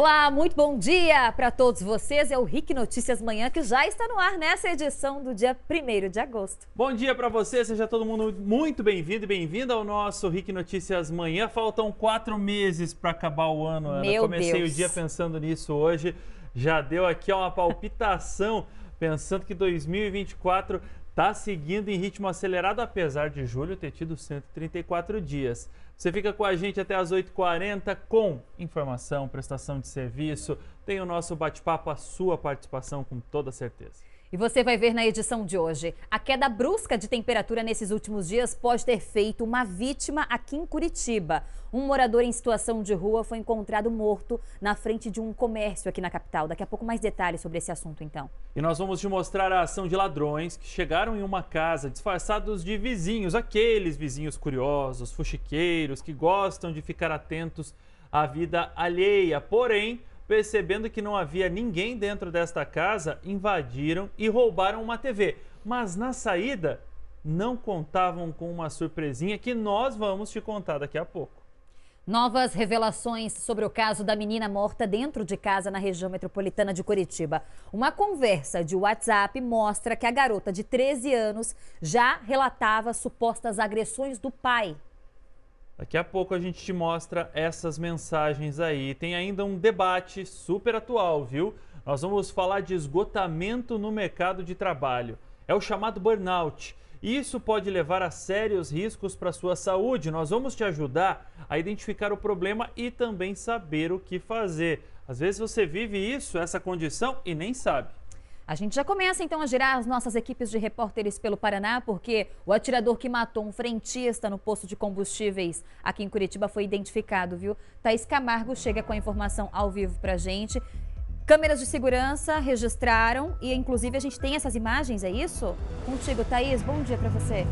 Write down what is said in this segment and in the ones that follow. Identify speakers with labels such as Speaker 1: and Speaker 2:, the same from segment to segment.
Speaker 1: Olá, muito bom dia para todos vocês. É o RIC Notícias Manhã que já está no ar nessa edição do dia 1 de agosto.
Speaker 2: Bom dia para você, seja todo mundo muito bem-vindo e bem-vinda ao nosso RIC Notícias Manhã. Faltam quatro meses para acabar o ano, Ana. Meu Comecei Deus. o dia pensando nisso hoje, já deu aqui uma palpitação. pensando que 2024 Tá seguindo em ritmo acelerado, apesar de julho ter tido 134 dias. Você fica com a gente até as 8h40 com informação, prestação de serviço, tem o nosso bate-papo, a sua participação com toda certeza.
Speaker 1: E você vai ver na edição de hoje. A queda brusca de temperatura nesses últimos dias pode ter feito uma vítima aqui em Curitiba. Um morador em situação de rua foi encontrado morto na frente de um comércio aqui na capital. Daqui a pouco mais detalhes sobre esse assunto, então.
Speaker 2: E nós vamos te mostrar a ação de ladrões que chegaram em uma casa disfarçados de vizinhos, aqueles vizinhos curiosos, fuxiqueiros, que gostam de ficar atentos à vida alheia. Porém, Percebendo que não havia ninguém dentro desta casa, invadiram e roubaram uma TV. Mas na saída, não contavam com uma surpresinha que nós vamos te contar daqui a pouco.
Speaker 1: Novas revelações sobre o caso da menina morta dentro de casa na região metropolitana de Curitiba. Uma conversa de WhatsApp mostra que a garota de 13 anos já relatava supostas agressões do pai
Speaker 2: Daqui a pouco a gente te mostra essas mensagens aí. Tem ainda um debate super atual, viu? Nós vamos falar de esgotamento no mercado de trabalho. É o chamado burnout. Isso pode levar a sérios riscos para a sua saúde. Nós vamos te ajudar a identificar o problema e também saber o que fazer. Às vezes você vive isso, essa condição, e nem sabe.
Speaker 1: A gente já começa então a girar as nossas equipes de repórteres pelo Paraná, porque o atirador que matou um frentista no posto de combustíveis aqui em Curitiba foi identificado, viu? Thaís Camargo chega com a informação ao vivo pra gente. Câmeras de segurança registraram e, inclusive, a gente tem essas imagens, é isso? Contigo, Thaís, bom dia para você.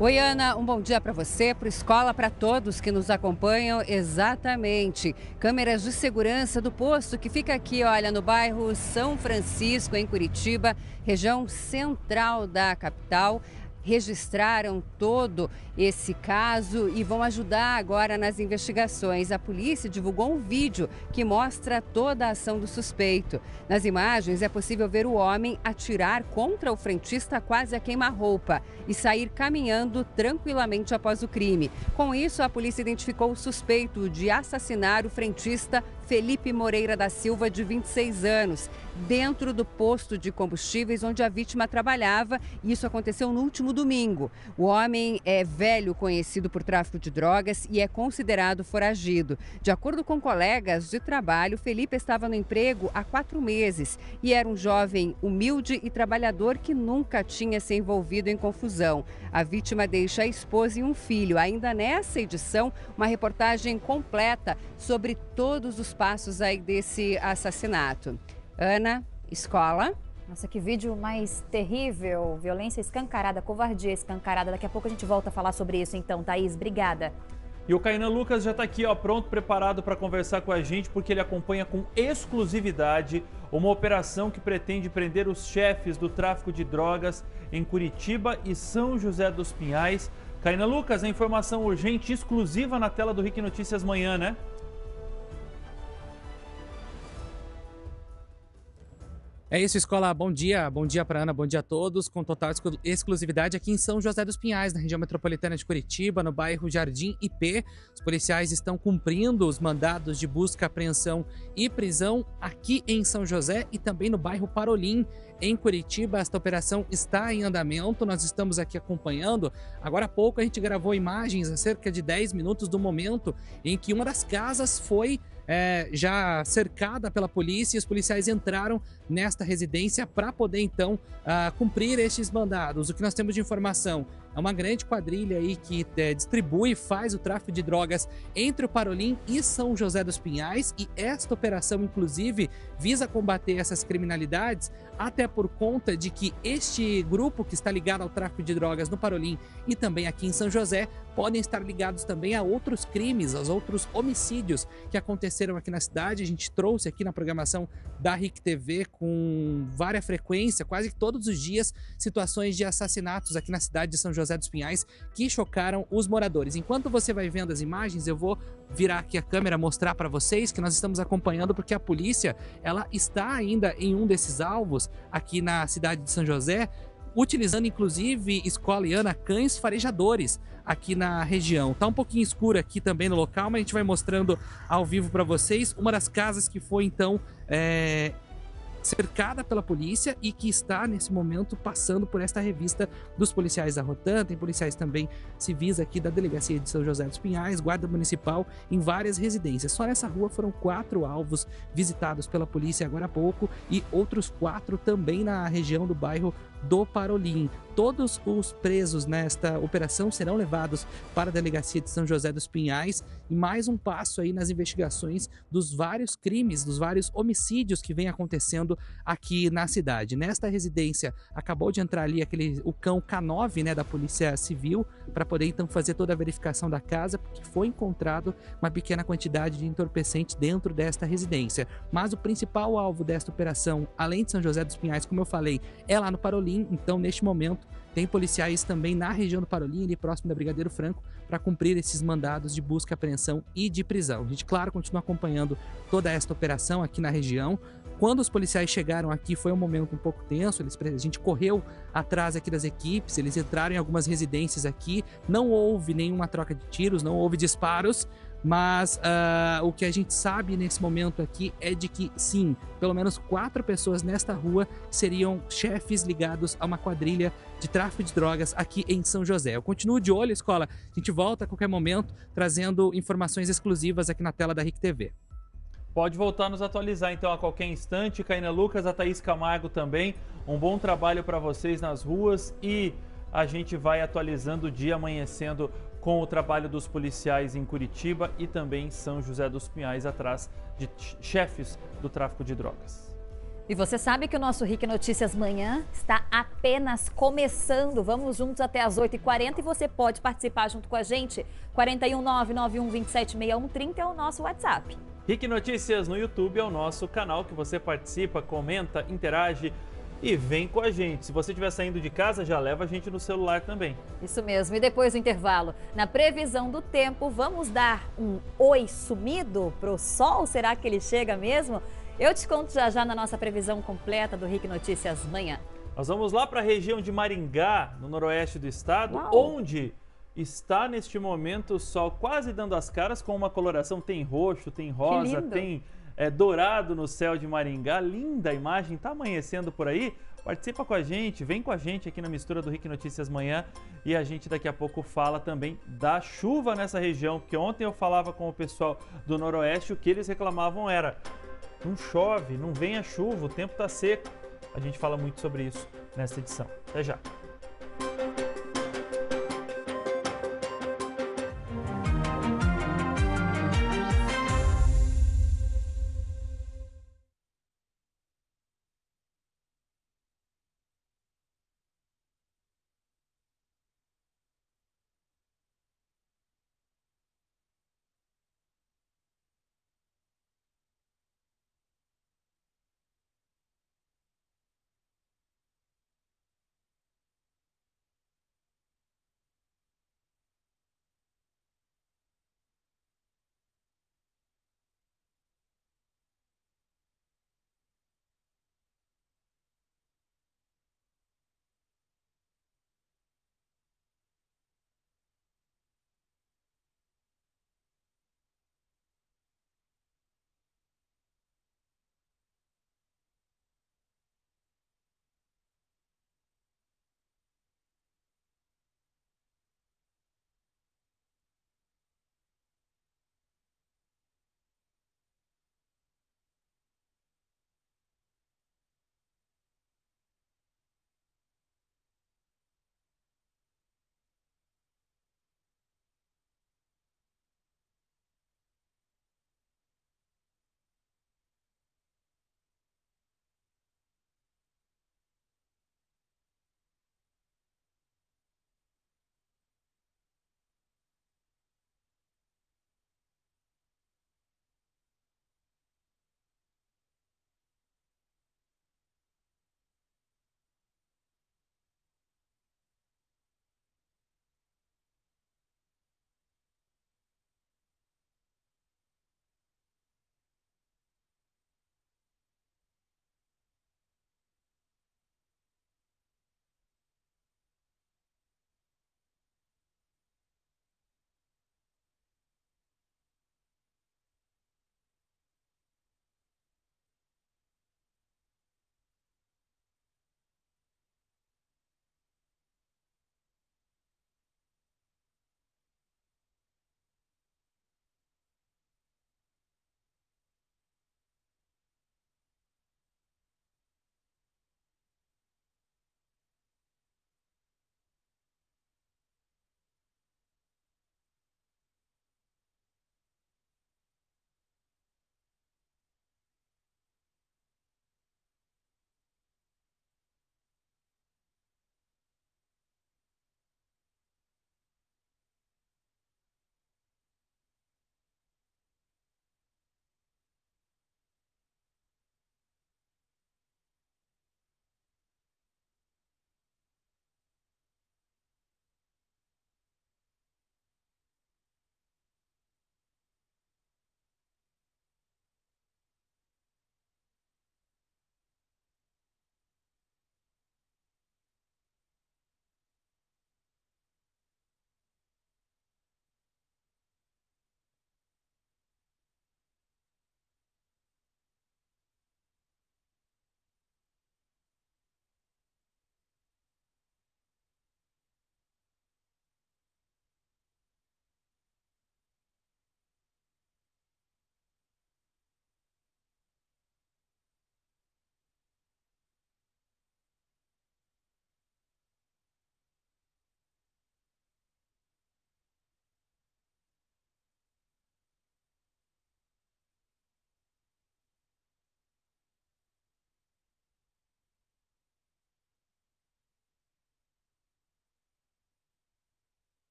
Speaker 3: Oi, Ana, um bom dia para você, para Escola, para todos que nos acompanham. Exatamente. Câmeras de segurança do posto que fica aqui, olha, no bairro São Francisco, em Curitiba, região central da capital registraram todo esse caso e vão ajudar agora nas investigações. A polícia divulgou um vídeo que mostra toda a ação do suspeito. Nas imagens é possível ver o homem atirar contra o frentista quase a queima-roupa e sair caminhando tranquilamente após o crime. Com isso, a polícia identificou o suspeito de assassinar o frentista Felipe Moreira da Silva, de 26 anos, dentro do posto de combustíveis onde a vítima trabalhava. Isso aconteceu no último domingo. O homem é eh, velho velho conhecido por tráfico de drogas e é considerado foragido. De acordo com colegas de trabalho, Felipe estava no emprego há quatro meses e era um jovem humilde e trabalhador que nunca tinha se envolvido em confusão. A vítima deixa a esposa e um filho. Ainda nessa edição, uma reportagem completa sobre todos os passos aí desse assassinato.
Speaker 1: Ana, escola. Nossa, que vídeo mais terrível. Violência escancarada, covardia escancarada. Daqui a pouco a gente volta a falar sobre isso então, Thaís. Obrigada.
Speaker 2: E o Cainan Lucas já está aqui, ó, pronto, preparado para conversar com a gente, porque ele acompanha com exclusividade uma operação que pretende prender os chefes do tráfico de drogas em Curitiba e São José dos Pinhais. Cainan Lucas, a informação urgente exclusiva na tela do RIC
Speaker 4: Notícias Manhã, né? É isso, escola. Bom dia. Bom dia para Ana, bom dia a todos. Com total exclusividade aqui em São José dos Pinhais, na região metropolitana de Curitiba, no bairro Jardim IP. Os policiais estão cumprindo os mandados de busca, apreensão e prisão aqui em São José e também no bairro Parolim, em Curitiba. Esta operação está em andamento, nós estamos aqui acompanhando. Agora há pouco a gente gravou imagens há cerca de 10 minutos do momento em que uma das casas foi é, já cercada pela polícia e os policiais entraram nesta residência para poder então uh, cumprir estes mandados. O que nós temos de informação é uma grande quadrilha aí que é, distribui e faz o tráfico de drogas entre o Parolim e São José dos Pinhais e esta operação, inclusive, visa combater essas criminalidades, até por conta de que este grupo que está ligado ao tráfico de drogas no Parolim e também aqui em São José podem estar ligados também a outros crimes, aos outros homicídios que aconteceram aqui na cidade. A gente trouxe aqui na programação da RIC TV com várias frequência, quase todos os dias, situações de assassinatos aqui na cidade de São José José dos Pinhais que chocaram os moradores. Enquanto você vai vendo as imagens, eu vou virar aqui a câmera mostrar para vocês que nós estamos acompanhando porque a polícia ela está ainda em um desses alvos aqui na cidade de São José, utilizando inclusive escoliana cães farejadores aqui na região. Tá um pouquinho escuro aqui também no local, mas a gente vai mostrando ao vivo para vocês uma das casas que foi então é, cercada pela polícia e que está, nesse momento, passando por esta revista dos policiais da Rotan. Tem policiais também civis aqui da Delegacia de São José dos Pinhais, Guarda Municipal, em várias residências. Só nessa rua foram quatro alvos visitados pela polícia agora há pouco e outros quatro também na região do bairro do Parolim. Todos os presos nesta operação serão levados para a delegacia de São José dos Pinhais e mais um passo aí nas investigações dos vários crimes, dos vários homicídios que vem acontecendo aqui na cidade. Nesta residência acabou de entrar ali aquele o cão K9, né, da Polícia Civil, para poder então fazer toda a verificação da casa, porque foi encontrado uma pequena quantidade de entorpecente dentro desta residência. Mas o principal alvo desta operação, além de São José dos Pinhais, como eu falei, é lá no Parolim então, neste momento, tem policiais também na região do Parolim, ali próximo da Brigadeiro Franco, para cumprir esses mandados de busca, apreensão e de prisão. A gente, claro, continua acompanhando toda esta operação aqui na região. Quando os policiais chegaram aqui, foi um momento um pouco tenso. Eles, a gente correu atrás aqui das equipes, eles entraram em algumas residências aqui. Não houve nenhuma troca de tiros, não houve disparos, mas uh, o que a gente sabe nesse momento aqui é de que, sim, pelo menos quatro pessoas nesta rua seriam chefes ligados a uma quadrilha de tráfico de drogas aqui em São José. Eu continuo de olho, escola. A gente volta a qualquer momento trazendo informações exclusivas aqui na tela da RIC TV. Pode voltar a nos atualizar então a qualquer instante. Caína
Speaker 2: Lucas, a Thaís Camargo também. Um bom trabalho para vocês nas ruas e a gente vai atualizando o dia amanhecendo com o trabalho dos policiais em Curitiba e também em São José dos Pinhais, atrás de chefes do tráfico de drogas.
Speaker 1: E você sabe que o nosso RIC Notícias Manhã está apenas começando. Vamos juntos até as 8h40 e você pode participar junto com a gente. 30 é o nosso WhatsApp.
Speaker 2: RIC Notícias no YouTube é o nosso canal que você participa, comenta, interage e vem com a gente. Se você estiver saindo de casa, já leva a gente no celular também.
Speaker 1: Isso mesmo. E depois do intervalo, na previsão do tempo, vamos dar um oi sumido pro sol? Será que ele chega mesmo? Eu te conto já já na nossa previsão completa do RIC Notícias Manha.
Speaker 2: Nós vamos lá para a região de Maringá, no noroeste do estado, Uau. onde está neste momento o sol quase dando as caras com uma coloração tem roxo, tem rosa, tem é, dourado no céu de Maringá. Linda imagem, tá amanhecendo por aí. Participa com a gente, vem com a gente aqui na mistura do Rick Notícias Manhã e a gente daqui a pouco fala também da chuva nessa região, porque ontem eu falava com o pessoal do Noroeste, o que eles reclamavam era não chove, não vem a chuva, o tempo tá seco. A gente fala muito sobre isso nessa edição. Até já.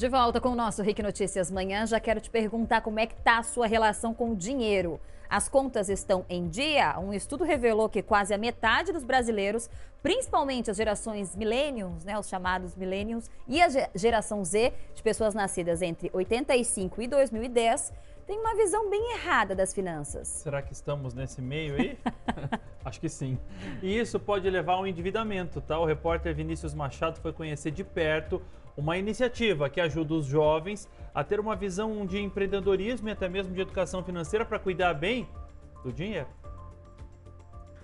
Speaker 1: De volta com o nosso Rick Notícias Manhã, já quero te perguntar como é que está a sua relação com o dinheiro. As contas estão em dia? Um estudo revelou que quase a metade dos brasileiros, principalmente as gerações millennials, né, os chamados millennials, e a geração Z, de pessoas nascidas entre 85 e 2010, tem uma visão bem errada das finanças.
Speaker 2: Será que estamos nesse meio aí? Acho que sim. E isso pode levar ao endividamento, tá? O repórter Vinícius Machado foi conhecer de perto uma iniciativa que ajuda os jovens a ter uma visão de empreendedorismo e até mesmo de educação financeira para cuidar bem do dinheiro.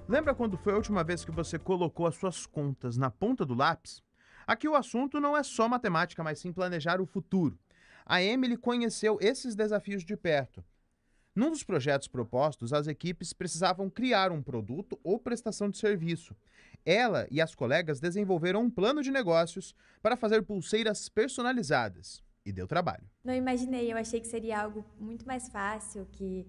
Speaker 5: Lembra quando foi a última vez que você colocou as suas contas na ponta do lápis? Aqui o assunto não é só matemática, mas sim planejar o futuro. A Emily conheceu esses desafios de perto. Num dos projetos propostos, as equipes precisavam criar um produto ou prestação de serviço. Ela e as colegas desenvolveram um plano de negócios para fazer pulseiras personalizadas. E deu trabalho.
Speaker 6: Não imaginei, eu achei que seria algo muito mais fácil, que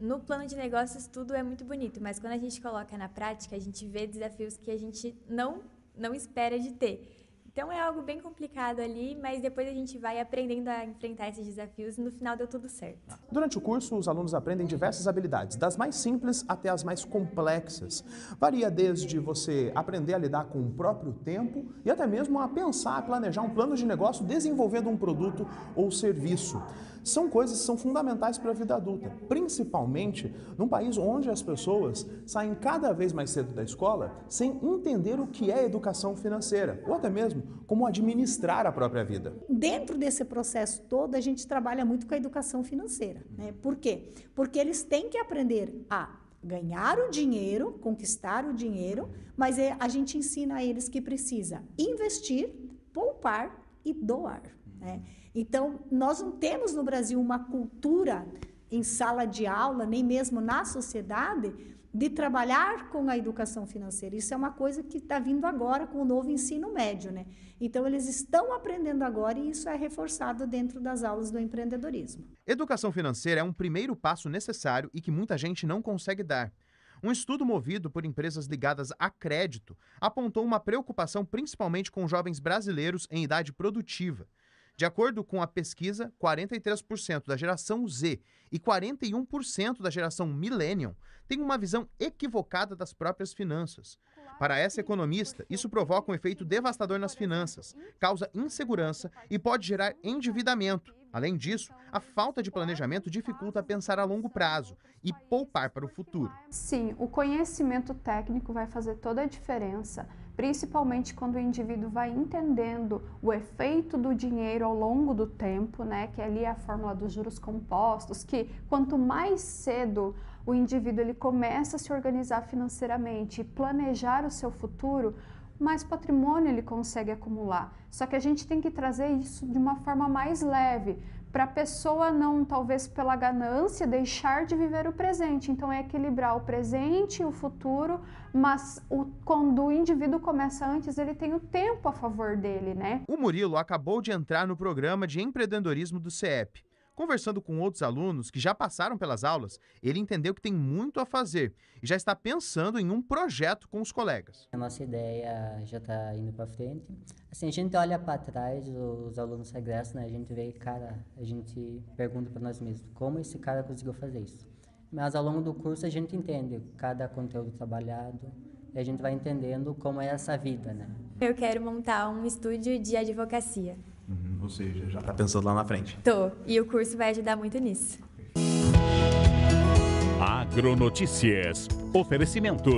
Speaker 6: no plano de negócios tudo é muito bonito, mas quando a gente coloca na prática, a gente vê desafios que a gente não, não espera de ter. Então é algo bem complicado ali, mas depois a gente vai aprendendo a enfrentar esses desafios e no final deu tudo certo. Ah.
Speaker 5: Durante o curso, os alunos aprendem diversas habilidades, das mais simples até as mais complexas. Varia desde você aprender a lidar com o próprio tempo e até mesmo a pensar, a planejar um plano de negócio desenvolvendo um produto ou serviço são coisas que são fundamentais para a vida adulta, principalmente num país onde as pessoas saem cada vez mais cedo da escola sem entender o que é educação financeira ou até mesmo como administrar a própria vida.
Speaker 7: Dentro desse processo todo, a gente trabalha muito com a educação financeira. Né? Por quê? Porque eles têm que aprender a ganhar o dinheiro, conquistar o dinheiro, mas é, a gente ensina a eles que precisa investir, poupar e doar. Né? Então, nós não temos no Brasil uma cultura em sala de aula, nem mesmo na sociedade, de trabalhar com a educação financeira. Isso é uma coisa que está vindo agora com o novo ensino médio, né? Então, eles estão aprendendo agora e isso é reforçado dentro das aulas do empreendedorismo.
Speaker 5: Educação financeira é um primeiro passo necessário e que muita gente não consegue dar. Um estudo movido por empresas ligadas a crédito apontou uma preocupação principalmente com jovens brasileiros em idade produtiva. De acordo com a pesquisa, 43% da geração Z e 41% da geração Millennium têm uma visão equivocada das próprias finanças. Para essa economista, isso provoca um efeito devastador nas finanças, causa insegurança e pode gerar endividamento, Além disso, a falta de planejamento dificulta pensar a longo prazo e poupar para o futuro.
Speaker 8: Sim, o conhecimento técnico vai fazer toda a diferença, principalmente quando o indivíduo vai entendendo
Speaker 6: o efeito do dinheiro ao longo do tempo, né? Que ali é a fórmula dos juros compostos, que quanto mais cedo o indivíduo ele começa a se organizar financeiramente
Speaker 8: e planejar o seu futuro, mais patrimônio ele consegue acumular. Só que a gente tem que trazer isso de uma forma mais leve, para a pessoa não, talvez pela ganância, deixar de viver o presente. Então é equilibrar o presente e o futuro, mas o, quando o indivíduo começa antes, ele tem o tempo a favor dele, né?
Speaker 5: O Murilo acabou de entrar no programa de empreendedorismo do CEP. Conversando com outros alunos que já passaram pelas aulas, ele entendeu que tem muito a fazer e já está pensando em um
Speaker 9: projeto com os colegas. A nossa ideia já está indo para frente. Assim, a gente olha para trás, os alunos regressam, né? a gente vê, cara, a gente pergunta para nós mesmos, como esse cara conseguiu fazer isso? Mas ao longo do curso a gente entende cada conteúdo trabalhado, e a gente vai entendendo como é essa vida, né?
Speaker 6: Eu quero montar um estúdio de advocacia.
Speaker 5: Uhum, ou seja, já está pensando lá na frente.
Speaker 6: Tô, e o curso vai ajudar muito nisso.
Speaker 5: Agronotícias. Oferecimento.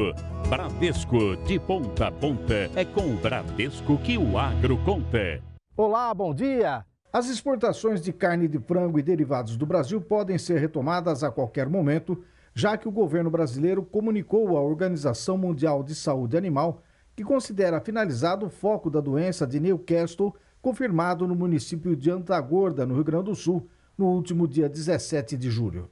Speaker 2: Bradesco de ponta a ponta. É com o Bradesco que o agro conta.
Speaker 10: Olá, bom dia. As exportações de carne de frango e derivados do Brasil podem ser retomadas a qualquer momento, já que o governo brasileiro comunicou à Organização Mundial de Saúde Animal que considera finalizado o foco da doença de Newcastle confirmado no município de Antagorda, no Rio Grande do Sul, no último dia 17 de julho.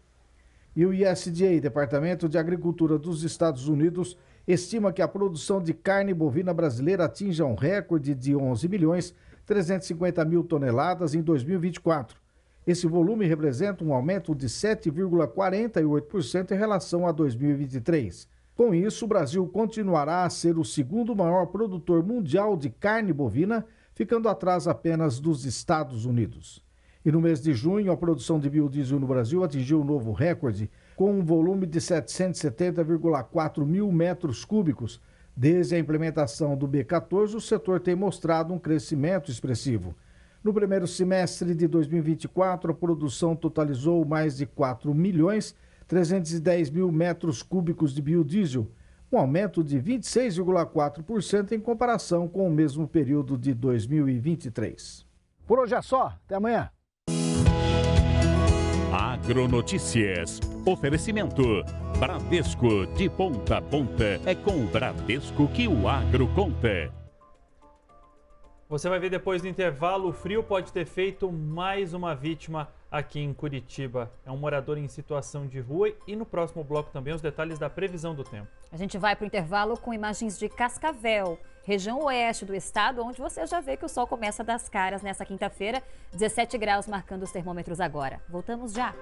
Speaker 10: E o USDA, Departamento de Agricultura dos Estados Unidos, estima que a produção de carne bovina brasileira atinja um recorde de 11 milhões 350 mil toneladas em 2024. Esse volume representa um aumento de 7,48% em relação a 2023. Com isso, o Brasil continuará a ser o segundo maior produtor mundial de carne bovina ficando atrás apenas dos Estados Unidos. E no mês de junho, a produção de biodiesel no Brasil atingiu um novo recorde, com um volume de 770,4 mil metros cúbicos. Desde a implementação do B14, o setor tem mostrado um crescimento expressivo. No primeiro semestre de 2024, a produção totalizou mais de 4 milhões 310 mil metros cúbicos de biodiesel, um aumento de 26,4% em comparação com o mesmo período de 2023. Por hoje é só, até amanhã.
Speaker 2: Agronotícias. Oferecimento. Bradesco de ponta a ponta.
Speaker 11: É com o Bradesco que o agro conta.
Speaker 2: Você vai ver depois do intervalo, o frio pode ter feito mais uma vítima aqui em Curitiba. É um morador em situação de rua e no próximo bloco também os detalhes da previsão do tempo.
Speaker 1: A gente vai para o intervalo com imagens de Cascavel, região oeste do estado, onde você já vê que o sol começa a dar caras nessa quinta-feira, 17 graus marcando os termômetros agora. Voltamos já.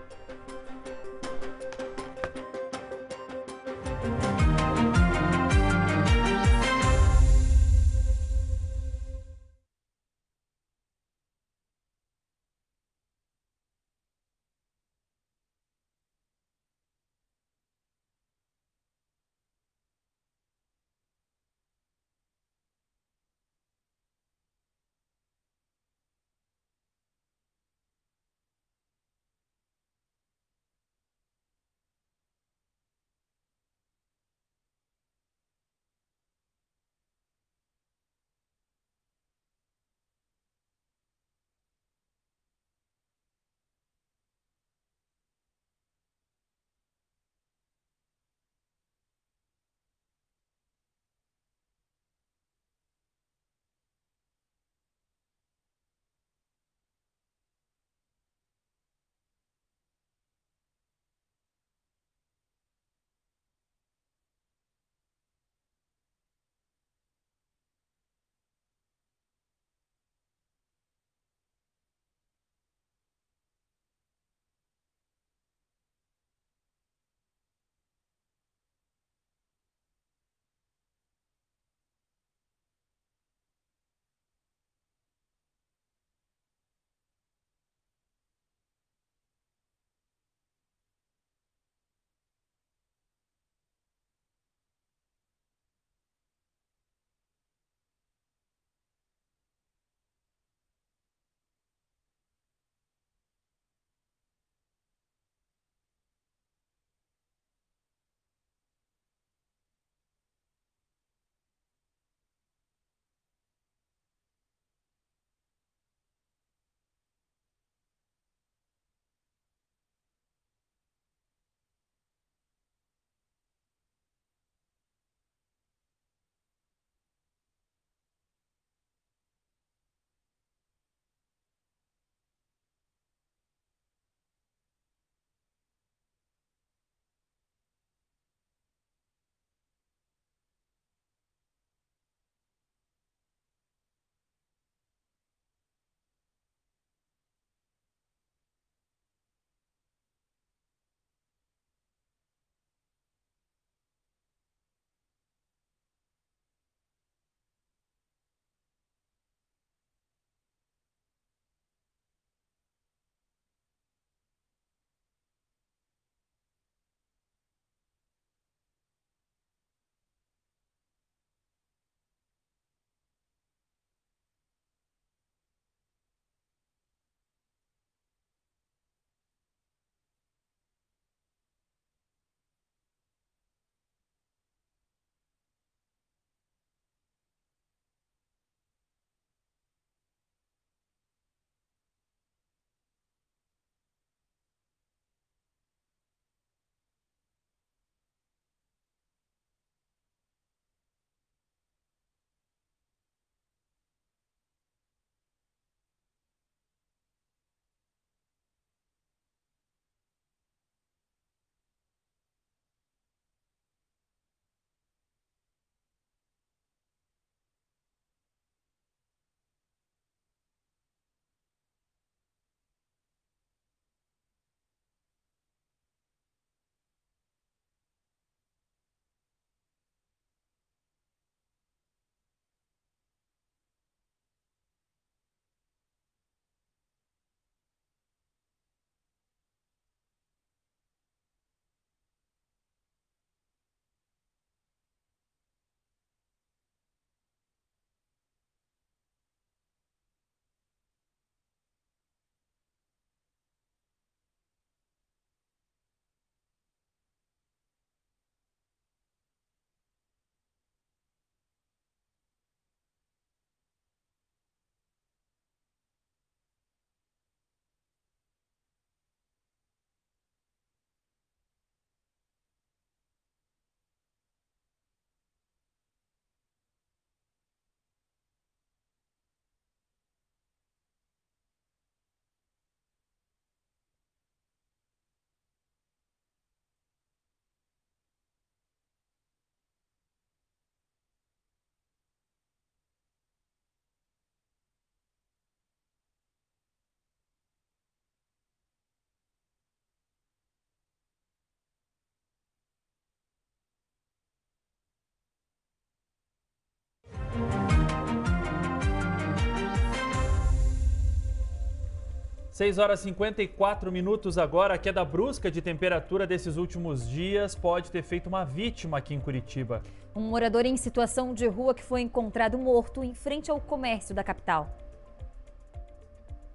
Speaker 2: 6 horas e 54 minutos agora. A queda brusca de temperatura desses últimos dias pode ter feito uma vítima aqui em Curitiba.
Speaker 1: Um morador em situação de rua que foi encontrado morto em frente ao comércio da capital.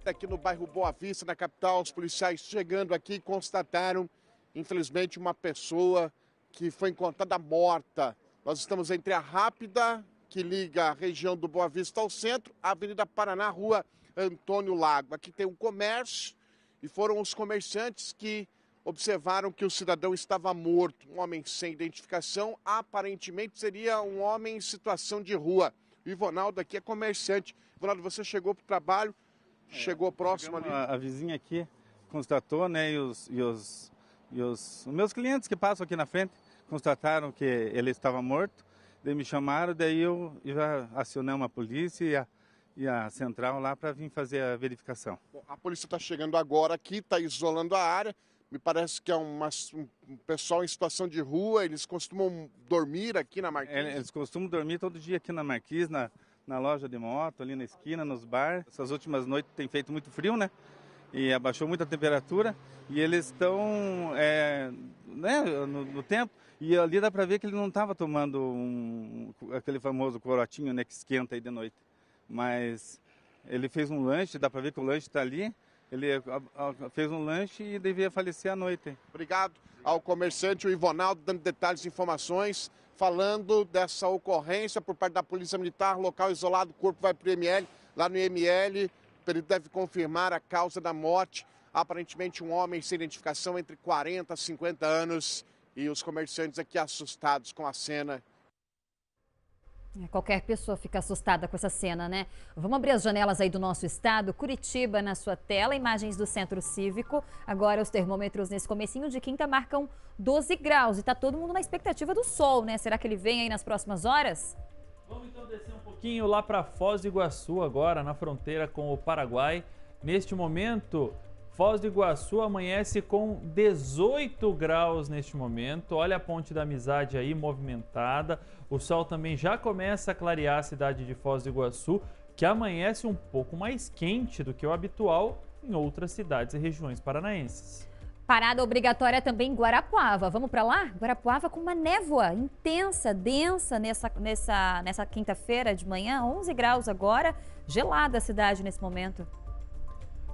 Speaker 11: Aqui no bairro Boa Vista, na capital, os policiais chegando aqui constataram, infelizmente, uma pessoa que foi encontrada morta. Nós estamos entre a Rápida, que liga a região do Boa Vista ao centro, a Avenida Paraná, Rua Antônio Lago. Aqui tem um comércio e foram os comerciantes que observaram que o cidadão estava morto, um homem sem identificação, aparentemente seria um homem em situação de rua. O Ivonaldo aqui é comerciante. Ivonaldo, você chegou para o
Speaker 9: trabalho, é, chegou próximo ali. A, a, vizinha aqui constatou, né, e os, e os, e os, meus clientes que passam aqui na frente constataram que ele estava morto, daí me chamaram, daí eu já acionei uma polícia e a e a central lá para vir fazer a verificação.
Speaker 11: Bom, a polícia está chegando agora aqui, está isolando a área. Me
Speaker 9: parece que é uma, um pessoal em situação de rua, eles costumam dormir aqui na Marquise? É, eles costumam dormir todo dia aqui na Marquise, na, na loja de moto, ali na esquina, nos bares. Essas últimas noites tem feito muito frio, né? E abaixou muito a temperatura e eles estão é, né, no, no, tempo. E ali dá para ver que ele não estava tomando um, aquele famoso corotinho né, que esquenta aí de noite. Mas ele fez um lanche, dá para ver que o lanche está ali. Ele é, fez um lanche e devia falecer à noite.
Speaker 11: Obrigado ao comerciante o Ivonaldo, dando detalhes e informações, falando dessa ocorrência por parte da Polícia Militar, local isolado, o corpo vai para o IML. Lá no IML, o perito deve confirmar a causa da morte. Aparentemente, um homem sem identificação entre 40 e 50 anos. E os comerciantes aqui assustados com a cena
Speaker 1: é, qualquer pessoa fica assustada com essa cena, né? Vamos abrir as janelas aí do nosso estado. Curitiba na sua tela, imagens do Centro Cívico. Agora os termômetros nesse comecinho de quinta marcam 12 graus e tá todo mundo na expectativa do sol, né? Será que ele vem aí nas próximas horas? Vamos
Speaker 2: então descer um pouquinho lá para Foz do Iguaçu agora, na fronteira com o Paraguai. Neste momento, Foz do Iguaçu amanhece com 18 graus neste momento. Olha a Ponte da Amizade aí movimentada. O sol também já começa a clarear a cidade de Foz do Iguaçu, que amanhece um pouco mais quente do que o habitual em outras cidades e regiões paranaenses.
Speaker 1: Parada obrigatória também em Guarapuava. Vamos para lá? Guarapuava com uma névoa intensa, densa nessa, nessa, nessa quinta-feira de manhã, 11 graus agora, gelada a cidade nesse momento.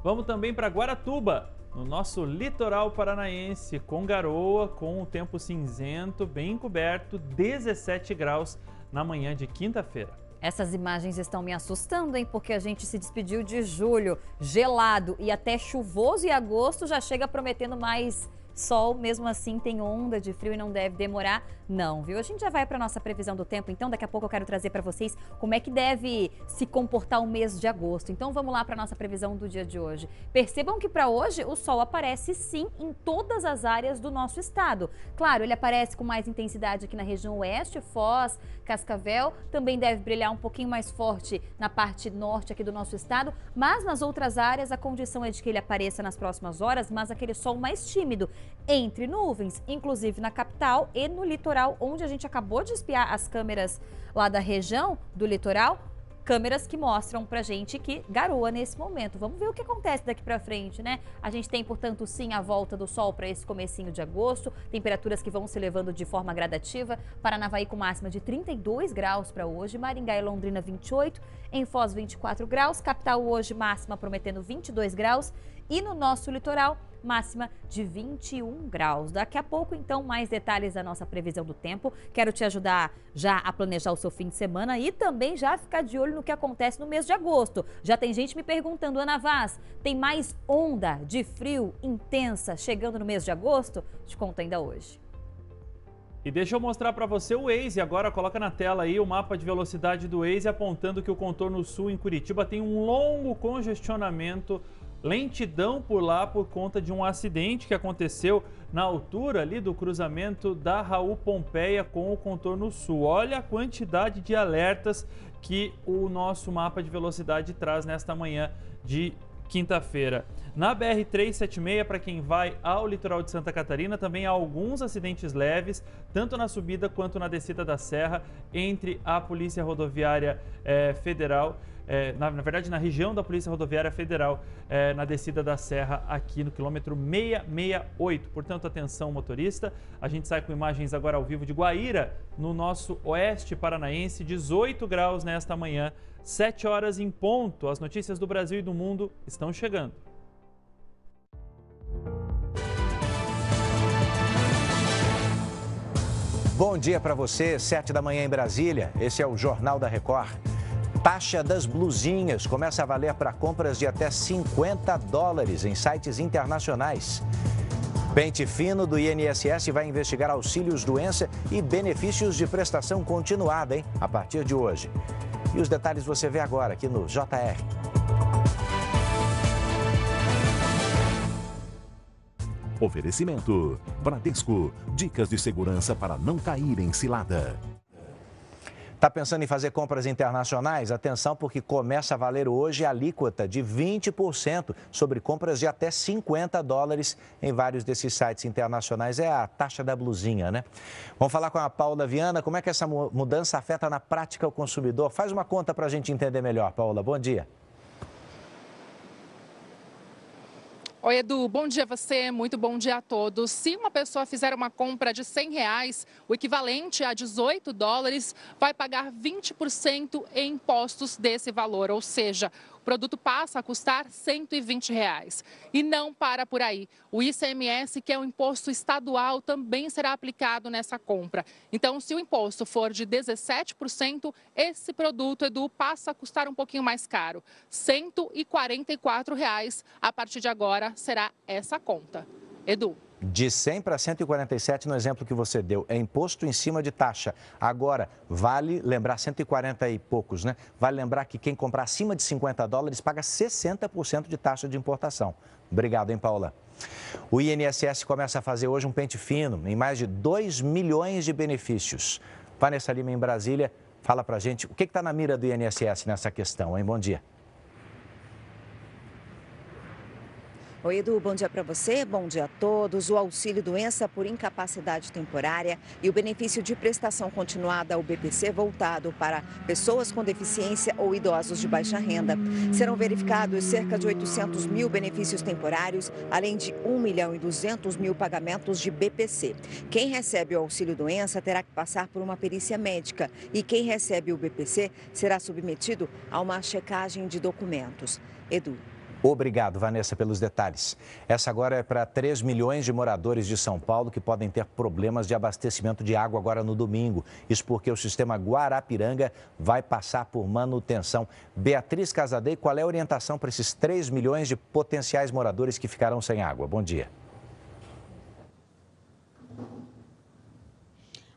Speaker 2: Vamos também para Guaratuba, no nosso litoral paranaense, com garoa, com o tempo cinzento, bem encoberto, 17 graus na manhã de quinta-feira.
Speaker 1: Essas imagens estão me assustando, hein? Porque a gente se despediu de julho, gelado e até chuvoso, e agosto já chega prometendo mais sol, mesmo assim tem onda de frio e não deve demorar, não, viu? A gente já vai para nossa previsão do tempo, então daqui a pouco eu quero trazer para vocês como é que deve se comportar o mês de agosto. Então vamos lá para nossa previsão do dia de hoje. Percebam que para hoje o sol aparece sim em todas as áreas do nosso estado. Claro, ele aparece com mais intensidade aqui na região oeste, Foz, Cascavel, também deve brilhar um pouquinho mais forte na parte norte aqui do nosso estado, mas nas outras áreas a condição é de que ele apareça nas próximas horas, mas aquele sol mais tímido entre nuvens, inclusive na capital e no litoral, onde a gente acabou de espiar as câmeras lá da região do litoral, câmeras que mostram pra gente que garoa nesse momento. Vamos ver o que acontece daqui para frente, né? A gente tem, portanto, sim a volta do sol para esse comecinho de agosto, temperaturas que vão se levando de forma gradativa, Paranavaí com máxima de 32 graus para hoje, Maringá e Londrina 28, em Foz 24 graus, capital hoje máxima prometendo 22 graus e no nosso litoral, máxima de 21 graus. Daqui a pouco, então, mais detalhes da nossa previsão do tempo. Quero te ajudar já a planejar o seu fim de semana e também já ficar de olho no que acontece no mês de agosto. Já tem gente me perguntando, Ana Vaz, tem mais onda de frio intensa chegando no mês de agosto? Te conto ainda hoje.
Speaker 2: E deixa eu mostrar para você o Waze. Agora coloca na tela aí o mapa de velocidade do Waze apontando que o contorno sul em Curitiba tem um longo congestionamento lentidão por lá por conta de um acidente que aconteceu na altura ali do cruzamento da Raul Pompeia com o contorno sul. Olha a quantidade de alertas que o nosso mapa de velocidade traz nesta manhã de quinta-feira. Na BR-376, para quem vai ao litoral de Santa Catarina, também há alguns acidentes leves, tanto na subida quanto na descida da serra, entre a Polícia Rodoviária eh, Federal é, na, na, verdade, na região da Polícia Rodoviária Federal, é, na descida da serra, aqui no quilômetro 668. Portanto, atenção motorista. A gente sai com imagens agora ao vivo de Guaíra, no nosso oeste paranaense, 18 graus nesta manhã, 7 horas em ponto. As notícias do Brasil e do mundo estão chegando.
Speaker 12: Bom dia para você, 7 da manhã em Brasília. Esse é o Jornal da Record. Taxa das blusinhas começa a valer para compras de até 50 dólares em sites internacionais. Pente Fino do INSS vai investigar auxílios doença e benefícios de prestação continuada, hein? A partir de hoje. E os detalhes você vê agora aqui no JR. Oferecimento:
Speaker 13: Bradesco. Dicas de segurança para não cair em cilada.
Speaker 12: Está pensando em fazer compras internacionais? Atenção, porque começa a valer hoje a alíquota de 20% sobre compras de até 50 dólares em vários desses sites internacionais. É a taxa da blusinha, né? Vamos falar com a Paula Viana. Como é que essa mudança afeta na prática o consumidor? Faz uma conta para a gente entender melhor, Paula. Bom dia.
Speaker 4: Oi, Edu, bom dia a você, muito bom dia a todos. Se uma pessoa fizer uma compra de 100 reais, o equivalente a 18 dólares, vai pagar 20% em impostos desse valor, ou seja, o produto passa a custar R$ 120. Reais. E não para por aí. O ICMS, que é o um imposto estadual, também será aplicado nessa compra. Então, se o imposto for de 17%, esse produto, Edu, passa a custar um pouquinho mais caro. R$ 144 reais a partir de agora será essa conta. Edu
Speaker 12: de 100 para 147 no exemplo que você deu. É imposto em cima de taxa. Agora, vale lembrar, 140 e poucos, né? Vale lembrar que quem comprar acima de 50 dólares paga 60% de taxa de importação. Obrigado, hein, Paula? O INSS começa a fazer hoje um pente fino em mais de 2 milhões de benefícios. Vanessa Lima, em Brasília, fala pra gente o que está na mira do INSS nessa questão, hein? Bom dia.
Speaker 7: Oi, Edu, bom dia para você, bom dia a todos. O auxílio doença por incapacidade temporária e o benefício de prestação continuada ao BPC voltado para pessoas com deficiência ou idosos de baixa renda. Serão verificados cerca de 800 mil benefícios temporários, além de 1 milhão e 200 mil pagamentos de BPC. Quem recebe o auxílio doença terá que passar por uma perícia médica e quem recebe o BPC será submetido a uma checagem de documentos.
Speaker 12: Edu. Obrigado, Vanessa, pelos detalhes. Essa agora é para 3 milhões de moradores de São Paulo que podem ter problemas de abastecimento de água agora no domingo. Isso porque o sistema Guarapiranga vai passar por manutenção. Beatriz Casadei, qual é a orientação para esses 3 milhões de potenciais moradores que ficarão sem água? Bom dia.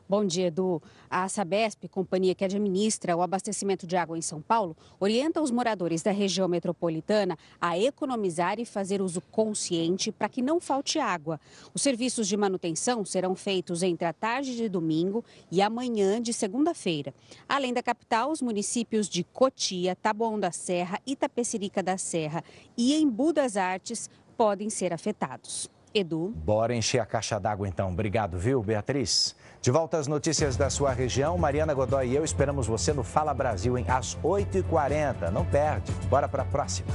Speaker 8: Bom dia, Edu. A Sabesp, companhia que administra o abastecimento de água em São Paulo, orienta os moradores da região metropolitana a economizar e fazer uso consciente para que não falte água. Os serviços de manutenção serão feitos entre a tarde de domingo e amanhã de segunda-feira. Além da capital, os municípios de Cotia, Taboão da Serra, Itapecerica da Serra e Embu das Artes podem ser afetados. Edu.
Speaker 12: Bora encher a caixa d'água então. Obrigado, viu, Beatriz? De volta às notícias da sua região, Mariana Godoy e eu esperamos você no Fala Brasil em às 8h40. Não perde. Bora para a próxima.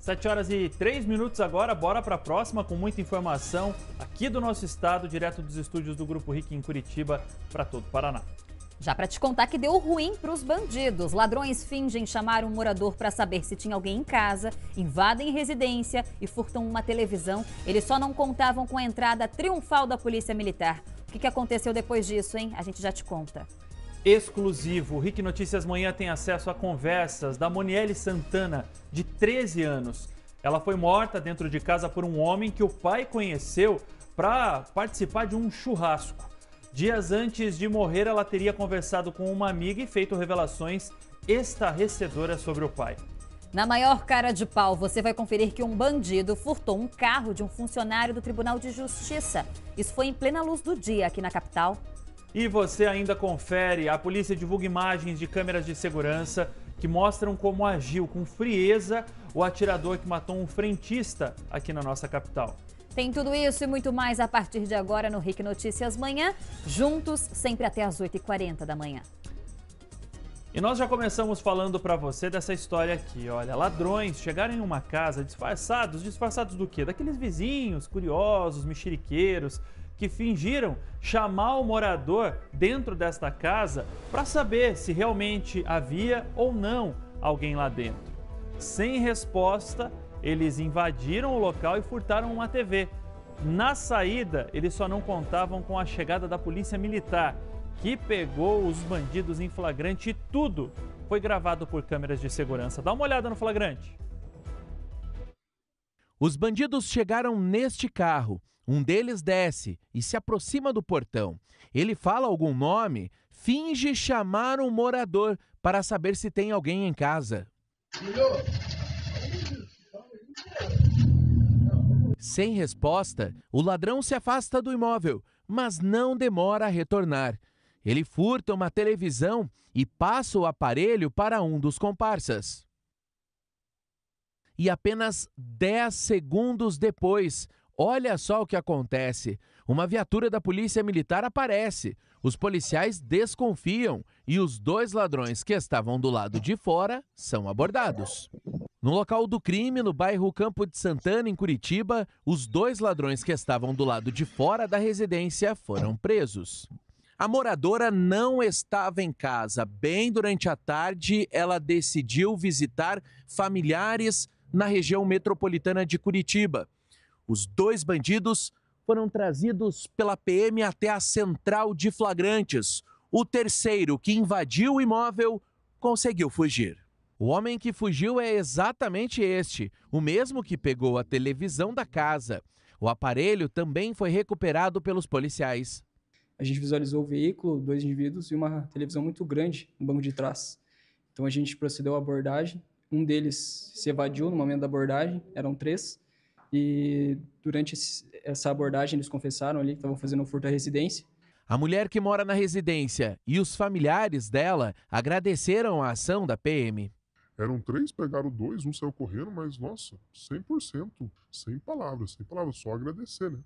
Speaker 2: 7 horas e 3 minutos agora, bora para a próxima com muita informação aqui do nosso estado, direto dos estúdios do Grupo RIC em Curitiba, para todo o Paraná.
Speaker 1: Já para te contar que deu ruim para os bandidos. Ladrões fingem chamar um morador para saber se tinha alguém em casa, invadem residência e furtam uma televisão. Eles só não contavam com a entrada triunfal da Polícia Militar. O que, que aconteceu depois disso, hein? A gente já te conta.
Speaker 2: Exclusivo. O Rick Notícias Manhã tem acesso a conversas da Moniele Santana, de 13 anos. Ela foi morta dentro de casa por um homem que o pai conheceu para participar de um churrasco. Dias antes de morrer, ela teria conversado com uma amiga e feito revelações estarrecedoras sobre o
Speaker 1: pai. Na maior cara de pau, você vai conferir que um bandido furtou um carro de um funcionário do Tribunal de Justiça. Isso foi em plena luz do dia aqui na capital. E
Speaker 2: você ainda confere: a polícia divulga imagens de câmeras de segurança que mostram como agiu com frieza o atirador que matou um frentista aqui na nossa capital.
Speaker 1: Tem tudo isso e muito mais a partir de agora no RIC Notícias Manhã, juntos sempre até às 8h40 da manhã.
Speaker 2: E nós já começamos falando para você dessa história aqui, olha, ladrões chegaram em uma casa disfarçados, disfarçados do quê? Daqueles vizinhos curiosos, mexeriqueiros, que fingiram chamar o morador dentro desta casa para saber se realmente havia ou não alguém lá dentro. Sem resposta, eles invadiram o local e furtaram uma TV. Na saída, eles só não contavam com a chegada da polícia militar, que pegou os bandidos em flagrante e tudo foi gravado por câmeras de segurança. Dá uma olhada no flagrante.
Speaker 14: Os bandidos chegaram neste carro. Um deles desce e se aproxima do portão. Ele fala algum nome, finge chamar um morador para saber se tem alguém em casa. Filho, sem resposta, o ladrão se afasta do imóvel, mas não demora a retornar. Ele furta uma televisão e passa o aparelho para um dos comparsas. E apenas 10 segundos depois, olha só o que acontece: uma viatura da Polícia Militar aparece, os policiais desconfiam e os dois ladrões que estavam do lado de fora são abordados. No local do crime, no bairro Campo de Santana, em Curitiba, os dois ladrões que estavam do lado de fora da residência foram presos. A moradora não estava em casa. Bem durante a tarde, ela decidiu visitar familiares na região metropolitana de Curitiba. Os dois bandidos foram trazidos pela PM até a central de flagrantes. O terceiro, que invadiu o imóvel, conseguiu fugir. O homem que fugiu é exatamente este, o mesmo que pegou a televisão da casa. O aparelho também foi recuperado pelos policiais. A gente visualizou o veículo,
Speaker 15: dois indivíduos e uma televisão muito grande no banco de trás. Então a gente procedeu à abordagem. Um deles se evadiu no momento da abordagem, eram três. E durante
Speaker 14: essa abordagem, eles confessaram ali que estavam fazendo um furto à residência. A mulher que mora na residência e os familiares dela agradeceram a ação da PM. Eram
Speaker 16: três, pegaram dois, um saiu correndo, mas nossa, 100%, sem palavras, sem palavras, só agradecer, né?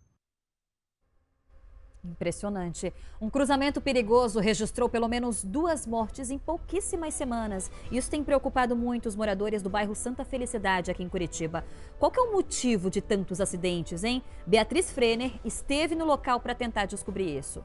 Speaker 1: Impressionante. Um cruzamento perigoso registrou pelo menos duas mortes em pouquíssimas semanas. Isso tem preocupado muito os moradores do bairro Santa Felicidade, aqui em Curitiba. Qual é o motivo de tantos acidentes, hein? Beatriz Frener esteve no local para tentar descobrir isso.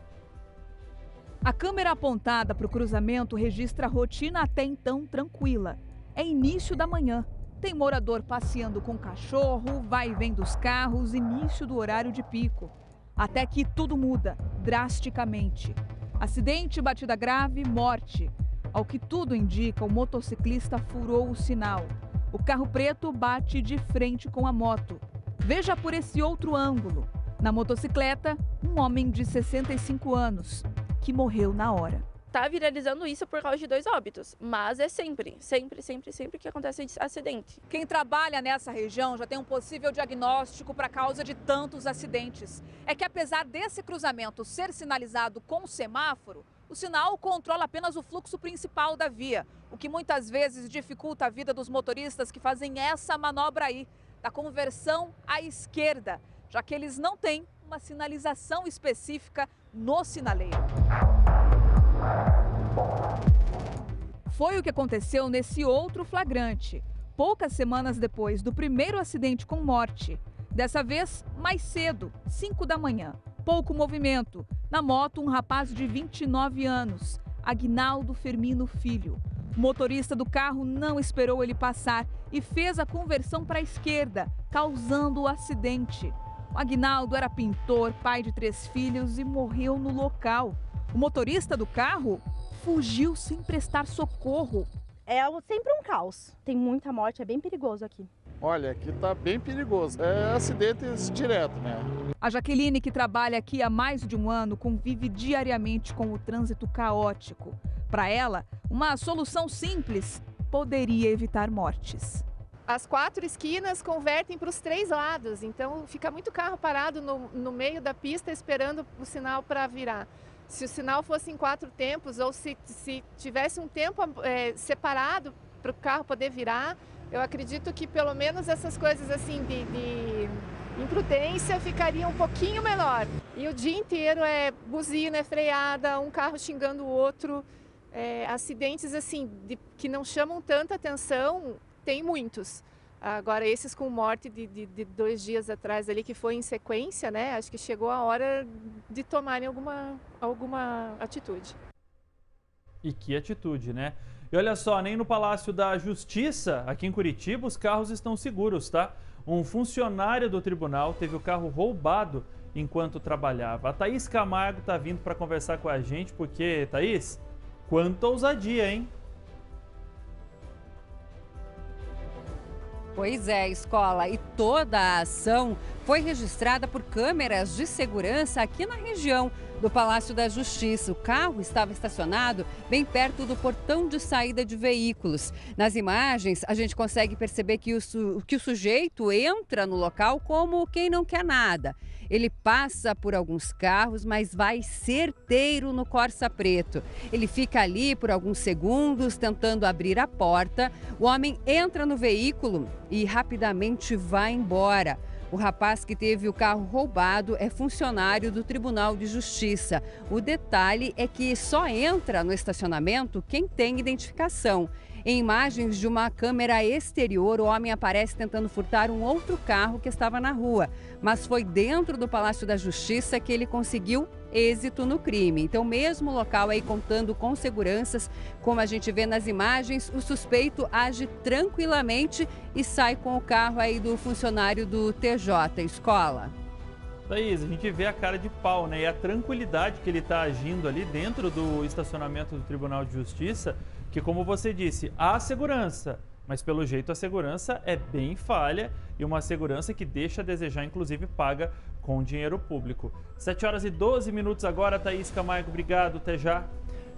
Speaker 17: A câmera apontada para o cruzamento registra a rotina até então tranquila. É início da manhã. Tem morador passeando com cachorro, vai e vem dos carros, início do horário de pico. Até que tudo muda drasticamente. Acidente, batida grave, morte. Ao que tudo indica, o motociclista furou o sinal. O carro preto bate de frente com a moto. Veja por esse outro ângulo. Na motocicleta, um homem de 65 anos, que morreu na hora tá viralizando isso por causa de dois óbitos, mas é sempre, sempre, sempre, sempre que acontece acidente. Quem trabalha nessa região já tem um possível diagnóstico para causa de tantos acidentes. É que apesar desse cruzamento ser sinalizado com semáforo, o sinal controla apenas o fluxo principal da via, o que muitas vezes dificulta a vida dos motoristas que fazem essa manobra aí, da conversão à esquerda, já que eles não têm uma sinalização específica no sinaleiro. Foi o que aconteceu nesse outro flagrante, poucas semanas depois do primeiro acidente com morte. Dessa vez, mais cedo, 5 da manhã. Pouco movimento. Na moto, um rapaz de 29 anos, Agnaldo Firmino Filho. O motorista do carro não esperou ele passar e fez a conversão para a esquerda, causando o acidente. O Agnaldo era pintor, pai de três filhos e morreu no local. O motorista
Speaker 18: do carro fugiu sem prestar socorro. É sempre um caos. Tem muita morte, é bem perigoso aqui.
Speaker 19: Olha, aqui tá bem perigoso. É acidente direto, né?
Speaker 17: A Jaqueline, que trabalha aqui há mais de um ano, convive diariamente com o trânsito caótico. Para ela, uma solução simples poderia evitar mortes as quatro esquinas convertem para os três lados, então fica muito carro
Speaker 20: parado no, no meio da pista esperando o sinal para virar. Se o sinal fosse em quatro tempos ou se, se tivesse um tempo é, separado para o carro poder virar, eu acredito que pelo menos essas coisas assim de, de imprudência ficariam um pouquinho menor. E o dia inteiro é buzina, é freada, um carro xingando o outro, é, acidentes assim de, que não chamam tanta atenção tem muitos. Agora, esses com morte de, de, de, dois dias atrás ali, que foi em sequência, né? Acho que chegou a hora de tomarem alguma, alguma atitude.
Speaker 2: E que atitude, né? E olha só, nem no Palácio da Justiça, aqui em Curitiba, os carros estão seguros, tá? Um funcionário do tribunal teve o carro roubado enquanto trabalhava. A Thaís Camargo tá vindo para conversar com a gente, porque, Thaís, quanta ousadia, hein?
Speaker 3: Pois é, escola, e toda a ação foi registrada por câmeras de segurança aqui na região do Palácio da Justiça. O carro estava estacionado bem perto do portão de saída de veículos. Nas imagens, a gente consegue perceber que o, que o sujeito entra no local como quem não quer nada. Ele passa por alguns carros, mas vai certeiro no Corsa Preto. Ele fica ali por alguns segundos tentando abrir a porta. O homem entra no veículo e rapidamente vai embora. O rapaz que teve o carro roubado é funcionário do Tribunal de Justiça. O detalhe é que só entra no estacionamento quem tem identificação. Em imagens de uma câmera exterior, o homem aparece tentando furtar um outro carro que estava na rua. Mas foi dentro do Palácio da Justiça que ele conseguiu êxito no crime. Então, mesmo local aí contando com seguranças, como a gente vê nas imagens, o suspeito age tranquilamente e sai com o carro aí do funcionário do TJ Escola.
Speaker 2: Thaís, a gente vê a cara de pau, né? E a tranquilidade que ele está agindo ali dentro do estacionamento do Tribunal de Justiça, que como você disse, há segurança, mas pelo jeito a segurança é bem falha e uma segurança que deixa a desejar, inclusive paga com dinheiro público. 7 horas e 12 minutos agora, Thaís Camargo, obrigado, até já.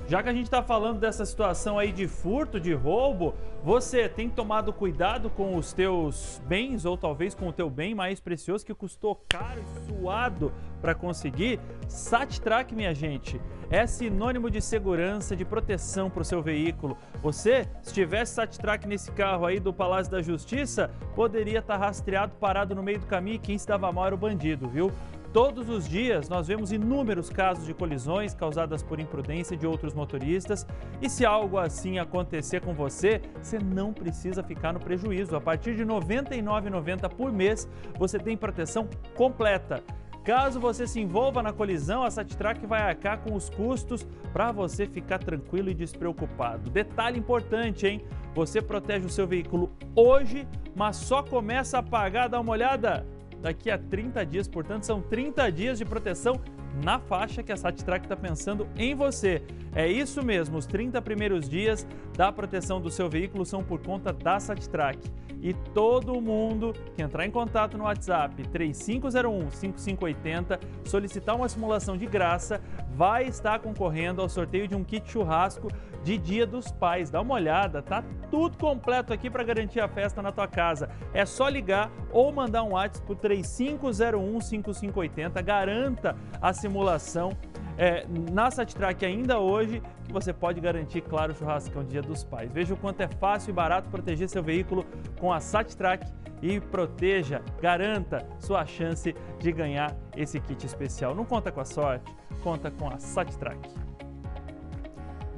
Speaker 2: Já que a gente está falando dessa situação aí de furto, de roubo, você tem tomado cuidado com os teus bens ou talvez com o teu bem mais precioso que custou caro e suado para conseguir? SatTrack, minha gente, é sinônimo de segurança, de proteção para o seu veículo. Você, se tivesse SatTrack nesse carro aí do Palácio da Justiça, poderia estar tá rastreado, parado no meio do caminho e quem se dava mal era o bandido, viu? Todos os dias nós vemos inúmeros casos de colisões causadas por imprudência de outros motoristas. E se algo assim acontecer com você, você não precisa ficar no prejuízo. A partir de R$ 99,90 por mês, você tem proteção completa. Caso você se envolva na colisão, a SatTrack vai arcar com os custos para você ficar tranquilo e despreocupado. Detalhe importante, hein? Você protege o seu veículo hoje, mas só começa a pagar, dá uma olhada, daqui a 30 dias. Portanto, são 30 dias de proteção na faixa que a SatTrack está pensando em você. É isso mesmo, os 30 primeiros dias da proteção do seu veículo são por conta da SatTrack. E todo mundo que entrar em contato no WhatsApp 3501 5580, solicitar uma simulação de graça, vai estar concorrendo ao sorteio de um kit churrasco de Dia dos Pais. Dá uma olhada, tá tudo completo aqui para garantir a festa na tua casa. É só ligar ou mandar um WhatsApp 3501 5580. Garanta a simulação é, na SatTrack ainda hoje que você pode garantir, claro, o churrascão Dia dos Pais. Veja o quanto é fácil e barato proteger seu veículo com a SatTrack e proteja, garanta sua chance de ganhar esse kit especial. Não conta com a sorte, conta com a SatTrack.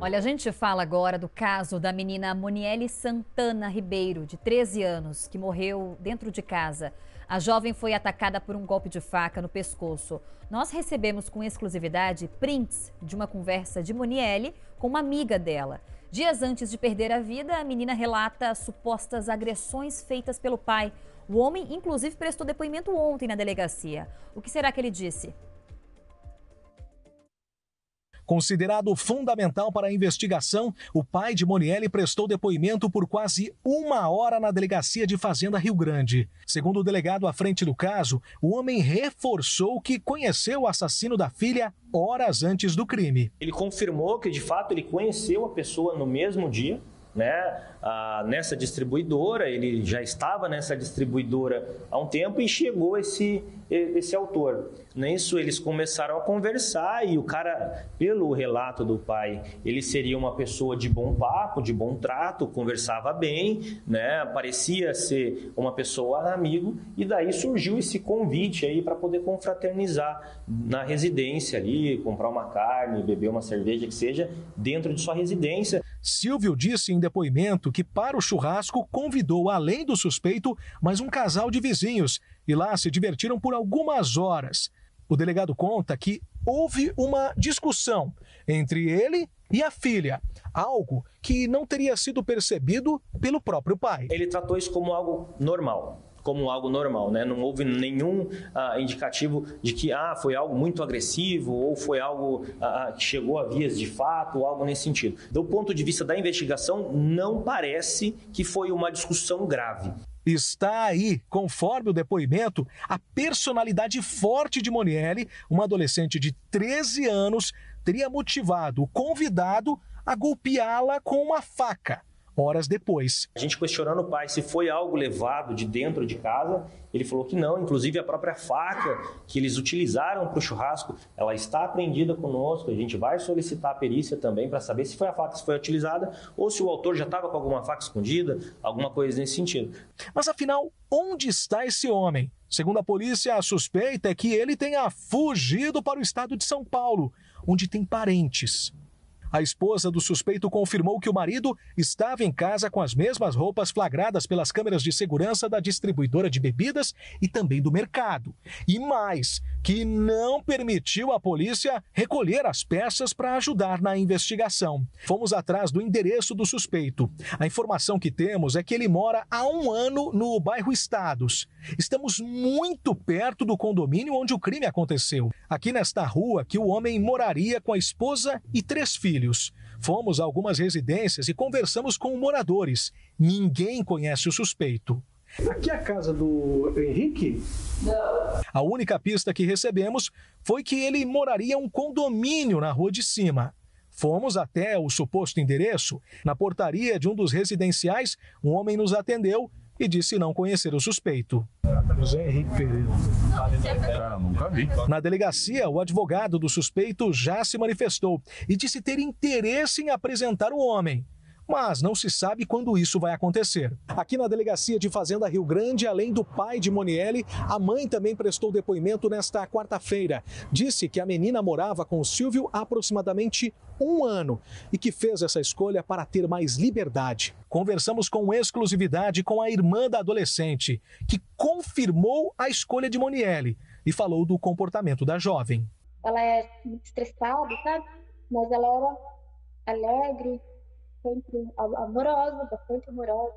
Speaker 1: Olha, a gente fala agora do caso da menina Moniele Santana Ribeiro, de 13 anos, que morreu dentro de casa. A jovem foi atacada por um golpe de faca no pescoço. Nós recebemos com exclusividade prints de uma conversa de Moniele com uma amiga dela. Dias antes de perder a vida, a menina relata supostas agressões feitas pelo pai. O homem, inclusive, prestou depoimento ontem na delegacia. O que será que ele disse?
Speaker 13: Considerado fundamental para a investigação, o pai de Monielli prestou depoimento por quase uma hora na delegacia de Fazenda Rio Grande. Segundo o delegado à frente do caso, o homem reforçou que conheceu o assassino da filha horas antes do crime.
Speaker 21: Ele confirmou que, de fato, ele conheceu a pessoa no mesmo dia né? Ah, nessa distribuidora, ele já estava nessa distribuidora há um tempo e chegou esse, esse autor. Nisso eles começaram a conversar e o cara, pelo relato do pai, ele seria uma pessoa de bom papo, de bom trato, conversava bem, né? Parecia ser uma pessoa amigo e daí surgiu esse convite aí para poder confraternizar na residência ali, comprar uma carne, beber uma cerveja que seja
Speaker 13: dentro de sua residência. Silvio disse em depoimento que para o churrasco convidou, além do suspeito, mais um casal de vizinhos e lá se divertiram por algumas horas. O delegado conta que houve uma discussão entre ele e a filha, algo que não teria sido percebido pelo próprio pai. Ele tratou isso como algo normal
Speaker 21: como algo normal, né? Não houve nenhum ah, indicativo de que ah, foi algo muito agressivo ou foi algo ah, ah que chegou a vias de fato, ou algo nesse sentido. Do ponto de vista da investigação, não parece que foi uma discussão grave.
Speaker 13: Está aí, conforme o depoimento, a personalidade forte de Monieli, uma adolescente de 13 anos, teria motivado o convidado a golpeá-la com uma faca horas depois. A gente questionando o
Speaker 21: pai se foi algo levado de dentro de casa, ele falou que não, inclusive a própria faca que eles utilizaram para o churrasco, ela está apreendida conosco, a gente vai solicitar a perícia também para saber se foi a faca que foi utilizada ou se o autor já estava com alguma faca escondida, alguma coisa
Speaker 13: nesse sentido. Mas afinal, onde está esse homem? Segundo a polícia, a suspeita é que ele tenha fugido para o estado de São Paulo, onde tem parentes. A esposa do suspeito confirmou que o marido estava em casa com as mesmas roupas flagradas pelas câmeras de segurança da distribuidora de bebidas e também do mercado. E mais, que não permitiu à polícia recolher as peças para ajudar na investigação. Fomos atrás do endereço do suspeito. A informação que temos é que ele mora há um ano no bairro Estados. Estamos muito perto do condomínio onde o crime aconteceu. Aqui nesta rua que o homem moraria com a esposa e três filhos. Fomos a algumas residências e conversamos com moradores. Ninguém conhece o suspeito. Aqui é a casa do Henrique? Não. A única pista que recebemos foi que ele moraria um condomínio na rua de cima. Fomos até o suposto endereço. Na portaria de um dos residenciais, um homem nos atendeu e disse não conhecer o suspeito. José Henrique
Speaker 22: Pereira. Cara, ah,
Speaker 13: nunca vi. Na delegacia, o advogado do suspeito já se manifestou e disse ter interesse em apresentar o homem mas não se sabe quando isso vai acontecer. Aqui na Delegacia de Fazenda Rio Grande, além do pai de Moniele, a mãe também prestou depoimento nesta quarta-feira. Disse que a menina morava com o Silvio há aproximadamente um ano e que fez essa escolha para ter mais liberdade. Conversamos com exclusividade com a irmã da adolescente, que confirmou a escolha de Moniele e falou do comportamento da jovem.
Speaker 23: Ela é muito estressada, sabe? Mas ela era alegre, sempre amorosa, bastante amorosa,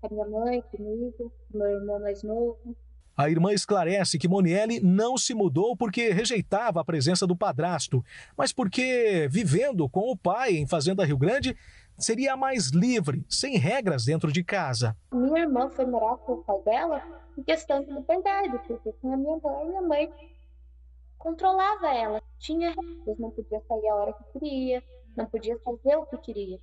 Speaker 23: com a minha mãe, comigo, com meu irmão mais novo.
Speaker 13: A irmã esclarece que Monielle não se mudou porque rejeitava a presença do padrasto, mas porque, vivendo com o pai em Fazenda Rio Grande, seria mais livre, sem regras dentro de casa.
Speaker 23: Minha irmã foi morar com o pai dela em questão de liberdade, porque a minha mãe minha mãe controlava ela. Tinha regras, não podia sair a hora que queria, não podia fazer o que queria.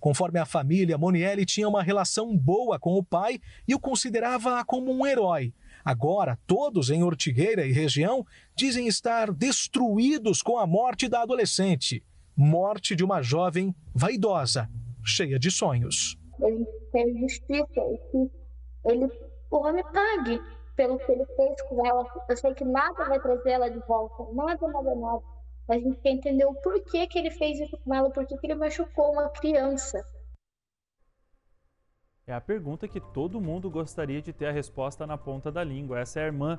Speaker 13: Conforme a família, Monielli tinha uma relação boa com o pai e o considerava como um herói. Agora, todos em Ortigueira e região dizem estar destruídos com a morte da adolescente. Morte de uma jovem vaidosa, cheia de sonhos.
Speaker 23: Ele tem justiça e que ele, o homem pague pelo que ele fez com ela. Eu sei que nada vai trazer ela de volta, nada, nada, nada a gente quer entender o porquê que ele fez isso com ela, porquê que ele machucou uma criança.
Speaker 2: É a pergunta que todo mundo gostaria de ter a resposta na ponta da língua. Essa é a irmã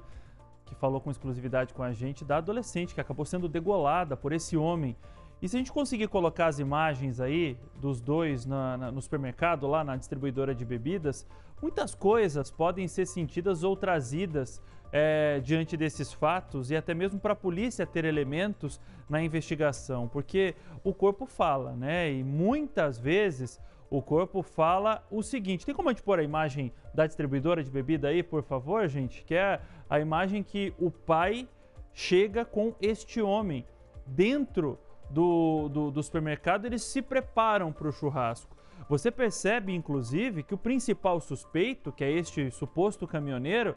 Speaker 2: que falou com exclusividade com a gente da adolescente que acabou sendo degolada por esse homem. E se a gente conseguir colocar as imagens aí dos dois na, na, no supermercado, lá na distribuidora de bebidas, muitas coisas podem ser sentidas ou trazidas é, diante desses fatos e até mesmo para a polícia ter elementos na investigação, porque o corpo fala, né? E muitas vezes o corpo fala o seguinte: tem como a gente pôr a imagem da distribuidora de bebida aí, por favor, gente? Que é a imagem que o pai chega com este homem dentro do, do, do supermercado, eles se preparam para o churrasco. Você percebe, inclusive, que o principal suspeito, que é este suposto caminhoneiro,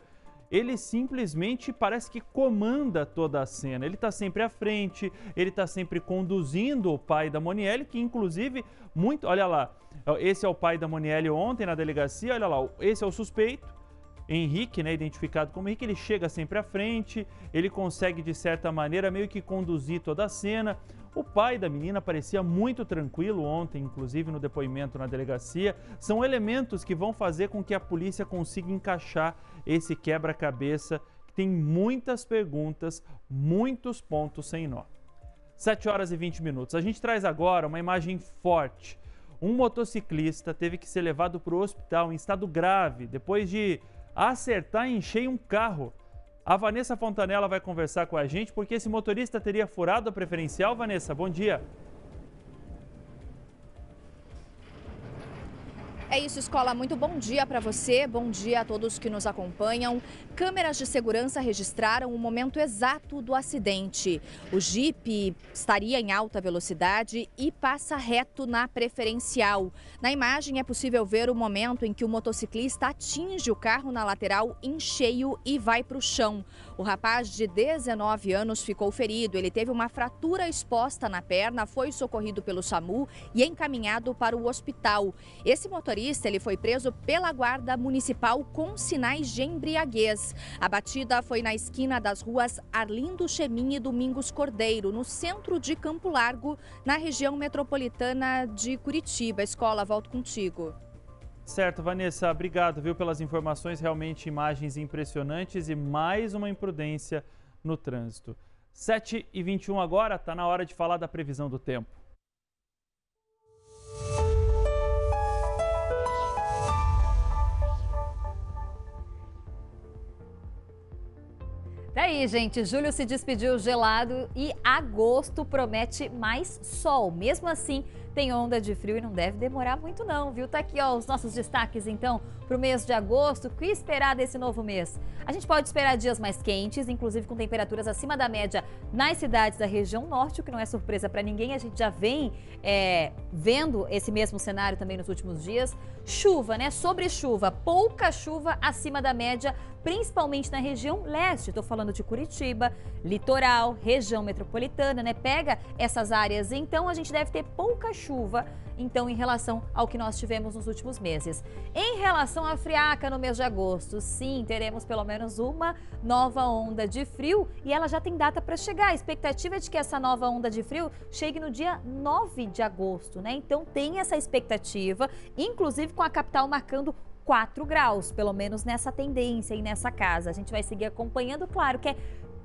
Speaker 2: ele simplesmente parece que comanda toda a cena. Ele está sempre à frente, ele está sempre conduzindo o pai da Monielle, que inclusive muito. Olha lá, esse é o pai da Monielle ontem na delegacia, olha lá, esse é o suspeito. Henrique, né, identificado como Henrique, ele chega sempre à frente, ele consegue de certa maneira meio que conduzir toda a cena. O pai da menina parecia muito tranquilo ontem, inclusive no depoimento na delegacia. São elementos que vão fazer com que a polícia consiga encaixar esse quebra-cabeça que tem muitas perguntas, muitos pontos sem nó. 7 horas e 20 minutos. A gente traz agora uma imagem forte. Um motociclista teve que ser levado para o hospital em estado grave depois de acertar e encher um carro. A Vanessa Fontanella vai conversar com a gente porque esse motorista teria furado a preferencial. Vanessa, bom dia.
Speaker 6: É isso, escola. Muito bom dia para você, bom dia a todos que nos acompanham. Câmeras de segurança registraram o momento exato do acidente. O Jeep estaria em alta velocidade e passa reto na preferencial. Na imagem é possível ver o momento em que o motociclista atinge o carro na lateral em cheio e vai para o chão. O rapaz de 19 anos ficou ferido. Ele teve uma fratura exposta na perna, foi socorrido pelo SAMU e encaminhado para o hospital. Esse motorista motorista ele foi preso pela guarda municipal com sinais de embriaguez. A batida foi na esquina das ruas Arlindo Chemin e Domingos Cordeiro, no centro de Campo Largo, na região metropolitana de Curitiba. Escola, volto contigo.
Speaker 2: Certo, Vanessa, obrigado viu, pelas informações, realmente imagens impressionantes e mais uma imprudência no trânsito. 7h21 agora, está na hora de falar da previsão do tempo.
Speaker 1: Daí, tá gente, julho se despediu gelado e agosto promete mais sol. Mesmo assim, tem onda de frio e não deve demorar muito não, viu? Tá aqui ó, os nossos destaques então para o mês de agosto. O que esperar desse novo mês? A gente pode esperar dias mais quentes, inclusive com temperaturas acima da média nas cidades da região norte, o que não é surpresa para ninguém. A gente já vem é, vendo esse mesmo cenário também nos últimos dias. Chuva, né? Sobre chuva, pouca chuva acima da média, principalmente na região leste. Estou falando de Curitiba, litoral, região metropolitana, né? Pega essas áreas. Então a gente deve ter pouca chuva chuva, então, em relação ao que nós tivemos nos últimos meses. Em relação à friaca no mês de agosto, sim, teremos pelo menos uma nova onda de frio e ela já tem data para chegar. A expectativa é de que essa nova onda de frio chegue no dia 9 de agosto, né? Então, tem essa expectativa, inclusive com a capital marcando 4 graus, pelo menos nessa tendência e nessa casa. A gente vai seguir acompanhando, claro que é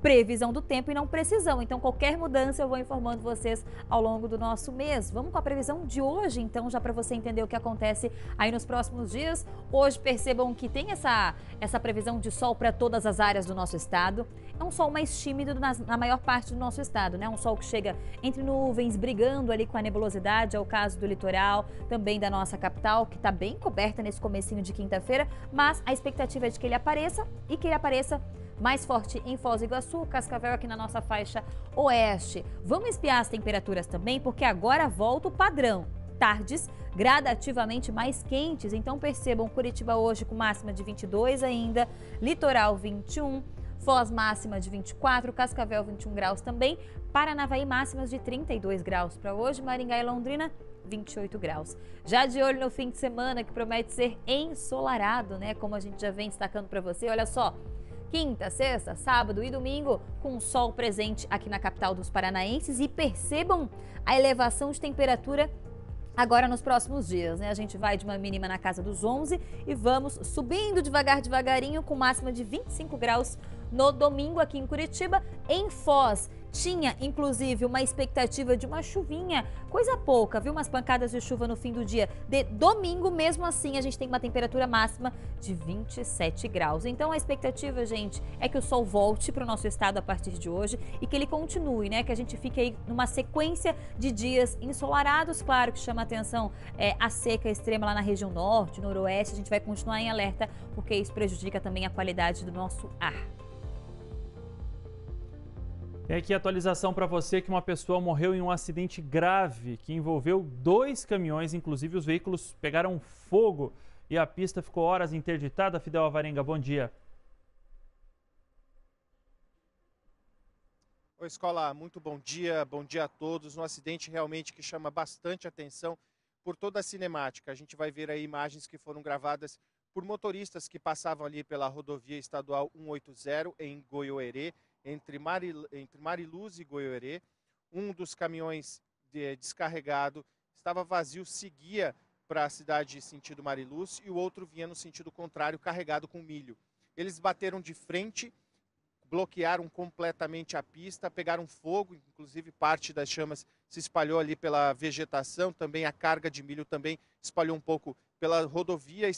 Speaker 1: previsão do tempo e não precisão. Então, qualquer mudança eu vou informando vocês ao longo do nosso mês. Vamos com a previsão de hoje, então, já para você entender o que acontece aí nos próximos dias. Hoje percebam que tem essa, essa previsão de sol para todas as áreas do nosso estado. É um sol mais tímido na, na maior parte do nosso estado, né? Um sol que chega entre nuvens, brigando ali com a nebulosidade, é o caso do litoral, também da nossa capital, que está bem coberta nesse comecinho de quinta-feira, mas a expectativa é de que ele apareça e que ele apareça mais forte em Foz do Iguaçu, Cascavel aqui na nossa faixa oeste. Vamos espiar as temperaturas também, porque agora volta o padrão. Tardes gradativamente mais quentes, então percebam Curitiba hoje com máxima de 22 ainda, litoral 21, Foz máxima de 24, Cascavel 21 graus também, Paranavaí máximas de 32 graus para hoje, Maringá e Londrina 28 graus. Já de olho no fim de semana que promete ser ensolarado, né? Como a gente já vem destacando para você, olha só. Quinta, sexta, sábado e domingo com sol presente aqui na capital dos paranaenses e percebam a elevação de temperatura agora nos próximos dias, né? A gente vai de uma mínima na casa dos 11 e vamos subindo devagar devagarinho com máxima de 25 graus no domingo aqui em Curitiba, em Foz. Tinha, inclusive, uma expectativa de uma chuvinha, coisa pouca, viu? Umas pancadas de chuva no fim do dia de domingo. Mesmo assim, a gente tem uma temperatura máxima de 27 graus. Então, a expectativa, gente, é que o sol volte para o nosso estado a partir de hoje e que ele continue, né? Que a gente fique aí numa sequência de dias ensolarados, claro, que chama atenção é, a seca extrema lá na região norte, noroeste. A gente vai continuar em alerta, porque isso prejudica também a qualidade do nosso ar.
Speaker 2: Tem é aqui atualização para você que uma pessoa morreu em um acidente grave que envolveu dois caminhões, inclusive os veículos pegaram fogo e a pista ficou horas interditada. Fidel Avarenga, bom dia.
Speaker 19: Oi, escola, muito bom dia, bom dia a todos. Um acidente realmente que chama bastante atenção por toda a cinemática. A gente vai ver aí imagens que foram gravadas por motoristas que passavam ali pela rodovia estadual 180 em Goiôerê entre, Maril, entre Mariluz e Goiorê. Um dos caminhões de, eh, descarregado estava vazio, seguia para a cidade sentido Mariluz e o outro vinha no sentido contrário, carregado com milho. Eles bateram de frente, bloquearam completamente a pista, pegaram fogo, inclusive parte das chamas se espalhou ali pela vegetação, também a carga de milho também espalhou um pouco pela rodovia,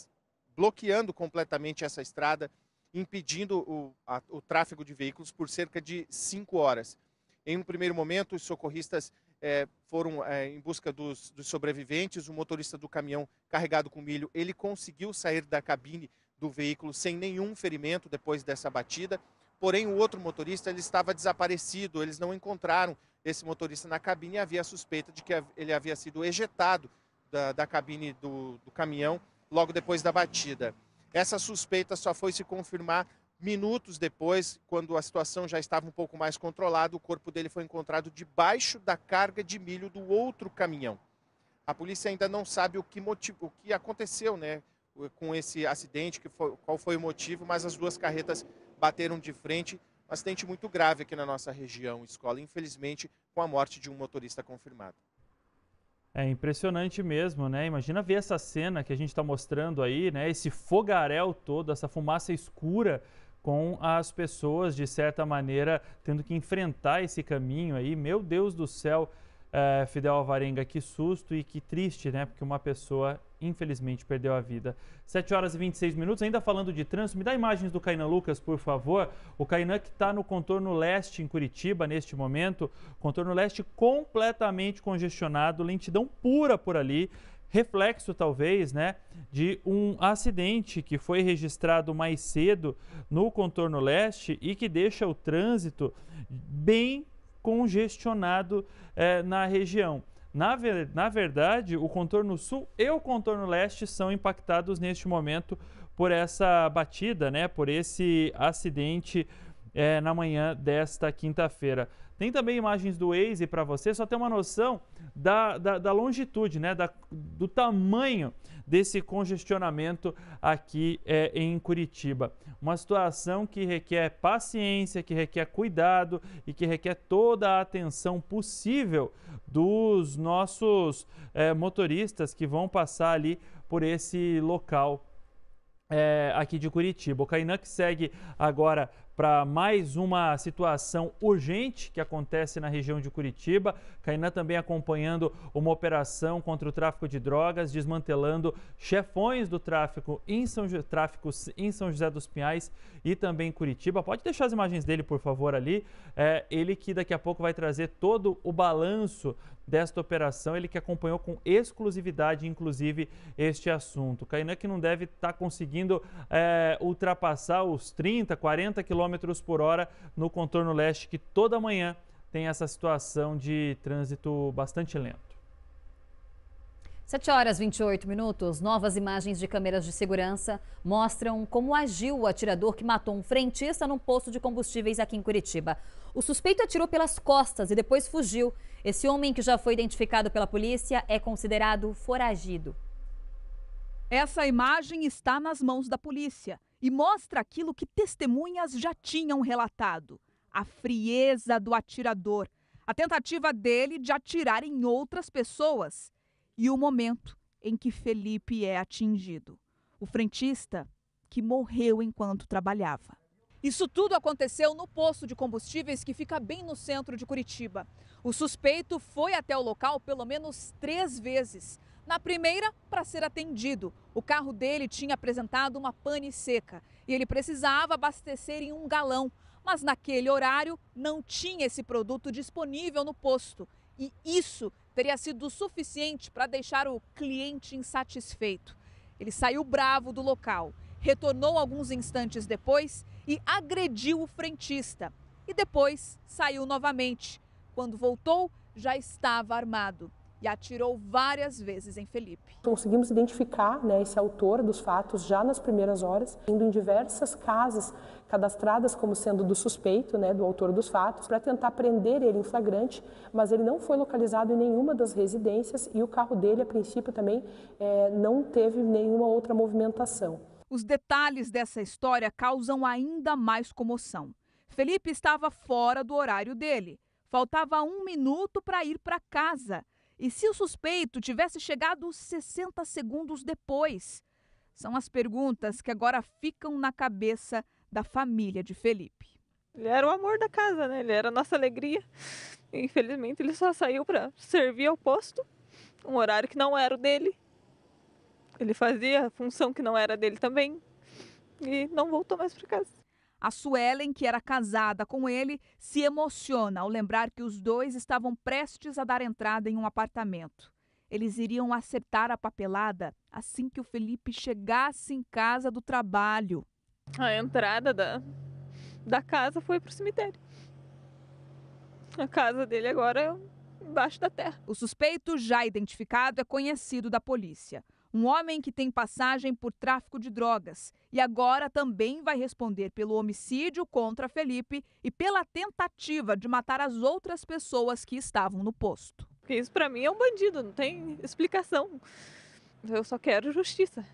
Speaker 19: bloqueando completamente essa estrada impedindo o, a, o tráfego de veículos por cerca de cinco horas. Em um primeiro momento, os socorristas é, foram é, em busca dos, dos, sobreviventes. O motorista do caminhão carregado com milho, ele conseguiu sair da cabine do veículo sem nenhum ferimento depois dessa batida. Porém, o outro motorista ele estava desaparecido. Eles não encontraram esse motorista na cabine e havia suspeita de que ele havia sido ejetado da, da cabine do, do caminhão logo depois da batida. Essa suspeita só foi se confirmar minutos depois, quando a situação já estava um pouco mais controlada. O corpo dele foi encontrado debaixo da carga de milho do outro caminhão. A polícia ainda não sabe o que, motivo, o que aconteceu né, com esse acidente, que foi, qual foi o motivo, mas as duas carretas bateram de frente. Um acidente muito grave aqui na nossa região, escola, infelizmente, com a morte de um motorista confirmado.
Speaker 2: É impressionante mesmo, né? Imagina ver essa cena que a gente está mostrando aí, né? Esse fogaréu todo, essa fumaça escura com as pessoas, de certa maneira, tendo que enfrentar esse caminho aí. Meu Deus do céu, é, Fidel Alvarenga, que susto e que triste, né? Porque uma pessoa infelizmente perdeu a vida. 7 horas e 26 minutos, ainda falando de trânsito, me dá imagens do Cainan Lucas, por favor. O Cainan que está no contorno leste em Curitiba neste momento, contorno leste completamente congestionado, lentidão pura por ali reflexo talvez, né, de um acidente que foi registrado mais cedo no contorno leste e que deixa o trânsito bem congestionado eh, na região. Na, ver, na verdade, o contorno sul e o contorno leste são impactados neste momento por essa batida, né, por esse acidente é, na manhã desta quinta-feira. Tem também imagens do Waze para você, só ter uma noção da, da, da longitude, né? Da, do tamanho desse congestionamento aqui é, em Curitiba. Uma situação que requer paciência, que requer cuidado e que requer toda a atenção possível dos nossos é, motoristas que vão passar ali por esse local é, aqui de Curitiba. O Kainan que segue agora para mais uma situação urgente que acontece na região de Curitiba. Cainan também acompanhando uma operação contra o tráfico de drogas, desmantelando chefões do tráfico em São, tráfico em São José dos Pinhais e também em Curitiba. Pode deixar as imagens dele, por favor, ali. É, ele que daqui a pouco vai trazer todo o balanço desta operação, ele que acompanhou com exclusividade, inclusive, este assunto. Kainan que não deve estar tá conseguindo é, ultrapassar os 30, 40 quilômetros por hora no contorno leste, que toda manhã tem essa situação de trânsito bastante lento.
Speaker 1: 7 horas 28 minutos, novas imagens de câmeras de segurança mostram como agiu o atirador que matou um frentista num posto de combustíveis aqui em Curitiba. O suspeito atirou pelas costas e depois fugiu esse homem, que já foi identificado pela polícia, é considerado foragido. Essa imagem está nas mãos da
Speaker 17: polícia e mostra aquilo que testemunhas já tinham relatado: a frieza do atirador, a tentativa dele de atirar em outras pessoas e o momento em que Felipe é atingido. O frentista que morreu enquanto trabalhava. Isso tudo aconteceu no posto de combustíveis que fica bem no centro de Curitiba. O suspeito foi até o local pelo menos três vezes. Na primeira, para ser atendido. O carro dele tinha apresentado uma pane seca e ele precisava abastecer em um galão. Mas naquele horário não tinha esse produto disponível no posto. E isso teria sido suficiente para deixar o cliente insatisfeito. Ele saiu bravo do local, retornou alguns instantes depois e agrediu o frentista. E depois saiu novamente. Quando voltou, já estava armado e atirou várias vezes em Felipe.
Speaker 24: Conseguimos identificar né, esse autor dos fatos já nas primeiras horas, indo em diversas casas cadastradas como sendo do suspeito, né, do autor dos fatos, para tentar prender ele em flagrante, mas ele não foi localizado em nenhuma das residências e o carro dele, a princípio, também é, não teve nenhuma outra movimentação. Os
Speaker 17: detalhes dessa história causam ainda mais comoção. Felipe estava fora do horário dele. Faltava um minuto para ir para casa. E se o suspeito tivesse chegado 60 segundos depois? São as perguntas que agora ficam na cabeça da família de Felipe. Ele era
Speaker 25: o amor da casa, né? Ele era a nossa alegria. Infelizmente, ele só saiu para servir ao posto, um
Speaker 17: horário que não era o dele. Ele fazia a função que não era dele também e não voltou mais para casa. A Suelen, que era casada com ele, se emociona ao lembrar que os dois estavam prestes a dar entrada em um apartamento. Eles iriam acertar a papelada assim que o Felipe chegasse em casa do trabalho. A entrada da, da casa foi para o cemitério. A casa dele agora é embaixo da terra. O suspeito, já identificado, é conhecido da polícia um homem que tem passagem por tráfico de drogas e agora também vai responder pelo homicídio contra Felipe e pela tentativa de matar as outras pessoas que estavam no posto. Porque isso para mim é um bandido, não tem
Speaker 1: explicação. Eu só quero justiça.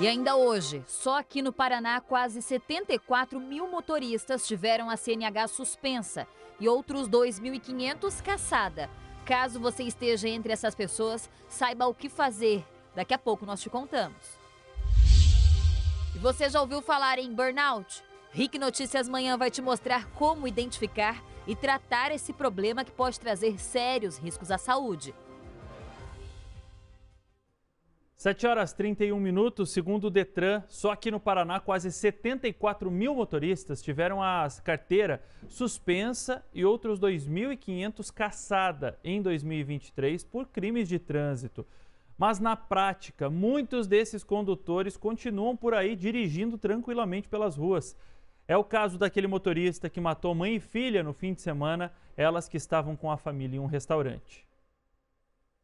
Speaker 1: E ainda hoje, só aqui no Paraná, quase 74 mil motoristas tiveram a CNH suspensa e outros 2.500 caçada. Caso você esteja entre essas pessoas, saiba o que fazer. Daqui a pouco nós te contamos. E você já ouviu falar em burnout? Rick Notícias Manhã vai te mostrar como identificar e tratar esse problema que pode trazer sérios riscos à saúde.
Speaker 2: 7 horas 31 minutos, segundo o Detran, só aqui no Paraná, quase 74 mil motoristas tiveram a carteira suspensa e outros 2.500 caçada em 2023 por crimes de trânsito. Mas na prática, muitos desses condutores continuam por aí dirigindo tranquilamente pelas ruas. É o caso daquele motorista que matou mãe e filha no fim de semana, elas que estavam com a família em um restaurante.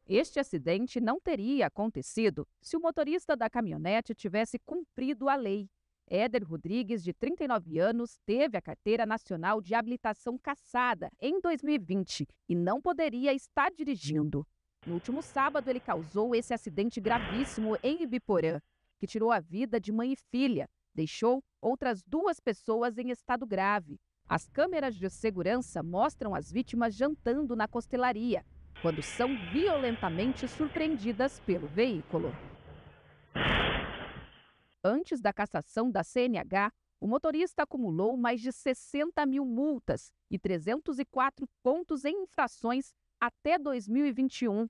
Speaker 8: Este acidente não teria acontecido se o motorista da caminhonete tivesse cumprido a lei. Éder Rodrigues, de 39 anos, teve a carteira nacional de habilitação cassada em 2020 e não poderia estar dirigindo. No último sábado, ele causou esse acidente gravíssimo em Ibiporã, que tirou a vida de mãe e filha, deixou outras duas pessoas em estado grave. As câmeras de segurança mostram as vítimas jantando na costelaria, quando são violentamente surpreendidas pelo veículo. Antes da cassação da CNH, o motorista acumulou mais de 60 mil multas e 304 pontos em infrações até 2021.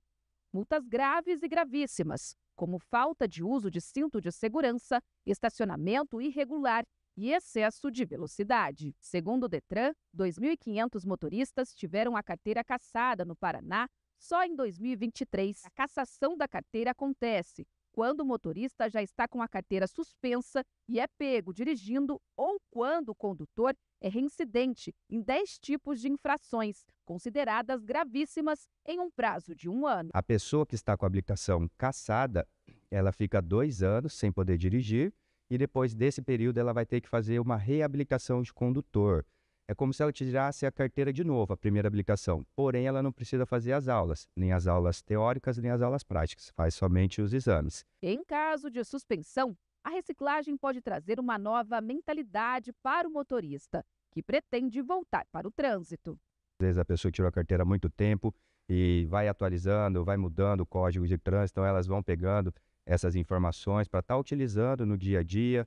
Speaker 8: Multas graves e gravíssimas, como falta de uso de cinto de segurança, estacionamento irregular e excesso de velocidade. Segundo o Detran, 2.500 motoristas tiveram a carteira cassada no Paraná só em 2023, a cassação da carteira acontece quando o motorista já está com a carteira suspensa e é pego dirigindo ou quando o condutor é reincidente em 10 tipos de infrações, consideradas gravíssimas em um prazo de um ano.
Speaker 22: A pessoa que está com a habilitação cassada, ela fica dois anos sem poder dirigir e depois desse período ela vai ter que fazer uma reabilitação de condutor. É como se ela tirasse a carteira de novo, a primeira habilitação. Porém, ela não precisa fazer as aulas, nem as aulas teóricas, nem as aulas práticas, faz somente os exames.
Speaker 8: Em caso de suspensão, a reciclagem pode trazer uma nova mentalidade para o motorista, que pretende voltar para o trânsito.
Speaker 22: Às vezes a pessoa tirou a carteira há muito tempo e vai atualizando, vai mudando o código de trânsito, então elas vão pegando essas informações para estar tá utilizando no dia a dia,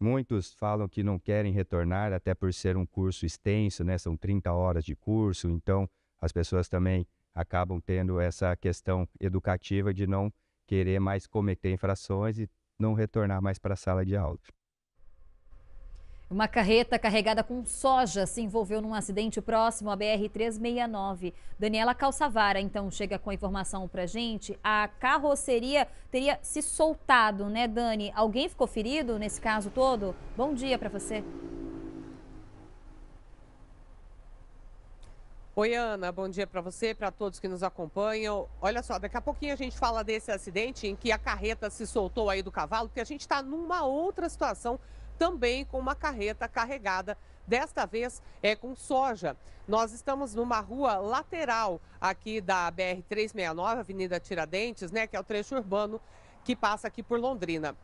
Speaker 22: Muitos falam que não querem retornar, até por ser um curso extenso, né? São 30 horas de curso, então as pessoas também acabam tendo essa questão educativa de não querer mais cometer infrações e não retornar mais para a sala de aula.
Speaker 1: Uma carreta carregada com soja se envolveu num acidente próximo à BR-369. Daniela Calçavara, então, chega com a informação para gente. A carroceria teria se soltado, né, Dani? Alguém ficou ferido nesse caso todo? Bom dia para você.
Speaker 26: Oi, Ana, bom dia para você, para todos que nos acompanham. Olha só, daqui a pouquinho a gente fala desse acidente em que a carreta se soltou aí do cavalo, porque a gente está numa outra situação também com uma carreta carregada desta vez é com soja. Nós estamos numa rua lateral aqui da BR-369, Avenida Tiradentes, né, que é o trecho urbano que passa aqui por Londrina.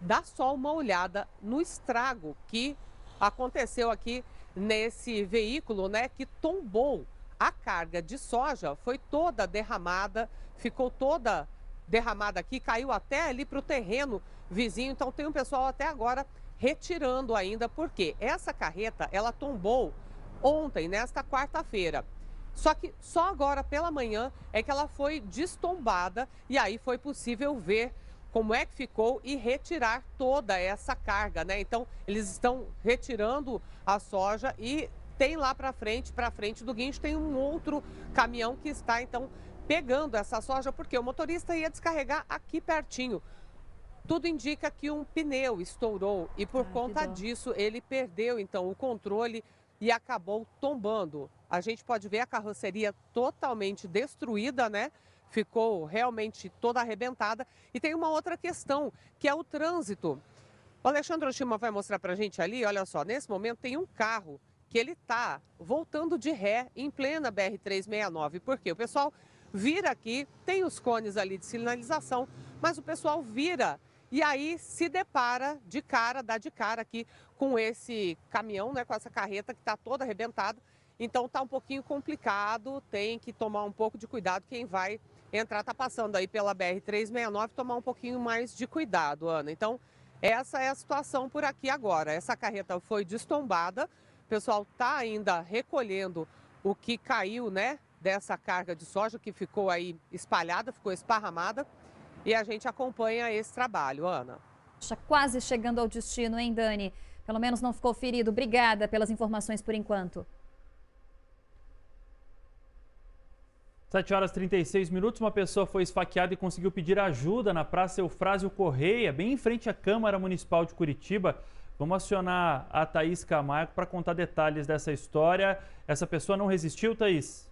Speaker 26: Dá só uma olhada no estrago que aconteceu aqui nesse veículo, né, que tombou. A carga de soja foi toda derramada, ficou toda derramada aqui, caiu até ali para o terreno vizinho. Então tem um pessoal até agora retirando ainda, porque essa carreta ela tombou ontem, nesta quarta-feira. Só que só agora pela manhã é que ela foi destombada e aí foi possível ver como é que ficou e retirar toda essa carga, né? Então, eles estão retirando a soja e tem lá para frente, para frente do guincho, tem um outro caminhão que está então pegando essa soja porque o motorista ia descarregar aqui pertinho. Tudo indica que um pneu estourou e por ah, conta disso ele perdeu então o controle e acabou tombando. A gente pode ver a carroceria totalmente destruída, né? Ficou realmente toda arrebentada. E tem uma outra questão, que é o trânsito. O Alexandre Oshima vai mostrar para a gente ali, olha só, nesse momento tem um carro que ele está voltando de ré em plena BR-369. Por quê? O pessoal vira aqui, tem os cones ali de sinalização, mas o pessoal vira e aí se depara de cara, dá de cara aqui com esse caminhão, né, com essa carreta que está toda arrebentada. Então está um pouquinho complicado, tem que tomar um pouco de cuidado quem vai entrar, está passando aí pela BR-369, tomar um pouquinho mais de cuidado, Ana. Então essa é a situação por aqui agora. Essa carreta foi destombada, o pessoal está ainda recolhendo o que caiu, né, dessa carga de soja que ficou aí espalhada, ficou esparramada. E a gente acompanha esse trabalho, Ana.
Speaker 1: Quase chegando ao destino, hein, Dani? Pelo menos não ficou ferido. Obrigada pelas informações por enquanto.
Speaker 2: 7 horas 36 minutos, uma pessoa foi esfaqueada e conseguiu pedir ajuda na Praça Eufrásio Correia, bem em frente à Câmara Municipal de Curitiba. Vamos acionar a Thaís Camargo para contar detalhes dessa história. Essa pessoa não resistiu, Thaís?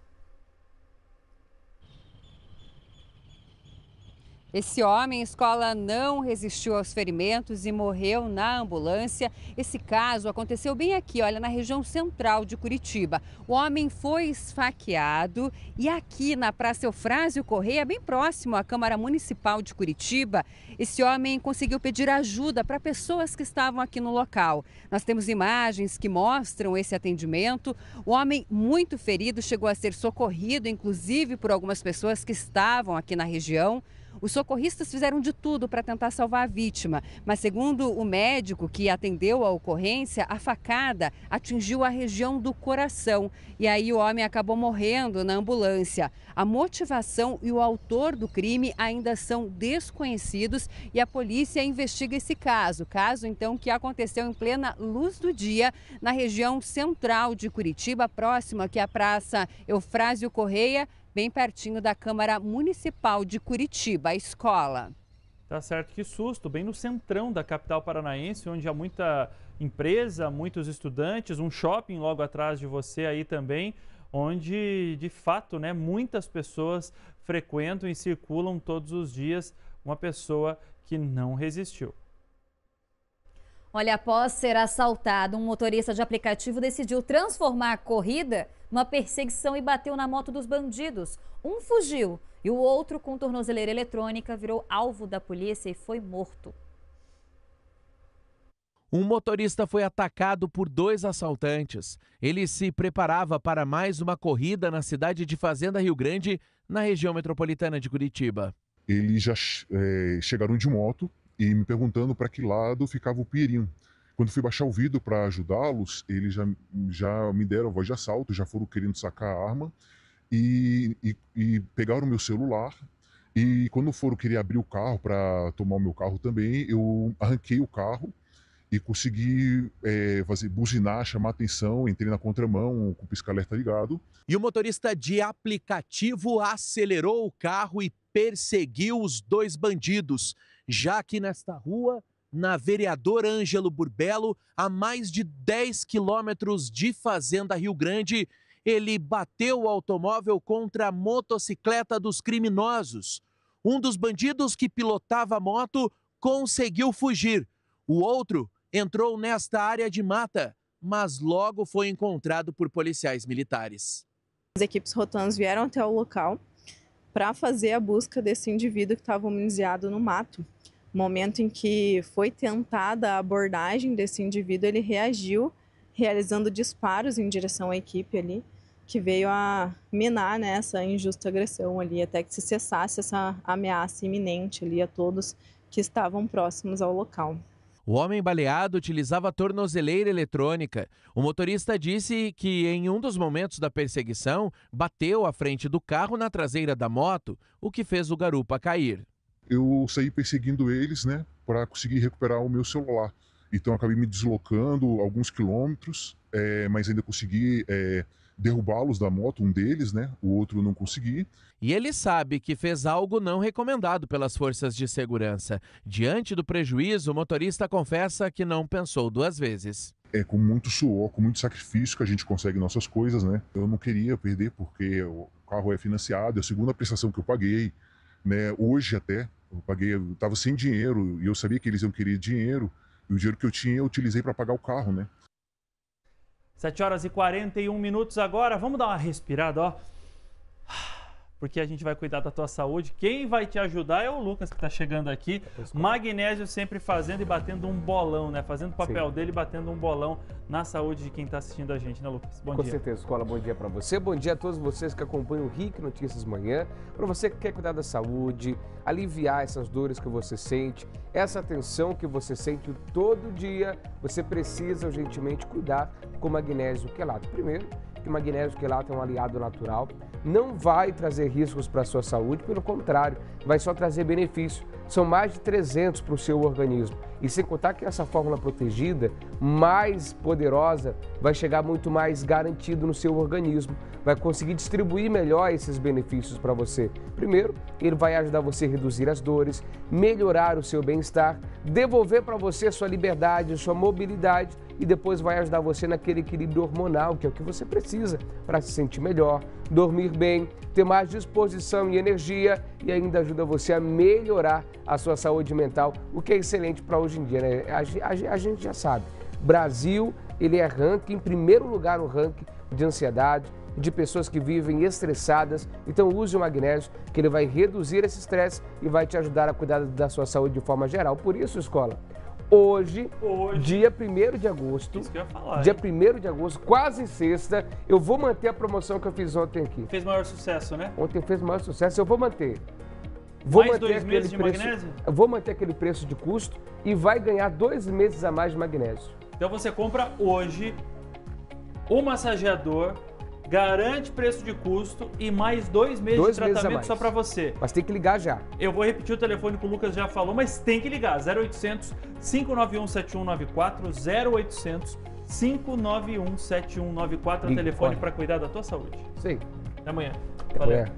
Speaker 3: Esse homem, escola, não resistiu aos ferimentos e morreu na ambulância. Esse caso aconteceu bem aqui, olha, na região central de Curitiba. O homem foi esfaqueado e aqui na Praça Eufrásio Correia, bem próximo à Câmara Municipal de Curitiba, esse homem conseguiu pedir ajuda para pessoas que estavam aqui no local. Nós temos imagens que mostram esse atendimento. O homem, muito ferido, chegou a ser socorrido, inclusive por algumas pessoas que estavam aqui na região. Os socorristas fizeram de tudo para tentar salvar a vítima, mas segundo o médico que atendeu a ocorrência, a facada atingiu a região do coração e aí o homem acabou morrendo na ambulância. A motivação e o autor do crime ainda são desconhecidos e a polícia investiga esse caso, caso então que aconteceu em plena luz do dia na região central de Curitiba, próxima aqui à Praça Eufrásio Correia, bem pertinho da Câmara Municipal de Curitiba, a escola.
Speaker 2: Tá certo, que susto, bem no centrão da capital paranaense, onde há muita empresa, muitos estudantes, um shopping logo atrás de você aí também, onde de fato, né, muitas pessoas frequentam e circulam todos os dias, uma pessoa que não resistiu.
Speaker 1: Olha, após ser assaltado, um motorista de aplicativo decidiu transformar a corrida numa perseguição e bateu na moto dos bandidos. Um fugiu e o outro, com tornozeleira eletrônica, virou alvo da polícia e foi morto.
Speaker 14: Um motorista foi atacado por dois assaltantes. Ele se preparava para mais uma corrida na cidade de Fazenda Rio Grande, na região metropolitana de Curitiba.
Speaker 16: Eles já é, chegaram de moto, e me perguntando para que lado ficava o pirinho Quando fui baixar o vidro para ajudá-los, eles já, já me deram a voz de assalto, já foram querendo sacar a arma e, e, e pegaram meu celular. E quando foram querer abrir o carro para tomar o meu carro também, eu arranquei o carro e consegui é, fazer buzinar, chamar atenção, entrei na contramão com o pisca-alerta ligado. E o motorista de aplicativo acelerou
Speaker 14: o carro e perseguiu os dois bandidos. Já aqui nesta rua, na Vereador Ângelo Burbelo, a mais de 10 quilômetros de Fazenda Rio Grande, ele bateu o automóvel contra a motocicleta dos criminosos. Um dos bandidos que pilotava a moto conseguiu fugir. O outro entrou nesta área de mata, mas logo foi encontrado por policiais militares. As equipes rotãs vieram até o local
Speaker 18: para fazer a busca desse indivíduo que estava municiado no mato momento em que foi tentada a abordagem desse indivíduo, ele reagiu realizando disparos em direção à equipe ali, que veio a minar né, essa injusta agressão ali, até que se cessasse essa ameaça iminente ali a todos que estavam próximos ao local.
Speaker 14: O homem baleado utilizava tornozeleira eletrônica. O motorista disse que, em um dos momentos da perseguição, bateu a frente do carro na traseira da moto, o que fez o garupa cair
Speaker 16: eu saí perseguindo eles, né, para conseguir recuperar o meu celular. Então acabei me deslocando alguns quilômetros, é, mas ainda consegui é, derrubá-los da moto, um deles, né? O outro não consegui.
Speaker 14: E ele sabe que fez algo não recomendado pelas forças de segurança. Diante do prejuízo, o motorista confessa que não pensou duas vezes.
Speaker 16: É com muito suor, com muito sacrifício que a gente consegue nossas coisas, né? Eu não queria perder porque o carro é financiado, é a segunda prestação que eu paguei né, hoje até, eu paguei, eu tava sem dinheiro e eu sabia que eles iam querer dinheiro, e o dinheiro que eu tinha eu utilizei para pagar o carro, né?
Speaker 2: 7 horas e 41 minutos agora, vamos dar uma respirada, ó porque a gente vai cuidar da tua saúde. Quem vai te ajudar é o Lucas, que está chegando aqui. Tá magnésio sempre fazendo e batendo um bolão, né? Fazendo o papel Sim. dele batendo um bolão na saúde de quem está assistindo a gente, né,
Speaker 27: Lucas? Bom Com dia. Com certeza, Escola. Bom dia para você. Bom dia a todos vocês que acompanham o RIC Notícias Manhã. Para você que quer cuidar da saúde, aliviar essas dores que você sente, essa tensão que você sente todo dia, você precisa urgentemente cuidar com o magnésio quelato. Primeiro, e magnésio quelato é um aliado natural, não vai trazer riscos para a sua saúde, pelo contrário, vai só trazer benefício. São mais de 300 para o seu organismo. E sem contar que essa fórmula protegida, mais poderosa, vai chegar muito mais garantido no seu organismo. Vai conseguir distribuir melhor esses benefícios para você. Primeiro, ele vai ajudar você a reduzir as dores, melhorar o seu bem-estar, devolver para você sua liberdade, sua mobilidade e depois vai ajudar você naquele equilíbrio hormonal, que é o que você precisa para se sentir melhor, dormir bem, ter mais disposição e energia e ainda ajuda você a melhorar a sua saúde mental, o que é excelente para hoje em dia, né? A, a, a gente já sabe. Brasil, ele é ranking, em primeiro lugar no ranking de ansiedade, de pessoas que vivem estressadas. Então use o magnésio, que ele vai reduzir esse estresse e vai te ajudar a cuidar da sua saúde de forma geral. Por isso, escola, Hoje, Hoje, dia 1 de agosto. Isso que eu ia falar. Dia 1 de agosto, quase sexta, eu vou manter a promoção que eu fiz ontem aqui. Fez maior sucesso, né? Ontem fez maior sucesso, eu vou manter. Vou mais manter dois aquele meses de preço, magnésio? Vou manter aquele preço de custo e vai ganhar dois meses a mais de magnésio. Então você compra hoje o
Speaker 2: massageador, garante preço de custo e mais dois meses dois de tratamento meses só para você.
Speaker 27: Mas tem que ligar já.
Speaker 2: Eu vou repetir o telefone que o Lucas já falou, mas tem que ligar. 0800 591-7194, 0800 591-7194 é o telefone para cuidar da tua saúde. Sim. Até amanhã. Até Valeu. Amanhã.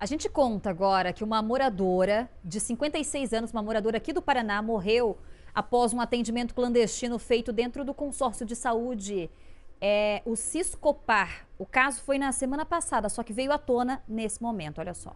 Speaker 1: A gente conta agora que uma moradora de 56 anos, uma moradora aqui do Paraná, morreu após um atendimento clandestino feito dentro do consórcio de saúde, é, o Ciscopar. O caso foi na semana passada, só que veio à tona nesse momento, olha só.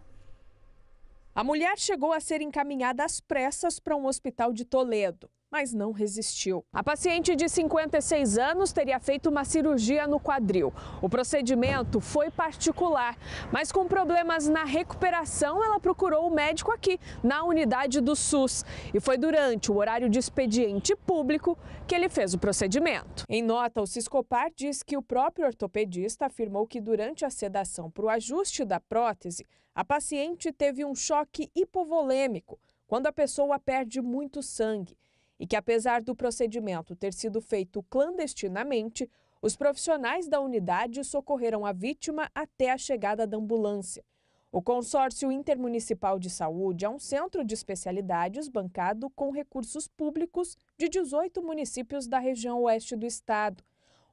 Speaker 1: A mulher chegou a ser encaminhada às pressas
Speaker 25: para um hospital de Toledo mas não resistiu. A paciente de 56 anos teria feito uma cirurgia no quadril. O procedimento foi particular, mas com problemas na recuperação, ela procurou o médico aqui, na unidade do SUS. E foi durante o horário de expediente público que ele fez o procedimento. Em nota, o Ciscopar diz que o próprio ortopedista afirmou que durante a sedação para o ajuste da prótese, a paciente teve um choque hipovolêmico, quando a pessoa perde muito sangue e que, apesar do procedimento ter sido feito clandestinamente, os profissionais da unidade socorreram a vítima até a chegada da ambulância. O Consórcio Intermunicipal de Saúde é um centro de especialidades bancado com recursos públicos de 18 municípios da região oeste do estado.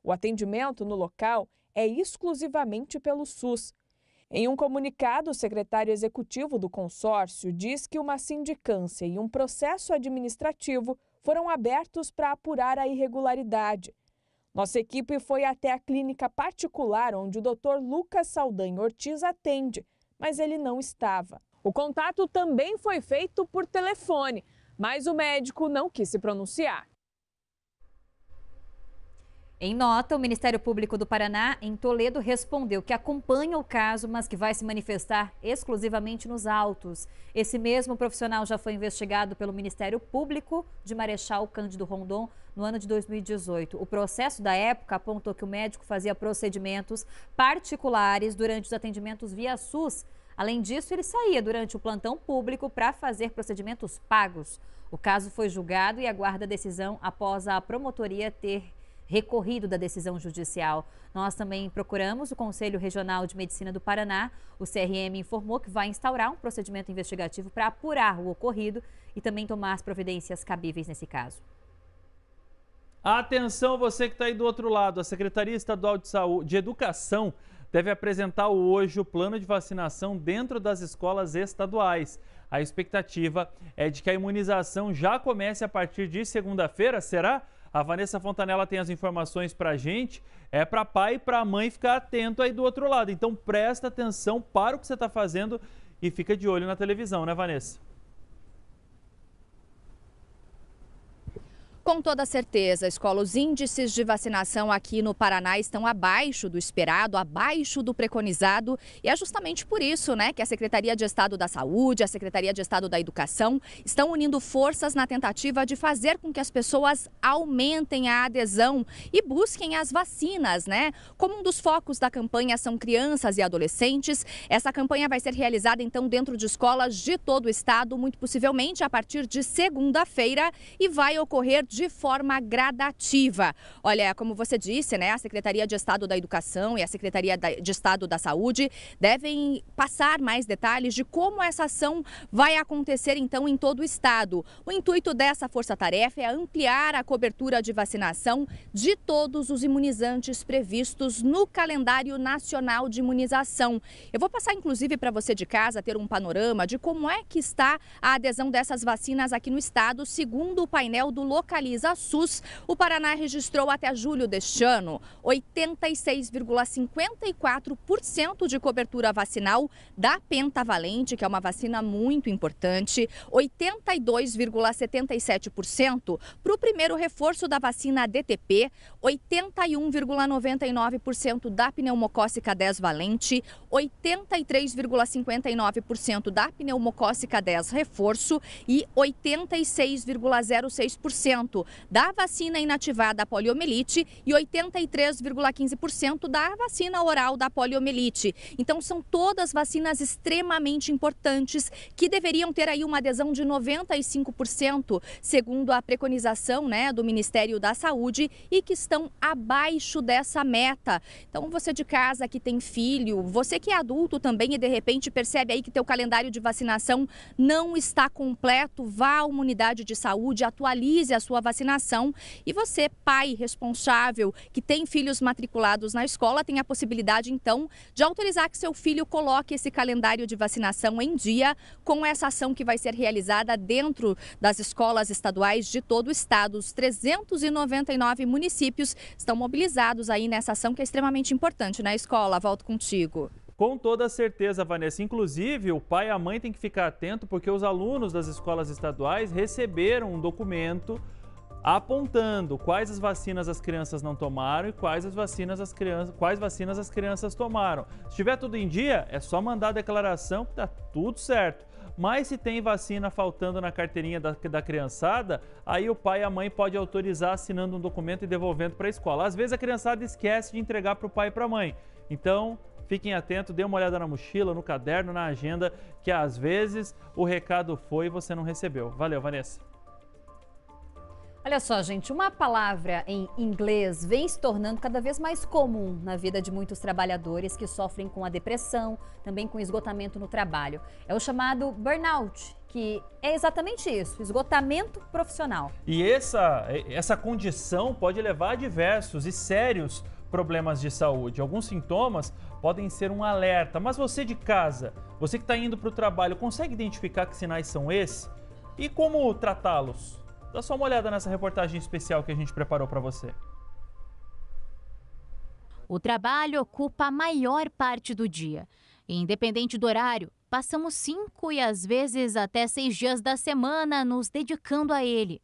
Speaker 25: O atendimento no local é exclusivamente pelo SUS. Em um comunicado, o secretário executivo do consórcio diz que uma sindicância e um processo administrativo foram abertos para apurar a irregularidade. Nossa equipe foi até a clínica particular onde o Dr. Lucas Saldanha Ortiz atende, mas ele não estava. O contato também foi feito por telefone,
Speaker 1: mas o médico não quis se pronunciar. Em nota, o Ministério Público do Paraná, em Toledo, respondeu que acompanha o caso, mas que vai se manifestar exclusivamente nos autos. Esse mesmo profissional já foi investigado pelo Ministério Público de Marechal Cândido Rondon no ano de 2018. O processo da época apontou que o médico fazia procedimentos particulares durante os atendimentos via SUS. Além disso, ele saía durante o plantão público para fazer procedimentos pagos. O caso foi julgado e aguarda decisão após a promotoria ter recorrido da decisão judicial. Nós também procuramos o Conselho Regional de Medicina do Paraná. O CRM informou que vai instaurar um procedimento investigativo para apurar o ocorrido e também tomar as providências cabíveis nesse caso.
Speaker 2: Atenção, você que está aí do outro lado. A Secretaria Estadual de Saúde de Educação deve apresentar hoje o plano de vacinação dentro das escolas estaduais. A expectativa é de que a imunização já comece a partir de segunda-feira, será? A Vanessa Fontanella tem as informações para a gente. É para pai e para a mãe ficar atento aí do outro lado. Então presta atenção, para o que você está fazendo e fica de olho na televisão, né, Vanessa?
Speaker 6: Com toda certeza, escola, os índices de vacinação aqui no Paraná estão abaixo do esperado, abaixo do preconizado. E é justamente por isso né, que a Secretaria de Estado da Saúde, a Secretaria de Estado da Educação estão unindo forças na tentativa de fazer com que as pessoas aumentem a adesão e busquem as vacinas, né? Como um dos focos da campanha são crianças e adolescentes, essa campanha vai ser realizada então dentro de escolas de todo o estado, muito possivelmente a partir de segunda-feira, e vai ocorrer de de forma gradativa. Olha, como você disse, né, a Secretaria de Estado da Educação e a Secretaria de Estado da Saúde devem passar mais detalhes de como essa ação vai acontecer então em todo o estado. O intuito dessa força-tarefa é ampliar a cobertura de vacinação de todos os imunizantes previstos no calendário nacional de imunização. Eu vou passar inclusive para você de casa ter um panorama de como é que está a adesão dessas vacinas aqui no estado, segundo o painel do local fiscaliza a SUS, o Paraná registrou até julho deste ano 86,54% de cobertura vacinal da pentavalente, que é uma vacina muito importante, 82,77% para o primeiro reforço da vacina DTP, 81,99% da pneumocócica 10 valente, 83,59% da pneumocócica 10 reforço e 86,06% da vacina inativada à poliomielite e 83,15% da vacina oral da poliomielite. Então são todas vacinas extremamente importantes que deveriam ter aí uma adesão de 95%, segundo a preconização, né, do Ministério da Saúde e que estão abaixo dessa meta. Então você de casa que tem filho, você que é adulto também e de repente percebe aí que teu calendário de vacinação não está completo, vá a uma unidade de saúde, atualize a sua vacinação. E você, pai responsável, que tem filhos matriculados na escola, tem a possibilidade, então, de autorizar que seu filho coloque esse calendário de vacinação em dia com essa ação que vai ser realizada dentro das escolas estaduais de todo o estado. Os 399 municípios estão mobilizados aí nessa ação que é extremamente importante na né, escola. Volto contigo.
Speaker 2: Com toda certeza, Vanessa. Inclusive, o pai e a mãe têm que ficar atento porque os alunos das escolas estaduais receberam um documento apontando quais as vacinas as crianças não tomaram e quais as vacinas as crianças, quais vacinas as crianças tomaram. Se tiver tudo em dia, é só mandar a declaração que tá tudo certo. Mas se tem vacina faltando na carteirinha da, da criançada, aí o pai e a mãe pode autorizar assinando um documento e devolvendo para a escola. Às vezes a criançada esquece de entregar para o pai e para a mãe. Então, Fiquem atentos, dê uma olhada na mochila, no caderno, na agenda, que às vezes o recado foi e você não recebeu. Valeu, Vanessa.
Speaker 1: Olha só, gente, uma palavra em inglês vem se tornando cada vez mais comum na vida de muitos trabalhadores que sofrem com a depressão, também com esgotamento no trabalho. É o chamado burnout, que é exatamente isso, esgotamento profissional.
Speaker 2: E essa, essa condição pode levar a diversos e sérios problemas de saúde. Alguns sintomas podem ser um alerta, mas você de casa, você que está indo para o trabalho, consegue identificar que sinais são esses? E como tratá-los? Dá só uma olhada nessa reportagem especial que a gente preparou para você.
Speaker 28: O trabalho ocupa a maior parte do dia. Independente do horário, passamos cinco e às vezes até seis dias da semana nos dedicando a ele.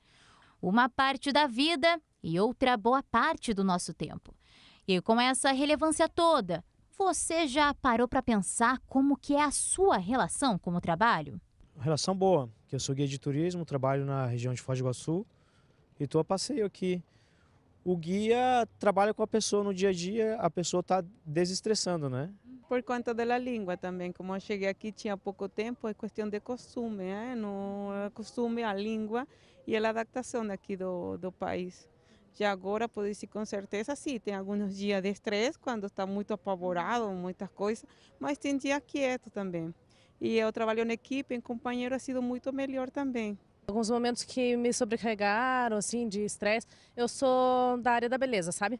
Speaker 28: Uma parte da vida e outra boa parte do nosso tempo. E com essa relevância toda, você já parou para pensar como que é a sua relação com o trabalho?
Speaker 21: Relação boa que eu sou guia de turismo, trabalho na região de Foz do Iguaçu e estou a passeio aqui. O guia trabalha com a pessoa no dia a dia, a pessoa está desestressando, né?
Speaker 17: Por conta da língua também, como eu cheguei aqui tinha pouco tempo, é questão de costume, né? no é costume a língua e a adaptação daqui do, do país. Já agora pode dizer com certeza, sim, tem alguns dias de estresse, quando está muito apavorado, muitas coisas, mas tem dias quieto
Speaker 29: também e o trabalho em equipe, em companheiro, ha sido muito melhor também. Alguns momentos que me sobrecarregaram, assim, de estresse, eu sou da área da beleza, sabe?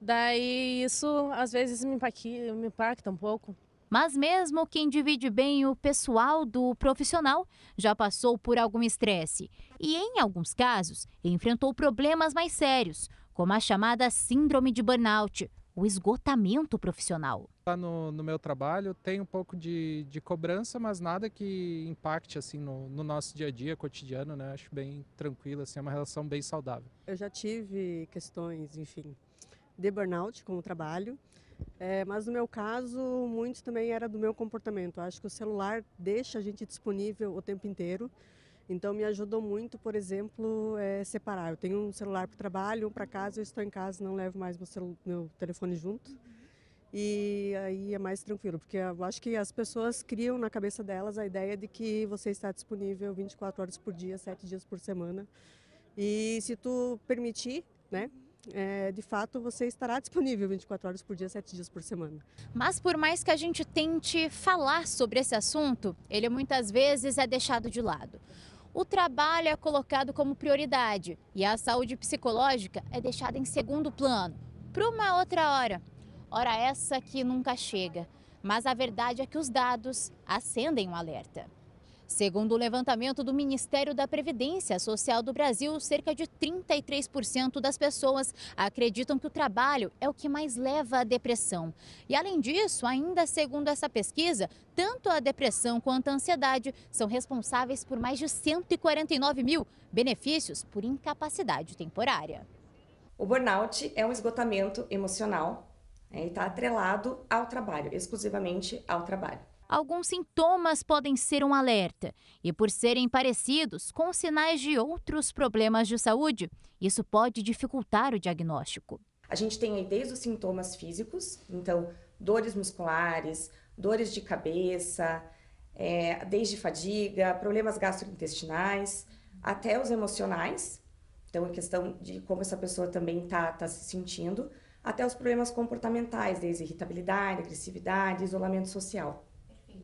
Speaker 29: Daí isso às vezes me impacta, me impacta um pouco. Mas mesmo quem
Speaker 28: divide bem o pessoal do profissional já passou por algum estresse e, em alguns casos, enfrentou problemas mais sérios, como a chamada síndrome de burnout, o esgotamento profissional.
Speaker 30: Tá no, no, meu trabalho tem um pouco de, de cobrança, mas nada que impacte assim no, no, nosso dia a dia cotidiano, né? Acho bem tranquilo, assim, é uma relação bem saudável.
Speaker 7: Eu já tive questões, enfim, de burnout com o trabalho, é, mas no meu caso muito também era do meu comportamento. Acho que o celular deixa a gente disponível o tempo inteiro. Então me ajudou muito, por exemplo, é, separar. Eu tenho um celular para o trabalho, um para casa. Eu estou em casa, não levo mais meu, meu telefone junto e aí é mais tranquilo, porque eu acho que as pessoas criam na cabeça delas a ideia de que você está disponível 24 horas por dia, 7 dias por semana. E se tu permitir, né? É, de fato, você estará disponível 24 horas por dia, 7 dias por semana.
Speaker 28: Mas por mais que a gente tente falar sobre esse assunto, ele muitas vezes é deixado de lado. O trabalho é colocado como prioridade e a saúde psicológica é deixada em segundo plano, para uma outra hora, hora essa que nunca chega. Mas a verdade é que os dados acendem um alerta. Segundo o levantamento do Ministério da Previdência Social do Brasil, cerca de 33% das pessoas acreditam que o trabalho é o que mais leva à depressão. E além disso, ainda segundo essa pesquisa, tanto a depressão quanto a ansiedade são responsáveis por mais de 149 mil benefícios por incapacidade temporária.
Speaker 7: O burnout é um
Speaker 28: esgotamento emocional é, e está atrelado ao trabalho, exclusivamente ao trabalho. Alguns sintomas podem ser um alerta, e por serem parecidos com sinais de outros problemas de saúde, isso pode dificultar o diagnóstico. A gente tem
Speaker 7: aí desde os sintomas físicos, então dores musculares, dores de cabeça, é, desde fadiga, problemas gastrointestinais, até os emocionais, então a questão de como essa pessoa também está tá se sentindo até os problemas comportamentais, desde irritabilidade, agressividade, isolamento social.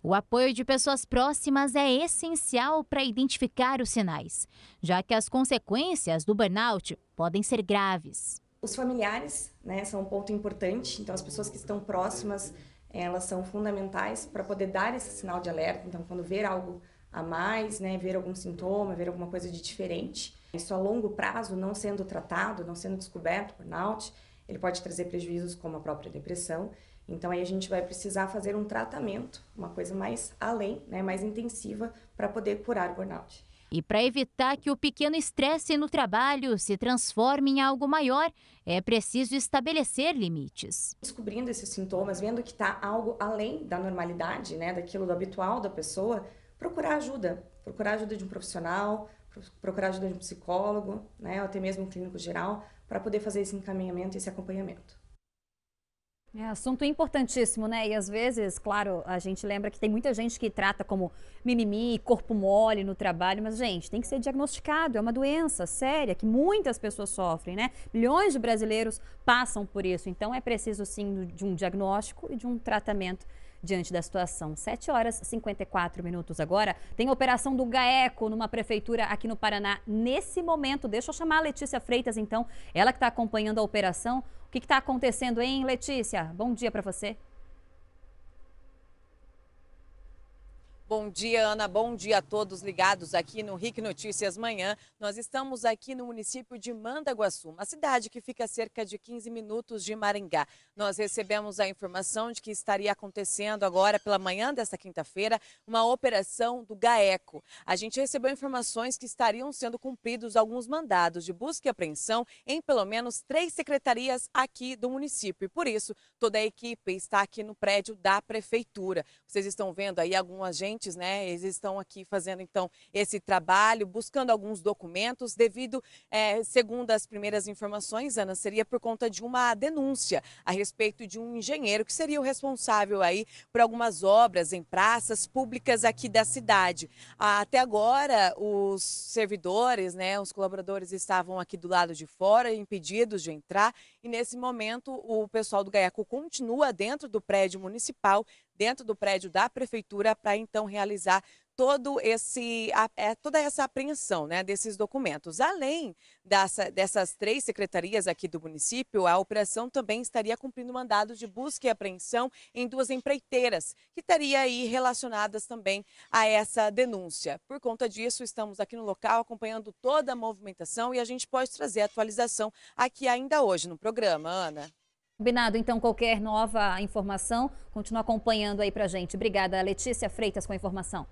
Speaker 28: O apoio de pessoas próximas é essencial para identificar os sinais, já que as consequências do burnout podem ser graves.
Speaker 7: Os familiares né, são um ponto importante, então as pessoas que estão próximas elas são fundamentais para poder dar esse sinal de alerta. Então, quando ver algo a mais, né, ver algum sintoma, ver alguma coisa de diferente, isso a longo prazo não sendo tratado, não sendo descoberto, burnout, ele pode trazer prejuízos como a própria depressão. Então aí a gente vai precisar fazer um tratamento, uma coisa
Speaker 28: mais além, né, mais intensiva para poder curar o burnout. E para evitar que o pequeno estresse no trabalho se transforme em algo maior, é preciso estabelecer limites.
Speaker 7: Descobrindo esses sintomas, vendo que está algo além da normalidade, né, daquilo do habitual da pessoa, procurar ajuda. Procurar ajuda de um profissional, procurar ajuda de um psicólogo, né, ou até mesmo um clínico geral, para poder fazer esse encaminhamento, esse acompanhamento.
Speaker 1: É assunto importantíssimo, né? E às vezes, claro, a gente lembra que tem muita gente que trata como mimimi, corpo mole no trabalho, mas, gente, tem que ser diagnosticado. É uma doença séria que muitas pessoas sofrem, né? Milhões de brasileiros passam por isso. Então, é preciso, sim, de um diagnóstico e de um tratamento diante da situação. 7 horas e 54 minutos agora. Tem operação do GAECO numa prefeitura aqui no Paraná nesse momento. Deixa eu chamar a Letícia Freitas, então, ela que está acompanhando a operação. O que está acontecendo, hein, Letícia? Bom dia para você.
Speaker 31: Bom dia, Ana. Bom dia a todos ligados aqui no RIC Notícias Manhã. Nós estamos aqui no município de Mandaguaçu, uma cidade que fica a cerca de 15 minutos de Maringá. Nós recebemos a informação de que estaria acontecendo agora, pela manhã desta quinta-feira, uma operação do GAECO. A gente recebeu informações que estariam sendo cumpridos alguns mandados de busca e apreensão em pelo menos três secretarias aqui do município. E por isso, toda a equipe está aqui no prédio da Prefeitura. Vocês estão vendo aí algum agente agentes, né? Eles estão aqui fazendo então esse trabalho, buscando alguns documentos, devido, é, segundo as primeiras informações, Ana, seria por conta de uma denúncia a respeito de um engenheiro que seria o responsável aí por algumas obras em praças públicas aqui da cidade. Até agora, os servidores, né, os colaboradores estavam aqui do lado de fora, impedidos de entrar, e nesse momento o pessoal do Gaiaco continua dentro do prédio municipal dentro do prédio da prefeitura para então realizar todo esse, é, toda essa apreensão né, desses documentos. Além dessa, dessas três secretarias aqui do município, a operação também estaria cumprindo mandados de busca e apreensão em duas empreiteiras, que estariam aí relacionadas também a essa denúncia. Por conta disso, estamos aqui no local acompanhando toda a movimentação e a gente pode trazer a atualização aqui ainda hoje no programa, Ana.
Speaker 1: Combinado, então, qualquer nova informação, continua acompanhando aí pra gente. Obrigada, Letícia Freitas, com a informação.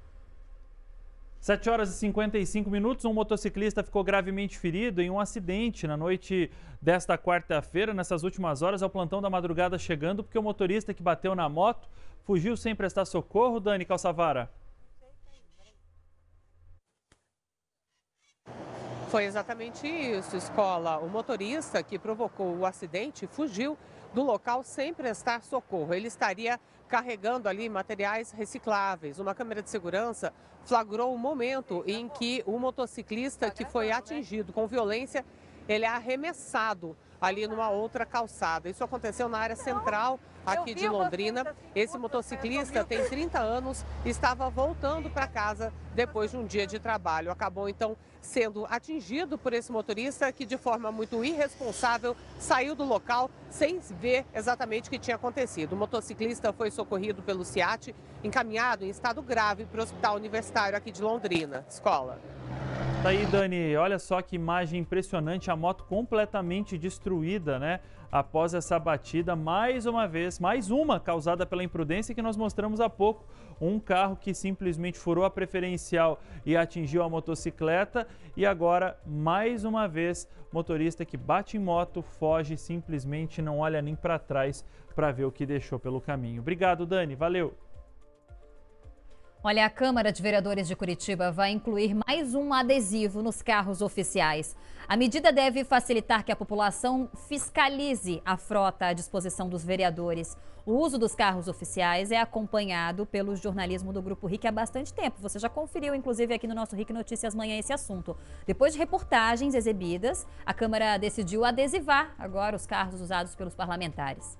Speaker 2: 7 horas e 55 minutos, um motociclista ficou gravemente ferido em um acidente na noite desta quarta-feira, nessas últimas horas, ao é plantão da madrugada chegando, porque o motorista que bateu na moto fugiu sem prestar socorro, Dani Calçavara.
Speaker 26: Foi exatamente isso, escola. O motorista que provocou o acidente fugiu do local sem prestar socorro. Ele estaria carregando ali materiais recicláveis. Uma câmera de segurança flagrou o momento em que o motociclista que foi né? atingido com violência, ele é arremessado ali numa outra calçada. Isso aconteceu na área central aqui de Londrina. Assim, esse motociclista tem 30 anos, estava voltando para casa depois de um dia de trabalho. Acabou então sendo atingido por esse motorista que, de forma muito irresponsável, saiu do local sem ver exatamente o que tinha acontecido. O motociclista foi socorrido pelo SIAT, encaminhado em estado grave para o Hospital Universitário aqui de Londrina. Escola.
Speaker 2: Tá aí, Dani. Olha só que imagem impressionante. A moto completamente destruída, né? após essa batida, mais uma vez, mais uma causada pela imprudência que nós mostramos há pouco. Um carro que simplesmente furou a preferencial e atingiu a motocicleta. E agora, mais uma vez, motorista que bate em moto, foge, simplesmente não olha nem para trás para ver o que deixou pelo caminho. Obrigado, Dani. Valeu!
Speaker 1: Olha, a Câmara de Vereadores de Curitiba vai incluir mais um adesivo nos carros oficiais. A medida deve facilitar que a população fiscalize a frota à disposição dos vereadores. O uso dos carros oficiais é acompanhado pelo jornalismo do Grupo RIC há bastante tempo. Você já conferiu, inclusive, aqui no nosso RIC Notícias Manhã esse assunto. Depois de reportagens exibidas, a Câmara decidiu adesivar agora os carros usados pelos parlamentares.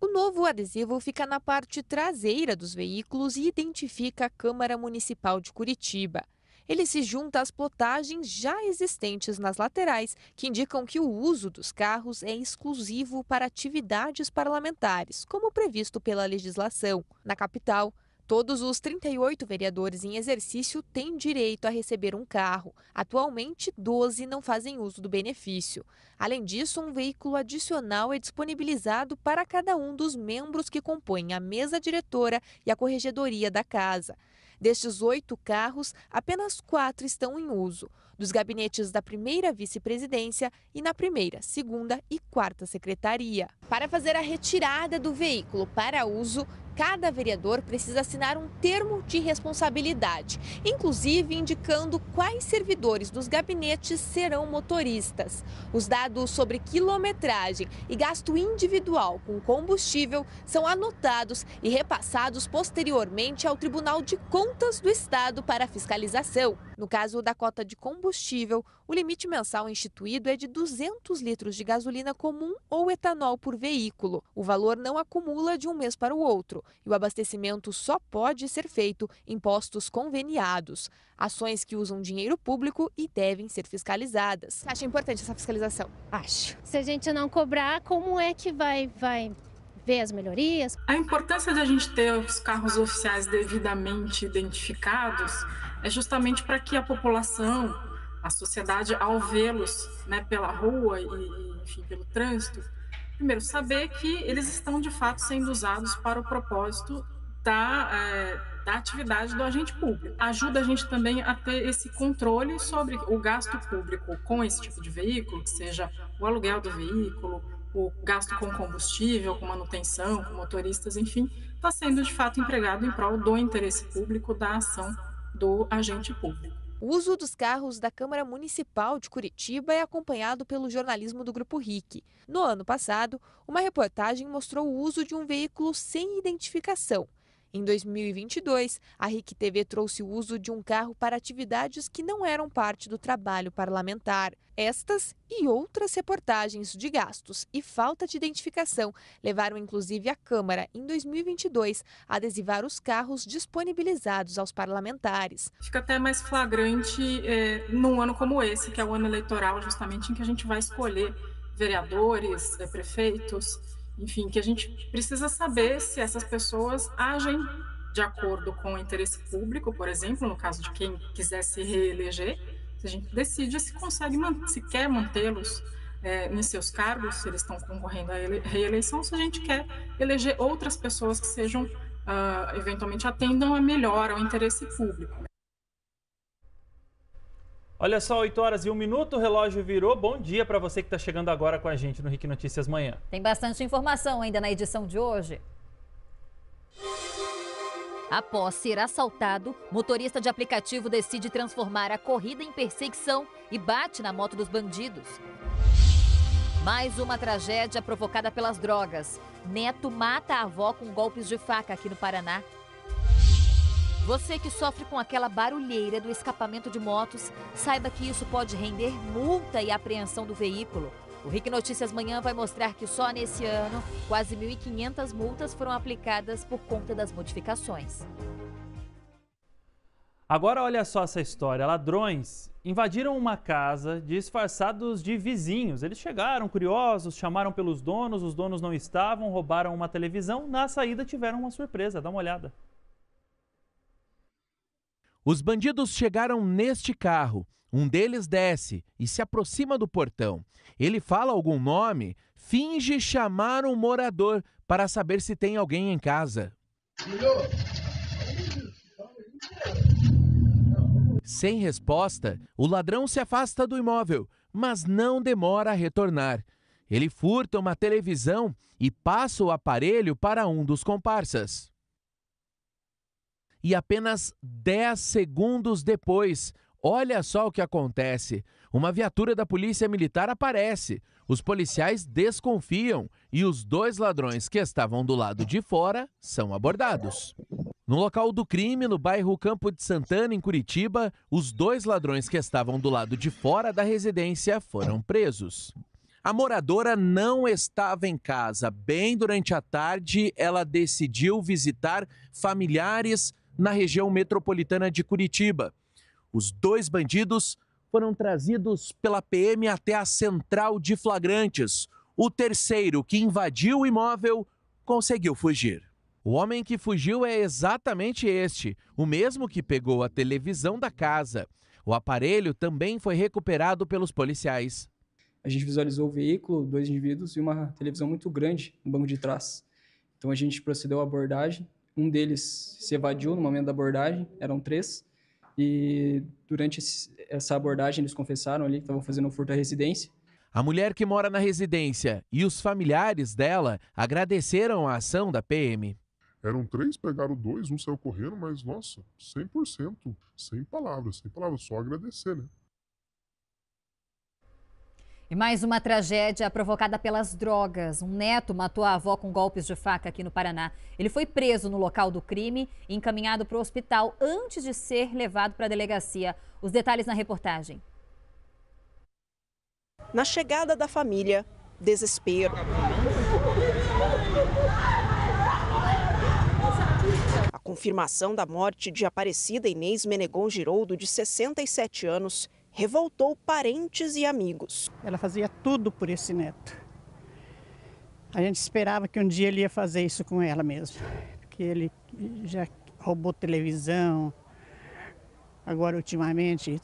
Speaker 20: O novo adesivo fica na parte traseira dos veículos e identifica a Câmara Municipal de Curitiba. Ele se junta às plotagens já existentes nas laterais, que indicam que o uso dos carros é exclusivo para atividades parlamentares, como previsto pela legislação. Na capital, Todos os 38 vereadores em exercício têm direito a receber um carro. Atualmente, 12 não fazem uso do benefício. Além disso, um veículo adicional é disponibilizado para cada um dos membros que compõem a mesa diretora e a corregedoria da casa. Destes oito carros, apenas quatro estão em uso: dos gabinetes da primeira vice-presidência e na primeira, segunda e quarta secretaria. Para fazer a retirada do veículo para uso, cada vereador precisa assinar um termo de responsabilidade, inclusive indicando quais servidores dos gabinetes serão motoristas. Os dados sobre quilometragem e gasto individual com combustível são anotados e repassados posteriormente ao Tribunal de Contas do Estado para fiscalização. No caso da cota de combustível, o limite mensal instituído é de 200 litros de gasolina comum ou etanol por veículo. O valor não acumula de um mês para o outro e o abastecimento só pode ser feito em postos conveniados. Ações que usam dinheiro público e devem ser fiscalizadas. Você acha importante essa fiscalização? Acho. Se a gente não cobrar, como é que vai, vai ver as melhorias.
Speaker 32: A importância de a gente ter os carros oficiais devidamente identificados é justamente para que a população a sociedade, ao vê-los né, pela rua e, enfim, pelo trânsito, primeiro, saber que eles estão de fato sendo usados para o propósito da, é, da atividade do agente público. Ajuda a gente também a ter esse controle sobre o gasto público com esse tipo de veículo, que seja o aluguel do veículo, o gasto com combustível, com manutenção, com motoristas, enfim, está sendo de fato empregado em prol do interesse público, da ação do agente público. O
Speaker 20: uso dos carros da Câmara Municipal de Curitiba é acompanhado pelo jornalismo do Grupo RIC. No ano passado, uma reportagem mostrou o uso de um veículo sem identificação. Em 2022, a RIC TV trouxe o uso de um carro para atividades que não eram parte do trabalho parlamentar. Estas e outras reportagens de gastos e falta de identificação levaram inclusive a Câmara, em 2022, a adesivar os carros disponibilizados aos parlamentares.
Speaker 32: Fica até mais flagrante é, num ano como esse, que é o ano eleitoral, justamente em que a gente vai escolher vereadores, é, prefeitos enfim, que a gente precisa saber se essas pessoas agem de acordo com o interesse público, por exemplo, no caso de quem quiser se reeleger, se a gente decide se consegue se quer mantê-los é, em seus cargos, se eles estão concorrendo à reeleição, se a gente quer eleger outras pessoas que sejam uh, eventualmente atendam a melhor ao interesse público.
Speaker 2: Olha só, 8 horas e 1 minuto, o relógio virou. Bom dia para você que está chegando agora com a gente no RIC Notícias Manhã.
Speaker 1: Tem bastante informação ainda na edição de hoje. Após ser assaltado, motorista de aplicativo decide transformar a corrida em perseguição e bate na moto dos bandidos. Mais uma tragédia provocada pelas drogas. Neto mata a avó com golpes de faca aqui no Paraná. Você que sofre com aquela barulheira do escapamento de motos, saiba que isso pode render multa e apreensão do veículo. O RIC Notícias Manhã vai mostrar que só nesse ano, quase 1.500 multas foram aplicadas por conta das modificações.
Speaker 2: Agora olha só essa história. Ladrões invadiram uma casa disfarçados de vizinhos. Eles chegaram curiosos, chamaram pelos donos, os donos não estavam, roubaram uma televisão. Na saída tiveram uma surpresa. Dá uma olhada.
Speaker 14: Os bandidos chegaram neste carro. Um deles desce e se aproxima do portão. Ele fala algum nome, finge chamar um morador para saber se tem alguém em casa. Sem resposta, o ladrão se afasta do imóvel, mas não demora a retornar. Ele furta uma televisão e passa o aparelho para um dos comparsas e apenas 10 segundos depois, olha só o que acontece. Uma viatura da Polícia Militar aparece. Os policiais desconfiam e os dois ladrões que estavam do lado de fora são abordados. No local do crime, no bairro Campo de Santana, em Curitiba, os dois ladrões que estavam do lado de fora da residência foram presos. A moradora não estava em casa. Bem durante a tarde, ela decidiu visitar familiares na região metropolitana de Curitiba. Os dois bandidos foram trazidos pela PM até a central de flagrantes. O terceiro, que invadiu o imóvel, conseguiu fugir. O homem que fugiu é exatamente este, o mesmo que pegou a televisão da casa. O aparelho também foi recuperado pelos policiais. A gente visualizou o veículo, dois
Speaker 15: indivíduos e uma televisão muito grande no banco de trás. Então a gente procedeu à abordagem, um deles se evadiu no momento da abordagem, eram três, e durante
Speaker 14: essa abordagem eles confessaram ali que estavam fazendo um furto à residência. A mulher que mora na residência e os familiares dela agradeceram a ação da PM. Eram três,
Speaker 16: pegaram dois, um saiu correndo, mas nossa, 100%, sem palavras, sem palavras, só agradecer, né?
Speaker 1: E mais uma tragédia provocada pelas drogas. Um neto matou a avó com golpes de faca aqui no Paraná. Ele foi preso no local do crime e encaminhado para o hospital antes de ser levado para a delegacia. Os detalhes na reportagem.
Speaker 18: Na chegada da família, desespero. A confirmação da morte de Aparecida Inês Menegon Giroudo, de 67 anos, revoltou parentes e amigos. Ela fazia tudo por esse neto.
Speaker 33: A gente esperava que um dia ele ia fazer isso com ela mesmo, porque ele já roubou televisão, agora ultimamente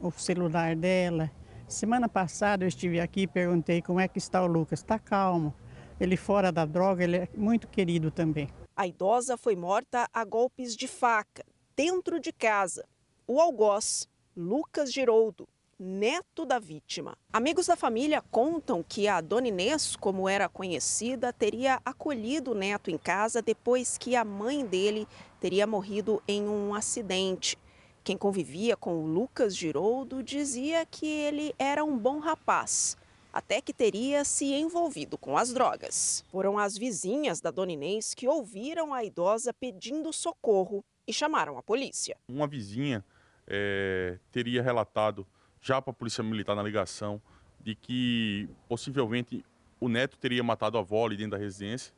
Speaker 33: o celular dela. Semana passada eu estive aqui e perguntei como é que está o Lucas. Está calmo. Ele fora da droga, ele é muito querido também.
Speaker 18: A idosa foi morta a golpes de faca, dentro de casa. O algoz Lucas Giroldo, neto da vítima. Amigos da família contam que a dona Inês, como era conhecida, teria acolhido o neto em casa depois que a mãe dele teria morrido em um acidente. Quem convivia com o Lucas Giroldo dizia que ele era um bom rapaz, até que teria se envolvido com as drogas. Foram as vizinhas da dona Inês que ouviram a idosa pedindo socorro e chamaram a polícia.
Speaker 11: Uma vizinha é, teria relatado já para a Polícia Militar na ligação de que possivelmente o neto teria matado a avó ali dentro da residência.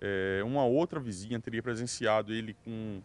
Speaker 11: É, uma outra vizinha teria presenciado ele com,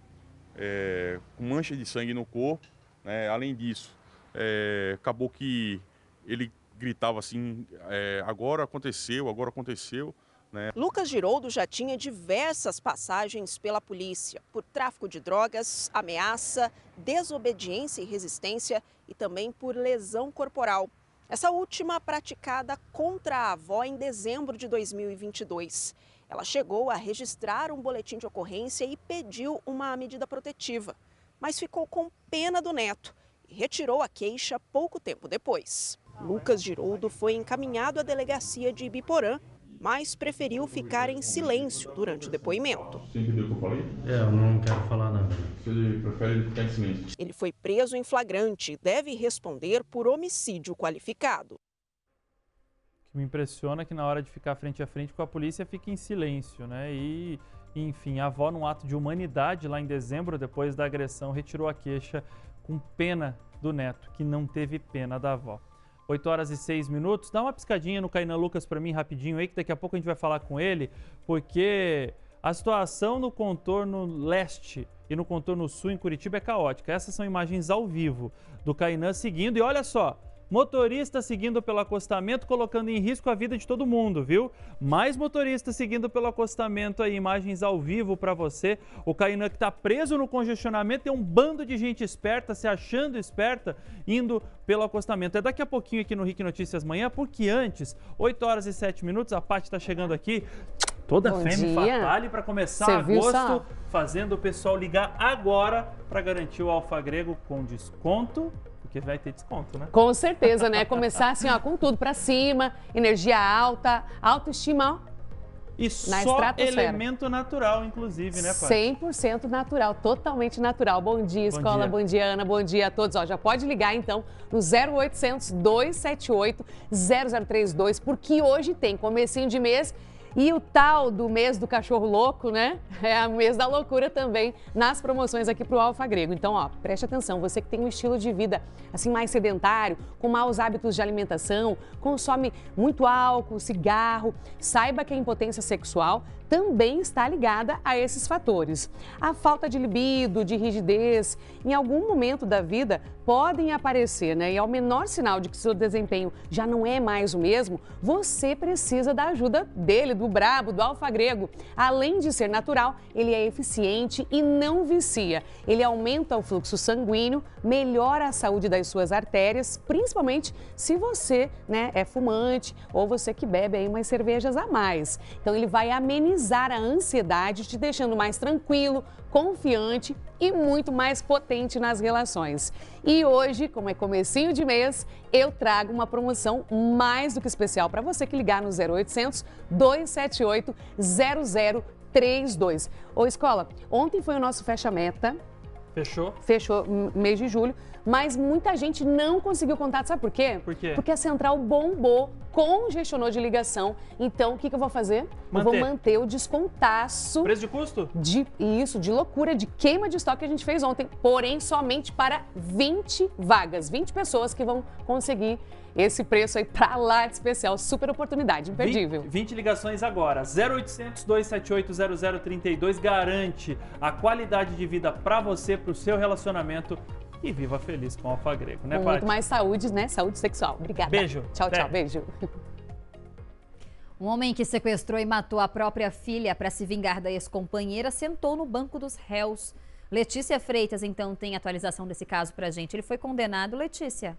Speaker 11: é, com de sangue no corpo. Né? Além disso, é, acabou que ele gritava assim: é, agora aconteceu, agora aconteceu. Né?
Speaker 18: Lucas Giroldo já tinha diversas passagens pela polícia por tráfico de drogas, ameaça, desobediência e resistência e também por lesão corporal. Essa última praticada contra a avó em dezembro de 2022. Ela chegou a registrar um boletim de ocorrência e pediu uma medida protetiva, mas ficou com pena do neto e retirou a queixa pouco tempo depois. Lucas Giroldo foi encaminhado à delegacia de Ibiporã mas preferiu ficar em silêncio durante o depoimento.
Speaker 9: Você entendeu o que eu falei? É, eu não quero falar nada. prefere ficar em silêncio?
Speaker 18: Ele foi preso em flagrante e deve responder por homicídio qualificado. O
Speaker 2: que me impressiona é que na hora de ficar frente a frente com a polícia fica em silêncio, né? E, enfim, a avó, num ato de humanidade lá em dezembro, depois da agressão, retirou a queixa com pena do neto, que não teve pena da avó. 8 horas e 6 minutos. Dá uma piscadinha no Cainan Lucas para mim rapidinho aí, que daqui a pouco a gente vai falar com ele, porque a situação no contorno leste e no contorno sul em Curitiba é caótica. Essas são imagens ao vivo do Cainan seguindo. E olha só, Motorista seguindo pelo acostamento, colocando em risco a vida de todo mundo, viu? Mais motorista seguindo pelo acostamento aí, imagens ao vivo para você. O Cainan é que tá preso no congestionamento, tem um bando de gente esperta, se achando esperta, indo pelo acostamento. É daqui a pouquinho aqui no RIC Notícias Manhã, porque antes, 8 horas e 7 minutos, a Paty tá chegando aqui. Toda fêmea femme fatale para começar Cê agosto, fazendo o pessoal ligar agora para garantir o Alfa Grego com desconto porque vai ter desconto, né? Com
Speaker 29: certeza, né? Começar assim, ó, com tudo para cima, energia alta, autoestima, ó. E na só elemento
Speaker 2: natural, inclusive, né, Paty?
Speaker 29: 100% natural, totalmente natural. Bom dia, escola, bom dia. bom dia, Ana, bom dia a todos. Ó, já pode ligar, então, no 0800 278 0032, porque hoje tem comecinho de mês e o tal do mês do cachorro louco, né? É o mês da loucura também nas promoções aqui pro Alfa Grego. Então, ó, preste atenção, você que tem um estilo de vida assim mais sedentário, com maus hábitos de alimentação, consome muito álcool, cigarro, saiba que a é impotência sexual também está ligada a esses fatores. A falta de libido, de rigidez, em algum momento da vida podem aparecer, né? E ao menor sinal de que seu desempenho já não é mais o mesmo, você precisa da ajuda dele, do brabo, do alfa grego. Além de ser natural, ele é eficiente e não vicia. Ele aumenta o fluxo sanguíneo, melhora a saúde das suas artérias, principalmente se você, né, é fumante ou você que bebe aí umas cervejas a mais. Então ele vai amenizar amenizar a ansiedade, te deixando mais tranquilo, confiante e muito mais potente nas relações. E hoje, como é comecinho de mês, eu trago uma promoção mais do que especial para você que ligar no 0800 278 0032. Ô, Escola, ontem foi o nosso fecha-meta. Tá? Fechou? Fechou mês de julho mas muita gente não conseguiu contato. Sabe por quê? Por quê? Porque a central bombou, congestionou de ligação. Então, o que, que eu vou fazer? Manter. Eu vou manter o descontaço. Preço de custo? De, isso, de loucura, de queima de estoque que a gente fez ontem, porém somente para 20 vagas, 20 pessoas que vão conseguir esse preço aí pra lá de especial. Super oportunidade, imperdível.
Speaker 2: 20, 20 ligações agora. 0800 278 0032 garante a qualidade de vida para você, para o seu relacionamento e viva feliz com o alfa grego, né, Muito
Speaker 29: mais
Speaker 1: saúde, né? Saúde sexual. Obrigada.
Speaker 29: Beijo. Tchau, tchau. Beijo.
Speaker 1: Um homem que sequestrou e matou a própria filha para se vingar da ex-companheira sentou no banco dos réus. Letícia Freitas, então, tem atualização desse caso para gente. Ele foi condenado, Letícia.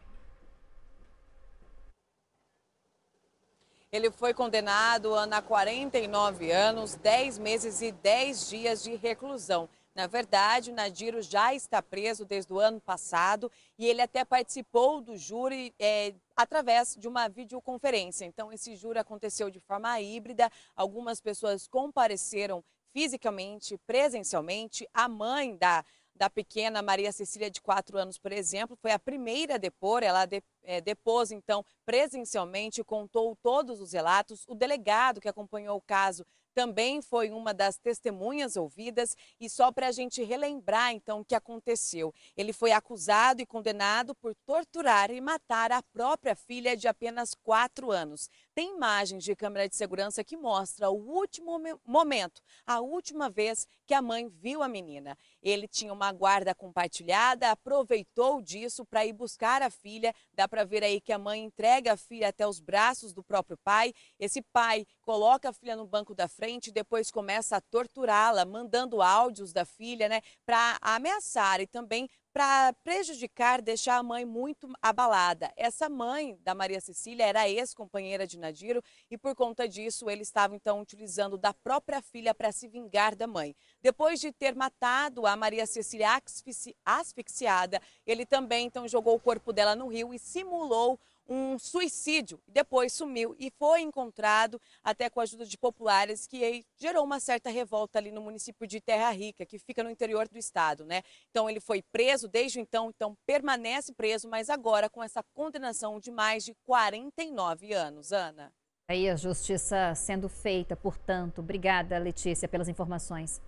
Speaker 31: Ele foi condenado, Ana, a 49 anos, 10 meses e 10 dias de reclusão. Na verdade, o Nadiro já está preso desde o ano passado e ele até participou do júri é, através de uma videoconferência. Então, esse júri aconteceu de forma híbrida, algumas pessoas compareceram fisicamente, presencialmente. A mãe da da pequena Maria Cecília, de 4 anos, por exemplo, foi a primeira a depor. Ela de, é, depôs, então, presencialmente, contou todos os relatos. O delegado que acompanhou o caso também foi uma das testemunhas ouvidas. E só para a gente relembrar, então, o que aconteceu: ele foi acusado e condenado por torturar e matar a própria filha de apenas quatro anos. Tem imagens de câmera de segurança que mostra o último momento, a última vez que a mãe viu a menina. Ele tinha uma guarda compartilhada, aproveitou disso para ir buscar a filha. Dá para ver aí que a mãe entrega a filha até os braços do próprio pai. Esse pai coloca a filha no banco da frente frente depois começa a torturá-la, mandando áudios da filha, né, para ameaçar e também para prejudicar, deixar a mãe muito abalada. Essa mãe da Maria Cecília era ex-companheira de Nadiro e por conta disso ele estava então utilizando da própria filha para se vingar da mãe. Depois de ter matado a Maria Cecília asfixi asfixiada, ele também então jogou o corpo dela no rio e simulou um suicídio, depois sumiu e foi encontrado até com a ajuda de populares, que gerou uma certa revolta ali no município de Terra Rica, que fica no interior do estado, né? Então ele foi preso desde então, então permanece preso, mas agora com essa condenação de mais de 49 anos, Ana.
Speaker 1: Aí a justiça sendo feita, portanto. Obrigada, Letícia, pelas informações.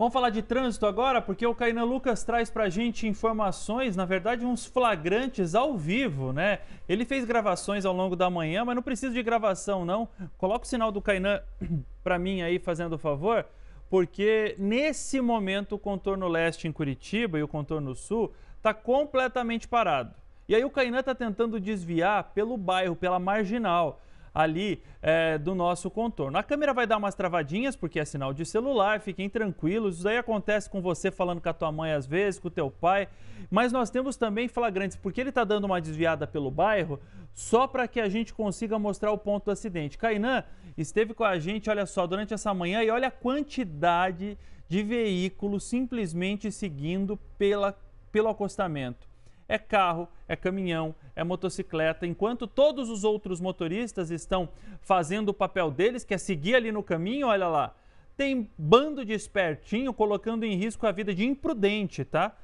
Speaker 2: Vamos falar de trânsito agora, porque o Cainan Lucas traz para a gente informações, na verdade, uns flagrantes ao vivo, né? Ele fez gravações ao longo da manhã, mas não precisa de gravação, não. Coloca o sinal do Cainan para mim aí, fazendo o favor, porque nesse momento o contorno leste em Curitiba e o contorno sul está completamente parado. E aí o Cainan está tentando desviar pelo bairro, pela marginal ali é, do nosso contorno. A câmera vai dar umas travadinhas, porque é sinal de celular, fiquem tranquilos. Isso aí acontece com você falando com a tua mãe às vezes, com o teu pai. Mas nós temos também flagrantes, porque ele está dando uma desviada pelo bairro, só para que a gente consiga mostrar o ponto do acidente. Kainan esteve com a gente, olha só, durante essa manhã, e olha a quantidade de veículos simplesmente seguindo pela, pelo acostamento é carro, é caminhão, é motocicleta, enquanto todos os outros motoristas estão fazendo o papel deles, que é seguir ali no caminho, olha lá, tem bando de espertinho colocando em risco a vida de imprudente, tá?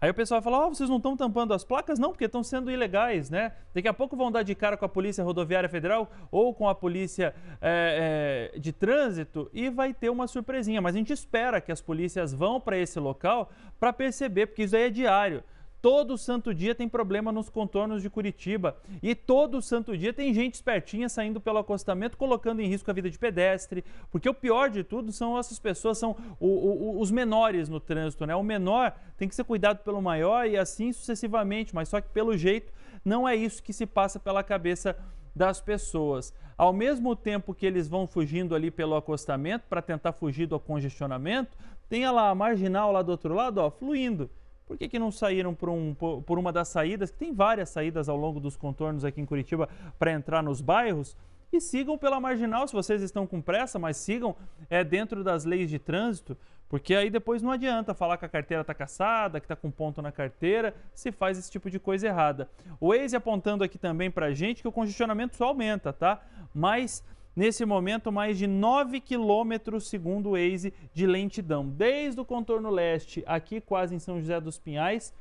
Speaker 2: Aí o pessoal fala, ó, oh, vocês não estão tampando as placas? Não, porque estão sendo ilegais, né? Daqui a pouco vão dar de cara com a Polícia Rodoviária Federal ou com a Polícia é, é, de Trânsito e vai ter uma surpresinha. Mas a gente espera que as polícias vão para esse local para perceber, porque isso aí é diário. Todo santo dia tem problema nos contornos de Curitiba. E todo santo dia tem gente espertinha saindo pelo acostamento, colocando em risco a vida de pedestre. Porque o pior de tudo são essas pessoas, são o, o, os menores no trânsito, né? O menor tem que ser cuidado pelo maior e assim sucessivamente. Mas só que, pelo jeito, não é isso que se passa pela cabeça das pessoas. Ao mesmo tempo que eles vão fugindo ali pelo acostamento para tentar fugir do congestionamento, tem lá a marginal lá do outro lado, ó, fluindo. Por que, que não saíram por, um, por, uma das saídas, que tem várias saídas ao longo dos contornos aqui em Curitiba para entrar nos bairros? E sigam pela marginal, se vocês estão com pressa, mas sigam é, dentro das leis de trânsito, porque aí depois não adianta falar que a carteira está caçada, que está com ponto na carteira, se faz esse tipo de coisa errada. O Waze apontando aqui também para gente que o congestionamento só aumenta, tá? Mas Nesse momento, mais de 9 quilômetros, segundo o Waze, de lentidão. Desde o contorno leste, aqui quase em São José dos Pinhais,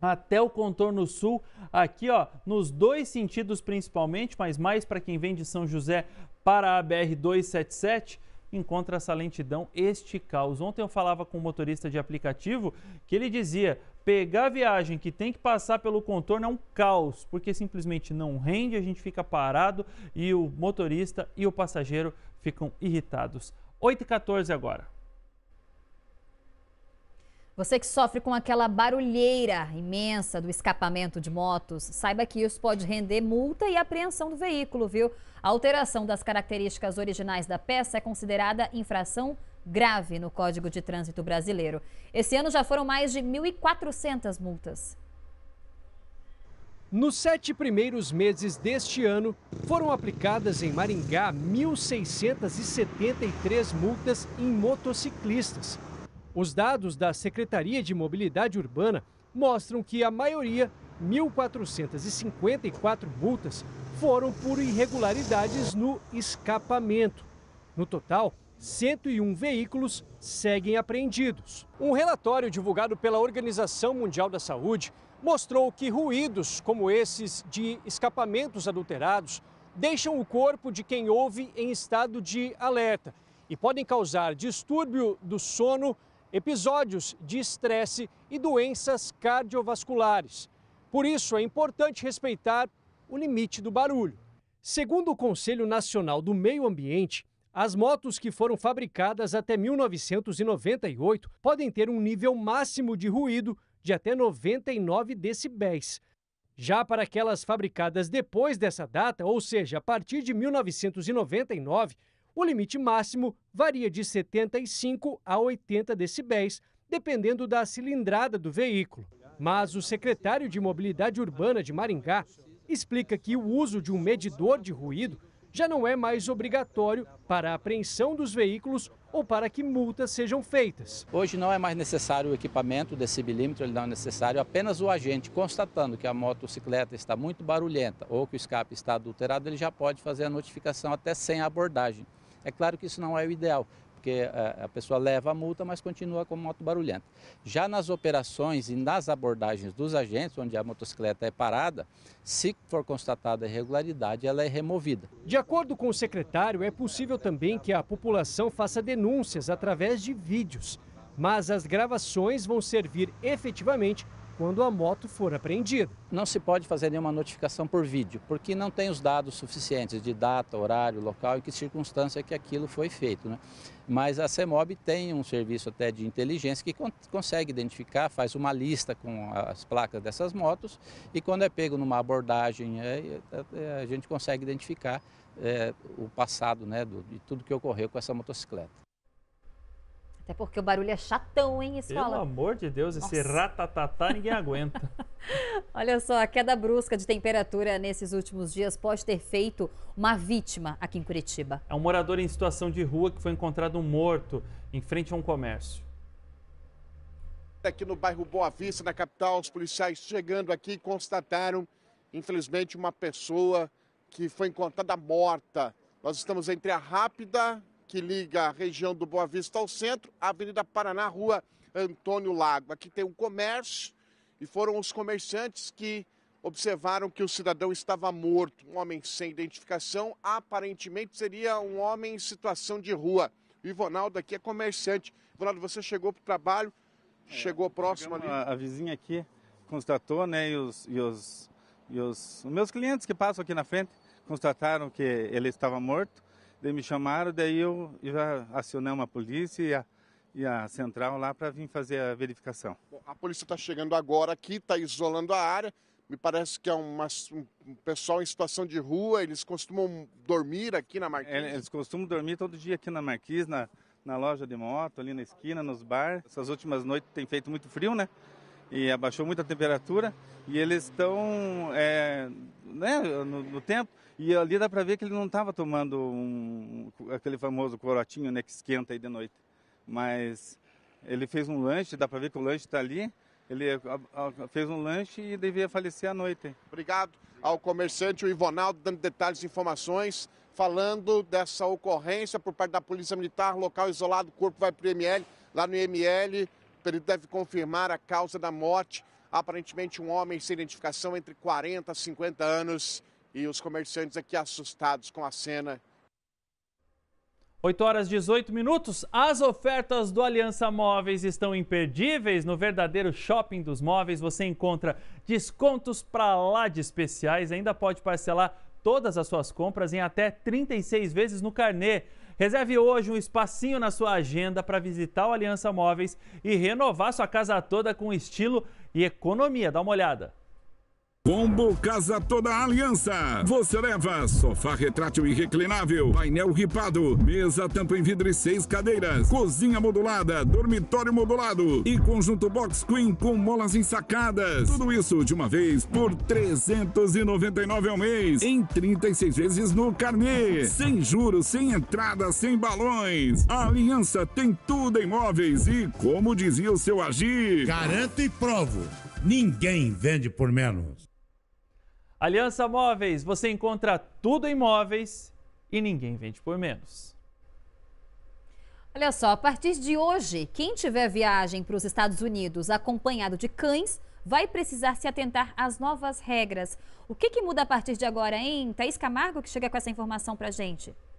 Speaker 2: até o contorno sul, aqui ó, nos dois sentidos principalmente, mas mais para quem vem de São José para a BR 277, encontra essa lentidão, este caos. Ontem eu falava com um motorista de aplicativo que ele dizia: Pegar a viagem que tem que passar pelo contorno é um caos, porque simplesmente não rende, a gente fica parado e o motorista e o passageiro ficam irritados. 8 e 14 agora.
Speaker 1: Você que sofre com aquela barulheira imensa do escapamento de motos, saiba que isso pode render multa e apreensão do veículo, viu? A alteração das características originais da peça é considerada infração grave no Código de Trânsito Brasileiro. Esse ano já foram mais de 1.400 multas.
Speaker 15: Nos sete primeiros meses deste ano, foram aplicadas em Maringá 1.673 multas em motociclistas. Os dados da Secretaria de Mobilidade Urbana mostram que a maioria, 1.454 multas, foram por irregularidades no escapamento. No total, 101 veículos seguem apreendidos. Um relatório divulgado pela Organização Mundial da Saúde mostrou que ruídos como esses de escapamentos adulterados deixam o corpo de quem ouve em estado de alerta e podem causar distúrbio do sono, episódios de estresse e doenças cardiovasculares. Por isso, é importante respeitar o limite do barulho. Segundo o Conselho Nacional do Meio Ambiente, as motos que foram fabricadas até 1998 podem ter um nível máximo de ruído de até 99 decibéis. Já para aquelas fabricadas depois dessa data, ou seja, a partir de 1999, o limite máximo varia de 75 a 80 decibéis, dependendo da cilindrada do veículo. Mas o secretário de Mobilidade Urbana de Maringá explica que o uso de um medidor de ruído já
Speaker 30: não é mais obrigatório para a apreensão dos veículos ou para que multas sejam feitas. Hoje não é mais necessário o equipamento, o decibelímetro, ele não é necessário, apenas o agente constatando que a motocicleta está muito barulhenta ou que o escape está adulterado, ele já pode fazer a notificação até sem abordagem. É claro que isso não é o ideal, porque é, a, pessoa leva a multa, mas continua com moto barulhenta. Já nas operações e nas abordagens dos agentes, onde a motocicleta é parada, se for constatada irregularidade, ela é removida. De acordo com o secretário, é possível também que a população faça denúncias através de vídeos, mas as gravações vão servir efetivamente quando a moto for apreendida. Não se pode fazer nenhuma notificação por vídeo, porque não tem os dados suficientes de data, horário, local e que circunstância que aquilo foi feito. Né? Mas a CEMOB tem um serviço até de inteligência que consegue identificar, faz uma lista com as placas dessas motos e quando é pego numa abordagem, é, é, é, a gente consegue identificar o passado né, de tudo que ocorreu com essa motocicleta.
Speaker 1: Até porque o barulho é chatão, hein, escola? Pelo amor
Speaker 2: de Deus, Nossa. esse ratatatá
Speaker 30: ninguém aguenta.
Speaker 1: Olha só, a queda brusca de temperatura nesses últimos dias pode ter feito uma vítima aqui em Curitiba.
Speaker 2: É um morador em situação de rua que foi encontrado morto em frente a um comércio.
Speaker 11: Aqui no bairro Boa Vista, na capital, os policiais chegando aqui constataram, infelizmente, uma pessoa que foi encontrada morta. Nós estamos entre a rápida que liga a região do Boa Vista ao centro, a Avenida Paraná, Rua Antônio Lago. Aqui tem um comércio e foram os comerciantes que observaram que o cidadão estava morto. Um homem sem identificação, aparentemente seria um homem em situação de rua. O Ivonaldo aqui é comerciante. Ivonaldo, você chegou para o trabalho, é, chegou próximo
Speaker 9: ali. A, a, vizinha aqui constatou, né, e os, e os, e os meus clientes que passam aqui na frente constataram que ele estava morto. Daí me chamaram, daí eu já uma polícia e a, e a central lá para vir fazer a verificação. Bom,
Speaker 11: a polícia está chegando agora aqui, está isolando a área. Me parece que é uma, um pessoal em situação de rua, eles costumam dormir
Speaker 9: aqui na Marquise? É, eles costumam dormir todo dia aqui na Marquise, na, na loja de moto, ali na esquina, nos bar. Essas últimas noites tem feito muito frio, né? E abaixou muito a temperatura e eles estão é, né, no, no tempo e ali dá para ver que ele não estava tomando um, aquele famoso corotinho, né, que esquenta aí de noite. Mas ele fez um lanche, dá para ver que o lanche está ali. Ele fez um lanche e devia falecer à noite. Obrigado ao comerciante, o Ivonaldo, dando detalhes e informações,
Speaker 11: falando dessa ocorrência por parte da Polícia Militar, local isolado, o corpo vai para o IML. Lá no IML, o perito deve confirmar a causa da morte. Aparentemente, um homem sem identificação entre 40 e 50 anos e os comerciantes aqui assustados com a cena.
Speaker 2: 8 horas 18 minutos. As ofertas do Aliança Móveis estão imperdíveis. No verdadeiro shopping dos móveis você encontra descontos para lá de especiais. Ainda pode parcelar todas as suas compras em até 36 vezes no carnet. Reserve hoje um espacinho na sua agenda para visitar o Aliança Móveis e renovar sua casa toda com estilo e economia. Dá uma olhada.
Speaker 9: Combo Casa Toda Aliança. Você leva sofá retrátil e reclinável, painel ripado, mesa tampa em vidro e seis cadeiras, cozinha modulada, dormitório modulado e conjunto box queen com molas ensacadas. Tudo isso de uma vez por 399 ao mês, em 36 vezes no carnê. Sem juros, sem entrada, sem balões. A Aliança tem tudo em móveis e, como dizia o seu agir, garanto e provo. Ninguém vende por menos.
Speaker 2: Aliança Móveis, você encontra tudo em móveis e ninguém vende por menos.
Speaker 1: Olha só, a partir de hoje, quem tiver viagem para os Estados Unidos acompanhado de cães vai precisar se atentar às novas regras. O que, que muda a partir de agora, hein? Thaís Camargo que chega com essa informação para gente. gente.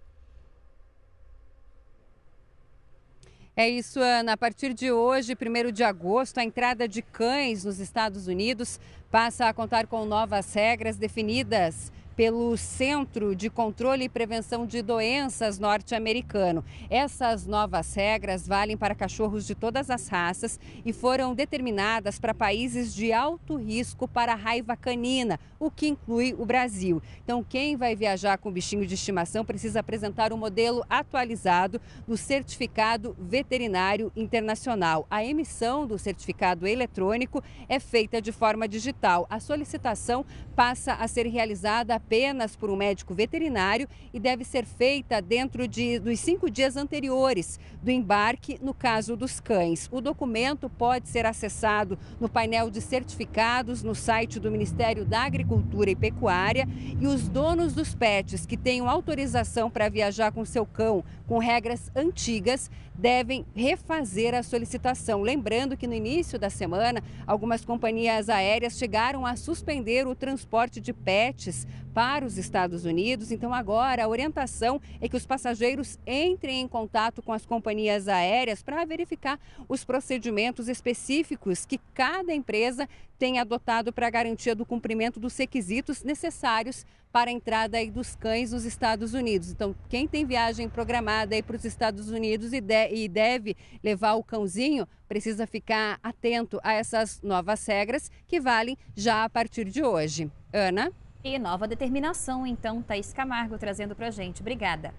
Speaker 1: É isso, Ana. A
Speaker 3: partir de hoje, 1 de agosto, a entrada de cães nos Estados Unidos passa a contar com novas regras definidas pelo Centro de Controle e Prevenção de Doenças norte-americano. Essas novas regras valem para cachorros de todas as raças e foram determinadas para países de alto risco para raiva canina, o que inclui o Brasil. Então, quem vai viajar com bichinho de estimação precisa apresentar um modelo atualizado do certificado veterinário internacional. A emissão do certificado eletrônico é feita de forma digital. A solicitação passa a ser realizada apenas por um médico veterinário e deve ser feita dentro de, dos cinco dias anteriores do embarque, no caso dos cães. O documento pode ser acessado no painel de certificados no site do Ministério da Agricultura e Pecuária e os donos dos pets que tenham autorização para viajar com seu cão com regras antigas, devem refazer a solicitação. Lembrando que no início da semana, algumas companhias aéreas chegaram a suspender o transporte de pets para os Estados Unidos. Então, agora, a orientação é que os passageiros entrem em contato com as companhias aéreas para verificar os procedimentos específicos que cada empresa tem adotado para garantia do cumprimento dos requisitos necessários para a entrada aí dos cães nos Estados Unidos. Então, quem tem viagem programada aí para os Estados Unidos e, de, e deve levar o cãozinho, precisa ficar atento a essas novas regras que valem já a partir de hoje.
Speaker 1: Ana? E nova determinação, então, Thaís Camargo trazendo para a gente. Obrigada.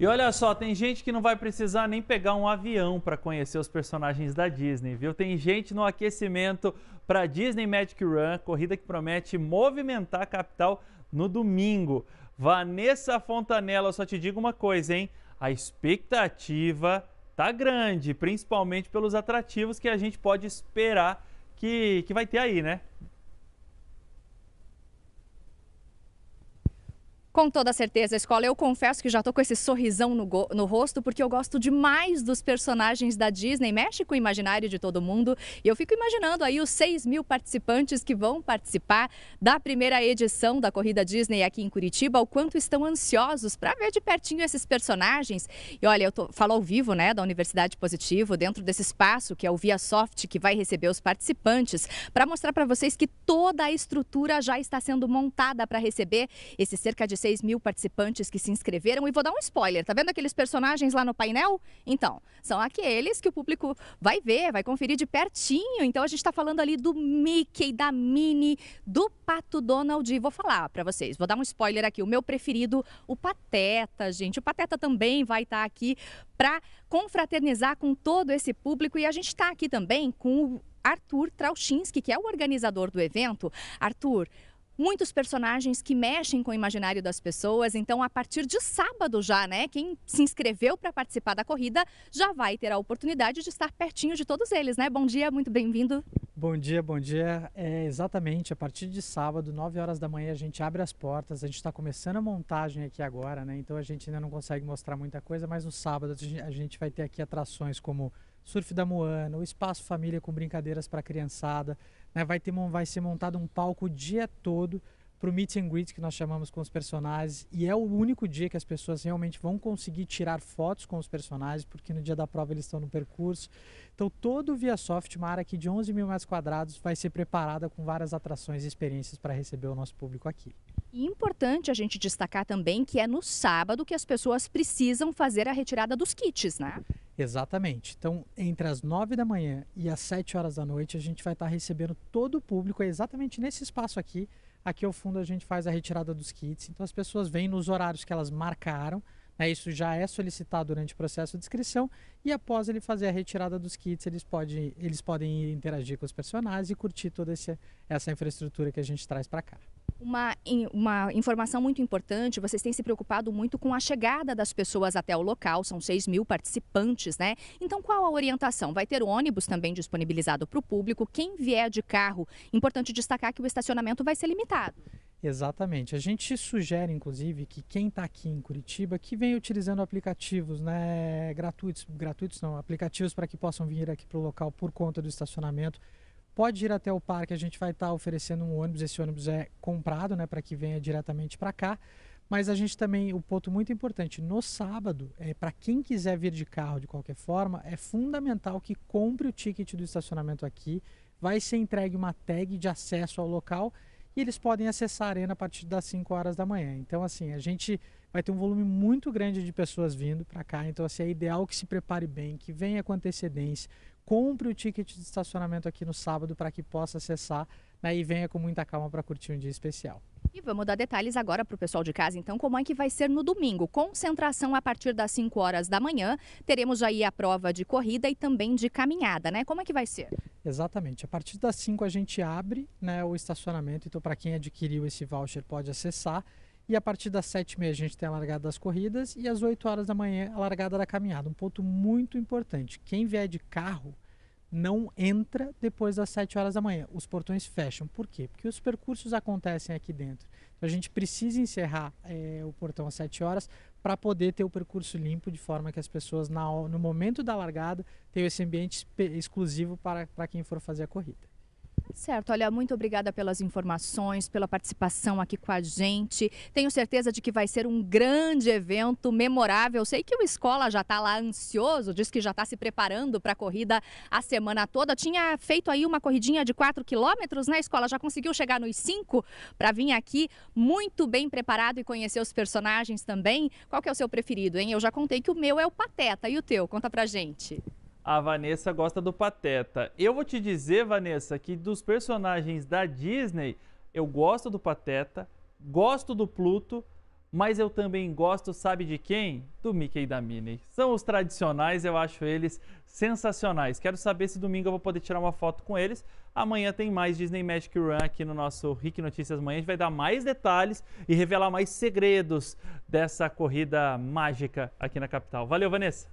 Speaker 2: E olha só, tem gente que não vai precisar nem pegar um avião para conhecer os personagens da Disney, viu? Tem gente no aquecimento para Disney Magic Run, corrida que promete movimentar a capital no domingo. Vanessa Fontanella, eu só te digo uma coisa, hein? A expectativa tá grande, principalmente pelos atrativos que a gente pode esperar que, que vai ter aí, né?
Speaker 6: Com toda certeza, escola. Eu confesso que já tô com esse sorrisão no, no, rosto, porque eu gosto demais dos personagens da Disney. Mexe com o imaginário de todo mundo. E eu fico imaginando aí os 6 mil participantes que vão participar da primeira edição da Corrida Disney aqui em Curitiba. O quanto estão ansiosos para ver de pertinho esses personagens. E olha, eu tô, falo ao vivo, né, da Universidade Positivo, dentro desse espaço que é o Via Soft, que vai receber os participantes, para mostrar para vocês que toda a estrutura já está sendo montada para receber esse cerca de 106 mil participantes que se inscreveram. E vou dar um spoiler: tá vendo aqueles personagens lá no painel? Então, são aqueles que o público vai ver, vai conferir de pertinho. Então, a gente está falando ali do Mickey, da Minnie, do Pato Donald. E vou falar para vocês: vou dar um spoiler aqui. O meu preferido, o Pateta, gente. O Pateta também vai estar tá aqui para confraternizar com todo esse público. E a gente está aqui também com o Arthur Trauchinski, que é o organizador do evento. Arthur, muitos personagens que mexem com o imaginário das pessoas. Então, a partir de sábado já, né? Quem se inscreveu para participar da corrida já vai ter a oportunidade de estar pertinho de todos eles, né? Bom dia, muito bem-vindo.
Speaker 33: Bom dia, bom dia. É exatamente a partir de sábado, 9 horas da manhã, a gente abre as portas. A gente está começando a montagem aqui agora, né? Então a gente ainda não consegue mostrar muita coisa, mas no sábado a gente vai ter aqui atrações como surf da Moana, o espaço família com brincadeiras para criançada. Né? Vai, ter, vai ser montado um palco o dia todo para o meet and greet que nós chamamos com os personagens e é o único dia que as pessoas realmente vão conseguir tirar fotos com os personagens porque no dia da prova eles estão no percurso então todo o ViaSoft, uma área aqui de 11 mil metros quadrados vai ser preparada com várias atrações e experiências para receber o nosso público aqui
Speaker 6: e importante a gente destacar também que é no sábado que as pessoas precisam fazer a retirada dos kits né
Speaker 33: Exatamente. Então, entre as 9 da manhã e as 7 horas da noite, a gente vai estar tá recebendo todo o público, é exatamente nesse espaço aqui. Aqui ao fundo a gente faz a retirada dos kits. Então, as pessoas vêm nos horários que elas marcaram. Né? Isso já é solicitado durante o processo de inscrição. E após ele fazer a retirada dos kits, eles, podem eles podem interagir com os personagens e curtir toda essa infraestrutura que a gente traz para cá
Speaker 6: uma, uma informação muito importante, vocês têm se preocupado muito com a chegada das pessoas até o local, são 6 mil participantes, né? Então, qual a orientação? Vai ter ônibus também disponibilizado para o público, quem vier de carro, importante destacar que o estacionamento vai ser limitado.
Speaker 33: Exatamente. A gente sugere, inclusive, que quem está aqui em Curitiba, que venha utilizando aplicativos né, gratuitos, gratuitos não, aplicativos para que possam vir aqui para o local por conta do estacionamento, Pode ir até o parque, a gente vai estar tá oferecendo um ônibus, esse ônibus é comprado, né, para que venha diretamente para cá. Mas a gente também, o ponto muito importante, no sábado, é, para quem quiser vir de carro de qualquer forma, é fundamental que compre o ticket do estacionamento aqui. Vai ser entregue uma tag de acesso ao local e eles podem acessar a arena a partir das 5 horas da manhã. Então, assim, a gente vai ter um volume muito grande de pessoas vindo para cá. Então, assim, é ideal que se prepare bem, que venha com antecedência, compre o ticket de estacionamento aqui no sábado para que possa acessar né, e venha com muita calma para curtir um dia especial.
Speaker 6: E vamos dar detalhes agora para o pessoal de casa, então, como é que vai ser no domingo. Concentração a partir das 5 horas da manhã. Teremos aí a prova de corrida e também de caminhada, né? Como é que vai ser?
Speaker 33: Exatamente. A partir das 5 a gente abre né, o estacionamento, então, para quem adquiriu esse voucher pode acessar. E a partir das 7h30 a gente tem a largada das corridas e às 8 horas da manhã a largada da caminhada. Um ponto muito importante: quem vier de carro não entra depois das 7 horas da manhã. Os portões fecham. Por quê? Porque os percursos acontecem aqui dentro. Então a gente precisa encerrar é, o portão às 7 horas para poder ter o percurso limpo, de forma que as pessoas, na, no momento da largada, tenham esse ambiente exclusivo para, para quem for fazer a corrida.
Speaker 6: Certo, olha, muito obrigada pelas informações, pela participação aqui com a gente. Tenho certeza de que vai ser um grande evento, memorável. Sei que o Escola já está lá ansioso, diz que já está se preparando para a corrida a semana toda. Tinha feito aí uma corridinha de 4 quilômetros, né, Escola? Já conseguiu chegar nos 5 para vir aqui muito bem preparado e conhecer os personagens também. Qual que é o seu preferido, hein? Eu já contei que o meu é o Pateta. E o teu? Conta pra gente
Speaker 2: a Vanessa gosta do Pateta. Eu vou te dizer, Vanessa, que dos personagens da Disney, eu gosto do Pateta, gosto do Pluto, mas eu também gosto, sabe de quem? Do Mickey e da Minnie. São os tradicionais, eu acho eles sensacionais. Quero saber se domingo eu vou poder tirar uma foto com eles. Amanhã tem mais Disney Magic Run aqui no nosso Rick Notícias Amanhã A gente vai dar mais detalhes e revelar mais segredos dessa corrida mágica aqui na capital. Valeu, Vanessa!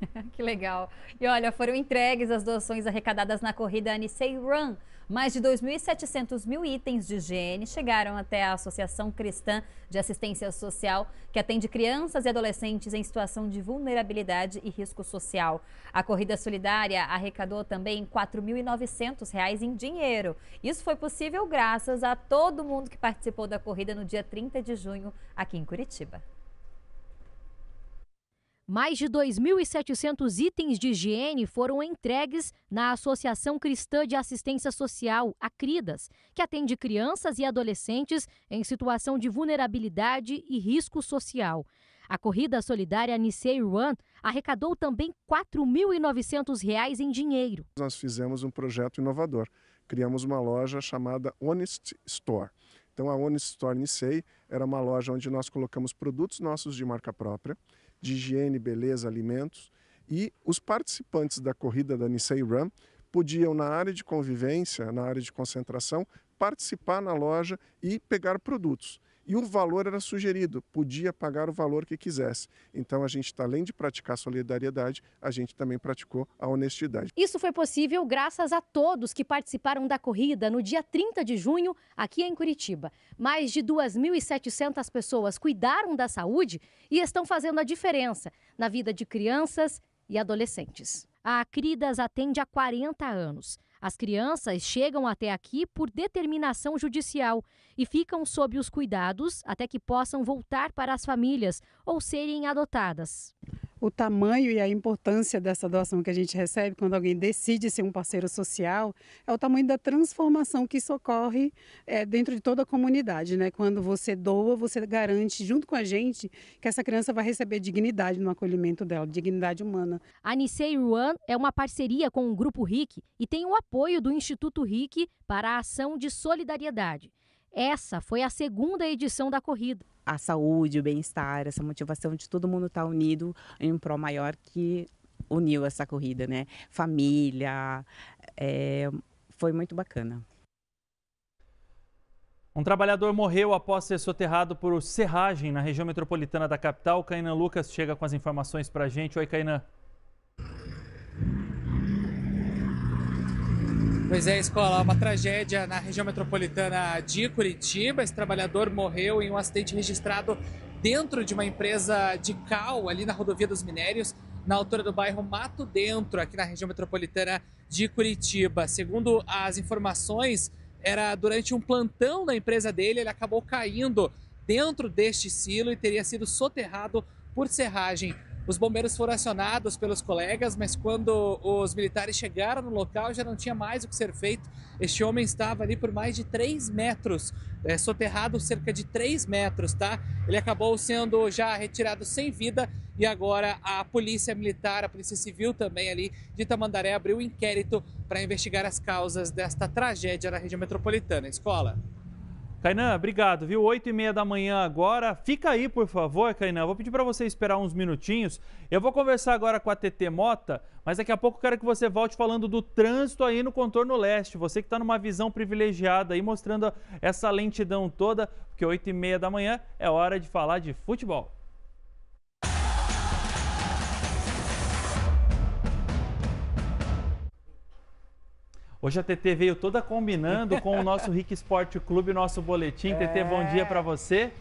Speaker 1: que legal. E olha, foram entregues as doações arrecadadas na corrida Anisei Run. Mais de 2.700 mil itens de higiene chegaram até a Associação Cristã de Assistência Social, que atende crianças e adolescentes em situação de vulnerabilidade e risco social. A corrida solidária arrecadou também R$ 4.900 em dinheiro. Isso foi possível graças a todo mundo que participou da corrida no dia 30 de junho aqui em Curitiba. Mais de 2.700
Speaker 23: itens de higiene foram entregues na Associação Cristã de Assistência Social, Acridas, que atende crianças e adolescentes em situação de vulnerabilidade e risco social. A corrida solidária Nisei Run arrecadou também R$ 4.900 em dinheiro.
Speaker 11: Nós fizemos um projeto inovador. Criamos uma loja chamada Honest Store. Então, a Honest Store Nisei era uma loja onde nós colocamos produtos nossos de marca própria de higiene, beleza, alimentos. E os participantes da corrida da Nisei Run podiam, na área de convivência, na área de concentração, participar na loja e pegar produtos e o valor era sugerido, podia pagar o valor que quisesse. Então a gente, além de praticar a solidariedade, a gente também praticou a honestidade.
Speaker 23: Isso foi possível graças a todos que participaram da corrida no dia 30 de junho, aqui em Curitiba. Mais de 2.700 pessoas cuidaram da saúde e estão fazendo a diferença na vida de crianças e adolescentes. A Acridas atende há 40 anos. As crianças chegam até aqui por determinação judicial e ficam sob os cuidados até que possam
Speaker 29: voltar para as famílias ou serem adotadas o tamanho e a importância dessa doação que a gente recebe quando alguém decide ser um parceiro social é o tamanho da transformação que isso ocorre é, dentro de toda a comunidade. Né? Quando você doa, você garante, junto com a gente, que essa criança vai receber dignidade no acolhimento dela, dignidade humana.
Speaker 23: A Nisei Ruan é uma parceria com o Grupo RIC e tem o apoio do Instituto RIC para a ação de solidariedade. Essa foi a segunda edição da corrida
Speaker 7: a saúde, o bem-estar, essa motivação de todo mundo estar tá unido em um pró maior que uniu essa corrida, né? Família, é, foi muito bacana.
Speaker 2: Um trabalhador morreu após ser soterrado por serragem na região metropolitana da capital. Cainan Lucas chega com as informações para gente. Oi, Cainan.
Speaker 4: Pois é, escola, uma tragédia na região metropolitana de Curitiba. Esse trabalhador morreu em um acidente registrado dentro de uma empresa de cal ali na rodovia dos minérios, na altura do bairro Mato Dentro, aqui na região metropolitana de Curitiba. Segundo as informações, era durante um plantão da empresa dele, ele acabou caindo dentro deste silo e teria sido soterrado por serragem. Os bombeiros foram acionados pelos colegas, mas quando os militares chegaram no local já não tinha mais o que ser feito. Este homem estava ali por mais de 3 metros, é, soterrado cerca de 3 metros, tá? Ele acabou sendo já retirado sem vida e agora a polícia militar, a polícia civil também ali de Tamandaré abriu um inquérito para investigar as causas desta tragédia na região metropolitana. Escola.
Speaker 2: Kainan, obrigado, viu? 8 e meia da manhã agora. Fica aí, por favor, Kainan. vou pedir para você esperar uns minutinhos. Eu vou conversar agora com a TT Mota, mas daqui a pouco quero que você volte falando do trânsito aí no contorno leste. Você que está numa visão privilegiada aí, mostrando essa lentidão toda, porque 8 e meia da manhã é hora de falar de futebol. Hoje a TT veio toda combinando com o nosso Rick Esporte Clube, nosso boletim. É... TT, bom dia para você.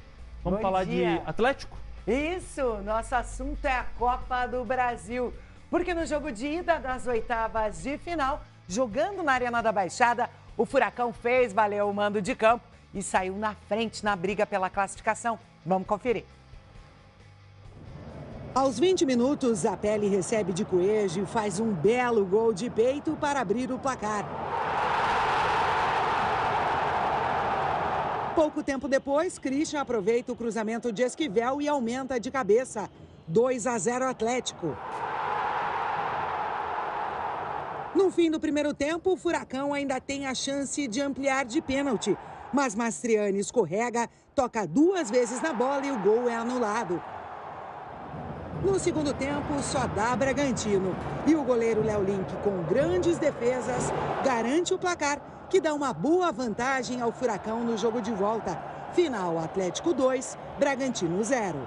Speaker 2: Vamos bom falar dia. de Atlético?
Speaker 24: Isso, nosso assunto é a Copa do Brasil. Porque no jogo de ida das oitavas de final, jogando na Arena da Baixada, o Furacão fez valer o mando de campo e saiu na frente na briga pela classificação. Vamos conferir. Aos 20 minutos, a pele recebe de Coelho e faz um belo gol de peito para abrir o placar. Pouco tempo depois, Christian aproveita o cruzamento de Esquivel e aumenta de cabeça. 2 a 0 Atlético. No fim do primeiro tempo, o Furacão ainda tem a chance de ampliar de pênalti. Mas Mastriani escorrega, toca duas vezes na bola e o gol é anulado. No segundo tempo, só dá Bragantino. E o goleiro Léo Link, com grandes defesas, garante o placar, que dá uma boa vantagem ao Furacão no jogo de volta. Final Atlético 2, Bragantino 0.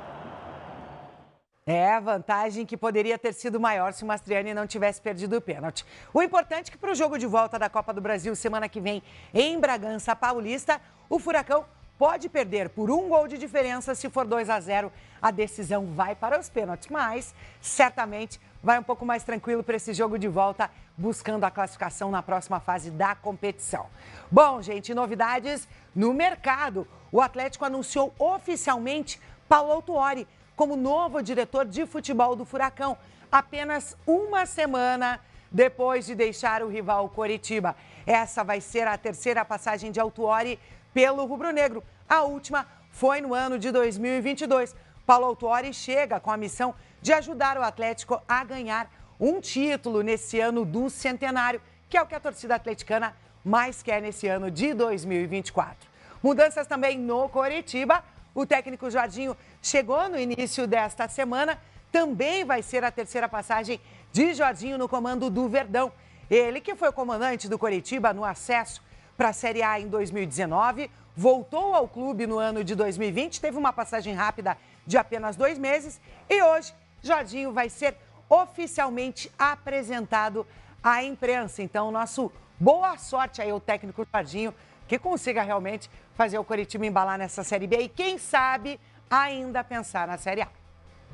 Speaker 24: É, vantagem que poderia ter sido maior se o Mastriani não tivesse perdido o pênalti. O importante é que para o jogo de volta da Copa do Brasil semana que vem em Bragança Paulista, o Furacão pode perder por um gol de diferença. Se for 2 a 0, a decisão vai para os pênaltis. Mas certamente vai um pouco mais tranquilo para esse jogo de volta, buscando a classificação na próxima fase da competição. Bom, gente, novidades no mercado. O Atlético anunciou oficialmente Paulo Autuori como novo diretor de futebol do Furacão, apenas uma semana depois de deixar o rival Coritiba. Essa vai ser a terceira passagem de Autuori pelo rubro-negro. A última foi no ano de 2022. Paulo Autuori chega com a missão de ajudar o Atlético a ganhar um título nesse ano do centenário, que é o que a torcida atleticana mais quer nesse ano de 2024. Mudanças também no Coritiba. O técnico Jorginho chegou no início desta semana. Também vai ser a terceira passagem de Jorginho no comando do Verdão. Ele que foi comandante do Coritiba no acesso para a Série A em 2019, voltou ao clube no ano de 2020, teve uma passagem rápida de apenas dois meses e hoje Jorginho vai ser oficialmente apresentado à imprensa. Então, nosso boa sorte aí ao técnico Jorginho, que consiga realmente fazer o Coritiba embalar nessa Série B e, quem sabe, ainda pensar na Série A.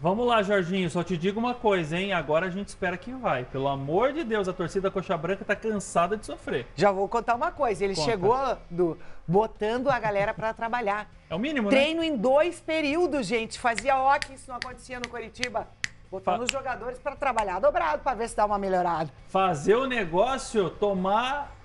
Speaker 2: Vamos lá, Jorginho, só te digo uma coisa, hein? Agora a gente espera que
Speaker 24: vai. Pelo amor de Deus, a torcida Coxa Branca tá cansada de sofrer. Já vou contar uma coisa, ele Conta. chegou do, botando a galera para trabalhar. É o mínimo, né? Treino né? em dois períodos, gente. Fazia ótimo, isso não acontecia no Curitiba. Botando Fa os jogadores para trabalhar dobrado para ver se dá uma melhorada.
Speaker 2: Fazer o negócio tomar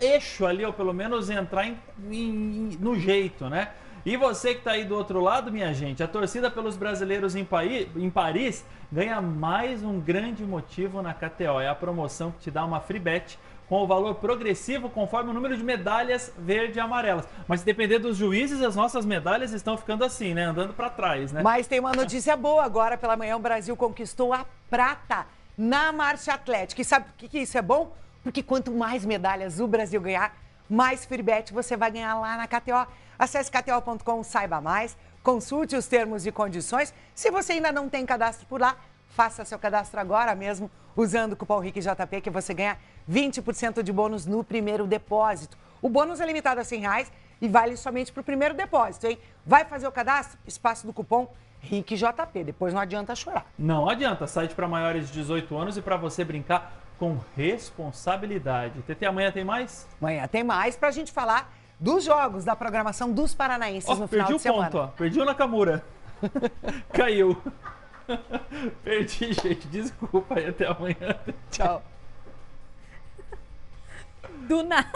Speaker 2: eixo ali, ou pelo menos entrar em, em, no jeito, né? E você que está aí do outro lado, minha gente, a torcida pelos brasileiros em, Paí, em Paris ganha mais um grande motivo na KTO. É a promoção que te dá uma free bet com o valor progressivo conforme o número de medalhas verde e amarelas. Mas se depender dos juízes, as nossas medalhas estão ficando assim, né? Andando para
Speaker 24: trás, né? Mas tem uma notícia boa agora. Pela manhã, o Brasil conquistou a prata na marcha atlética. E sabe por que isso é bom? Porque quanto mais medalhas o Brasil ganhar, mais Firbet você vai ganhar lá na KTO. Acesse kto.com, saiba mais, consulte os termos e condições. Se você ainda não tem cadastro por lá, faça seu cadastro agora mesmo usando o cupom RICJP que você ganha 20% de bônus no primeiro depósito. O bônus é limitado a 100 reais e vale somente para o primeiro depósito, hein? Vai fazer o cadastro? Espaço do cupom RICJP. Depois não adianta chorar.
Speaker 2: Não adianta. Site para maiores de 18 anos e para você brincar com responsabilidade. TT, amanhã tem mais?
Speaker 24: Amanhã tem mais para a gente falar dos jogos da programação dos paranaenses oh, no final de semana. Perdi o
Speaker 2: ponto, ó. perdi o Nakamura. Caiu. perdi, gente. Desculpa e até amanhã.
Speaker 25: Tchau.
Speaker 1: Do nada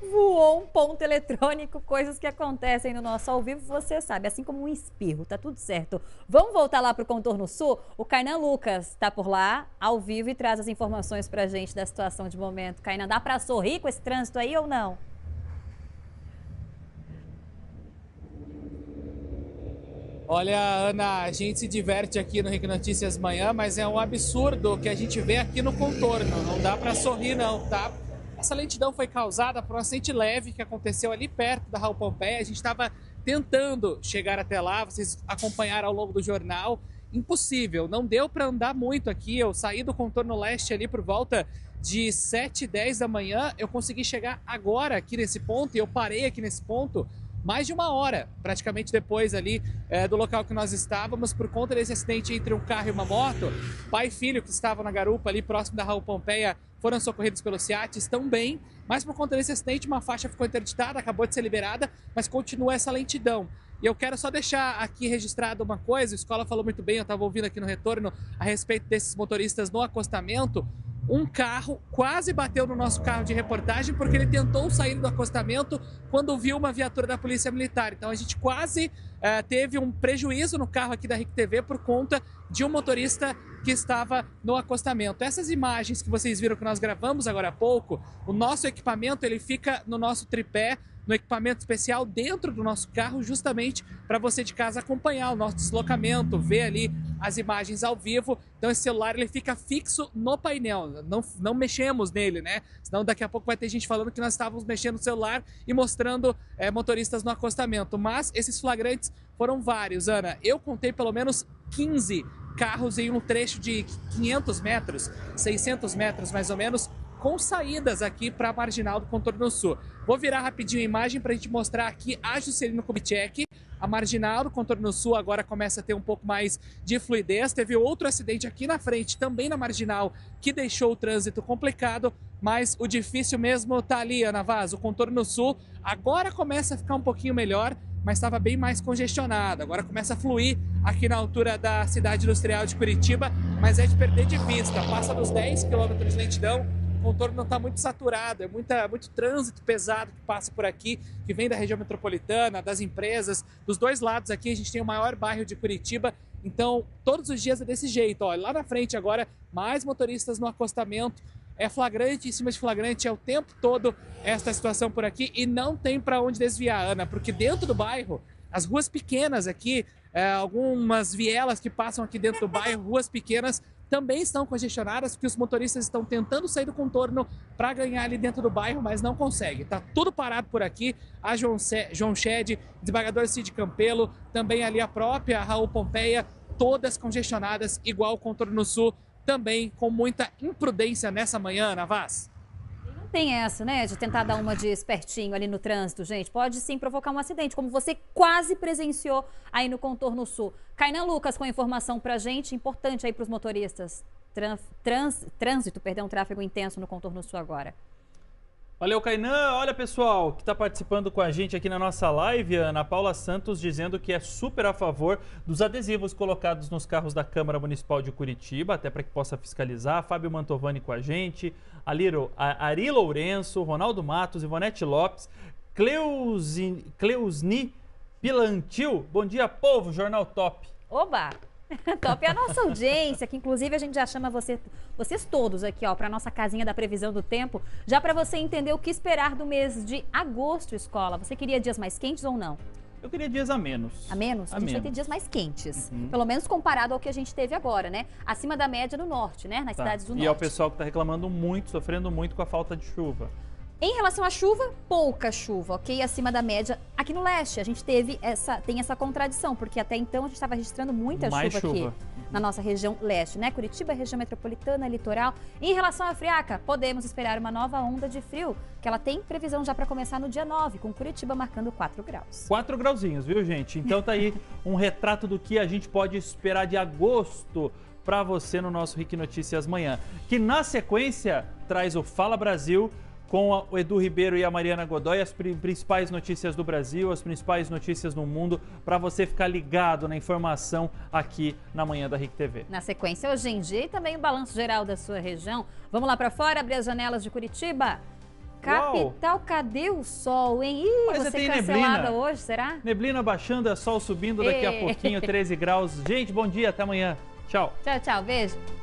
Speaker 1: voou um ponto eletrônico, coisas que acontecem no nosso ao vivo, você sabe, assim como um espirro, tá tudo certo. Vamos voltar lá pro Contorno Sul? O Kainan Lucas está por lá, ao vivo, e traz as informações para gente da situação de momento. Kainan, dá para sorrir com esse trânsito aí ou não?
Speaker 4: Olha, Ana, a gente se diverte aqui no Rick Notícias Manhã, mas é um absurdo o que a gente vê aqui no contorno. Não dá para sorrir, não, tá? Essa lentidão foi causada por um acidente leve que aconteceu ali perto da Raul Pompeia. A gente estava tentando chegar até lá, vocês acompanharam ao longo do jornal. Impossível, não deu para andar muito aqui. Eu saí do contorno leste ali por volta de 7 e 10 da manhã. Eu consegui chegar agora aqui nesse ponto e eu parei aqui nesse ponto mais de uma hora, praticamente depois ali é, do local que nós estávamos, por conta desse acidente entre um carro e uma moto. Pai e filho que estavam na garupa ali próximo da Raul Pompeia foram socorridos pelo SEAT, estão bem, mas por conta desse acidente uma faixa ficou interditada, acabou de ser liberada, mas continua essa lentidão. E eu quero só deixar aqui registrado uma coisa, o Escola falou muito bem, eu estava ouvindo aqui no retorno a respeito desses motoristas no acostamento, um carro quase bateu no nosso carro de reportagem porque ele tentou sair do acostamento quando viu uma viatura da Polícia Militar. Então a gente quase eh, teve um prejuízo no carro aqui da RIC TV por conta de um motorista que estava no acostamento. Essas imagens que vocês viram que nós gravamos agora há pouco, o nosso equipamento ele fica no nosso tripé no equipamento especial dentro do nosso carro, justamente para você de casa acompanhar o nosso deslocamento, ver ali as imagens ao vivo. Então esse celular ele fica fixo no painel, não, não mexemos nele, né? Senão daqui a pouco vai ter gente falando que nós estávamos mexendo no celular e mostrando é, motoristas no acostamento. Mas esses flagrantes foram vários, Ana. Eu contei pelo menos 15 carros em um trecho de 500 metros, 600 metros mais ou menos, com saídas aqui para a marginal do contorno sul. Vou virar rapidinho a imagem para a gente mostrar aqui a Juscelino Kubitschek. A marginal do contorno sul agora começa a ter um pouco mais de fluidez. Teve outro acidente aqui na frente, também na marginal, que deixou o trânsito complicado, mas o difícil mesmo está ali, Ana Vaz. O contorno sul agora começa a ficar um pouquinho melhor, mas estava bem mais congestionado. Agora começa a fluir aqui na altura da cidade industrial de Curitiba, mas é de perder de vista. Passa dos 10 km de lentidão contorno não está muito saturado, é muita, muito trânsito pesado que passa por aqui, que vem da região metropolitana, das empresas. Dos dois lados aqui a gente tem o maior bairro de Curitiba, então todos os dias é desse jeito. Olha, lá na frente agora, mais motoristas no acostamento. É flagrante em cima de flagrante, é o tempo todo esta situação por aqui e não tem para onde desviar, Ana, porque dentro do bairro, as ruas pequenas aqui, é, algumas vielas que passam aqui dentro do bairro, ruas pequenas, também estão congestionadas, porque os motoristas estão tentando sair do contorno para ganhar ali dentro do bairro, mas não consegue. está tudo parado por aqui. A João, C... João Shed, desembargador Cid Campelo, também ali a própria Raul Pompeia, todas congestionadas, igual o contorno sul, também com muita imprudência nessa manhã, Navas
Speaker 1: tem essa, né, de tentar dar uma de espertinho ali no trânsito, gente. Pode sim provocar um acidente, como você quase presenciou aí no Contorno Sul. Kainan Lucas com informação pra gente, importante aí para os motoristas. Trans, trans, trânsito, perdão, tráfego intenso no Contorno Sul agora.
Speaker 2: Valeu, Kainan. Olha, pessoal, que está participando com a gente aqui na nossa live, Ana Paula Santos, dizendo que é super a favor dos adesivos colocados nos carros da Câmara Municipal de Curitiba, até para que possa fiscalizar. Fábio Mantovani com a gente, Aliro, a Ari Lourenço, Ronaldo Matos, Ivonete Lopes, Cleusni Pilantil. Bom dia, povo, Jornal Top. Oba!
Speaker 1: Top. E a nossa audiência, que inclusive a gente já chama você, vocês todos aqui, ó, para nossa casinha da previsão do tempo, já para você entender o que esperar do mês de agosto, escola. Você queria dias mais quentes ou não? Eu queria dias a menos. A menos? A, a gente menos. vai ter dias mais quentes. Uhum. Pelo menos comparado ao que a gente teve agora, né? Acima da média no norte, né? Nas tá. cidades do e norte. E é o pessoal
Speaker 2: que está reclamando muito, sofrendo muito com a falta de chuva.
Speaker 1: Em relação à chuva, pouca chuva, ok? Acima da média aqui no leste. A gente teve essa, tem essa contradição, porque até então a gente estava registrando muita chuva, chuva, aqui na nossa região leste, né? Curitiba, região metropolitana, litoral. Em relação à friaca, podemos esperar uma nova onda de frio, que ela tem previsão já para começar no dia 9, com Curitiba marcando 4 graus.
Speaker 2: 4 grauzinhos, viu, gente? Então tá aí um retrato do que a gente pode esperar de agosto para você no nosso Rick Notícias Manhã, que na sequência traz o Fala Brasil com o Edu Ribeiro e a Mariana Godoy, as principais notícias do Brasil, as principais notícias no mundo, para você ficar ligado na informação aqui na manhã da RIC TV.
Speaker 1: Na sequência, hoje em dia, e também o balanço geral da sua região. Vamos lá para fora, abrir as janelas de Curitiba? Capital, Uau. cadê o sol, hein? Ih, Mas você é, cancelada neblina. hoje, será?
Speaker 2: Neblina baixando, é sol subindo daqui Ei. a pouquinho, 13 graus. Gente, bom dia, até amanhã. Tchau.
Speaker 1: Tchau, tchau, beijo.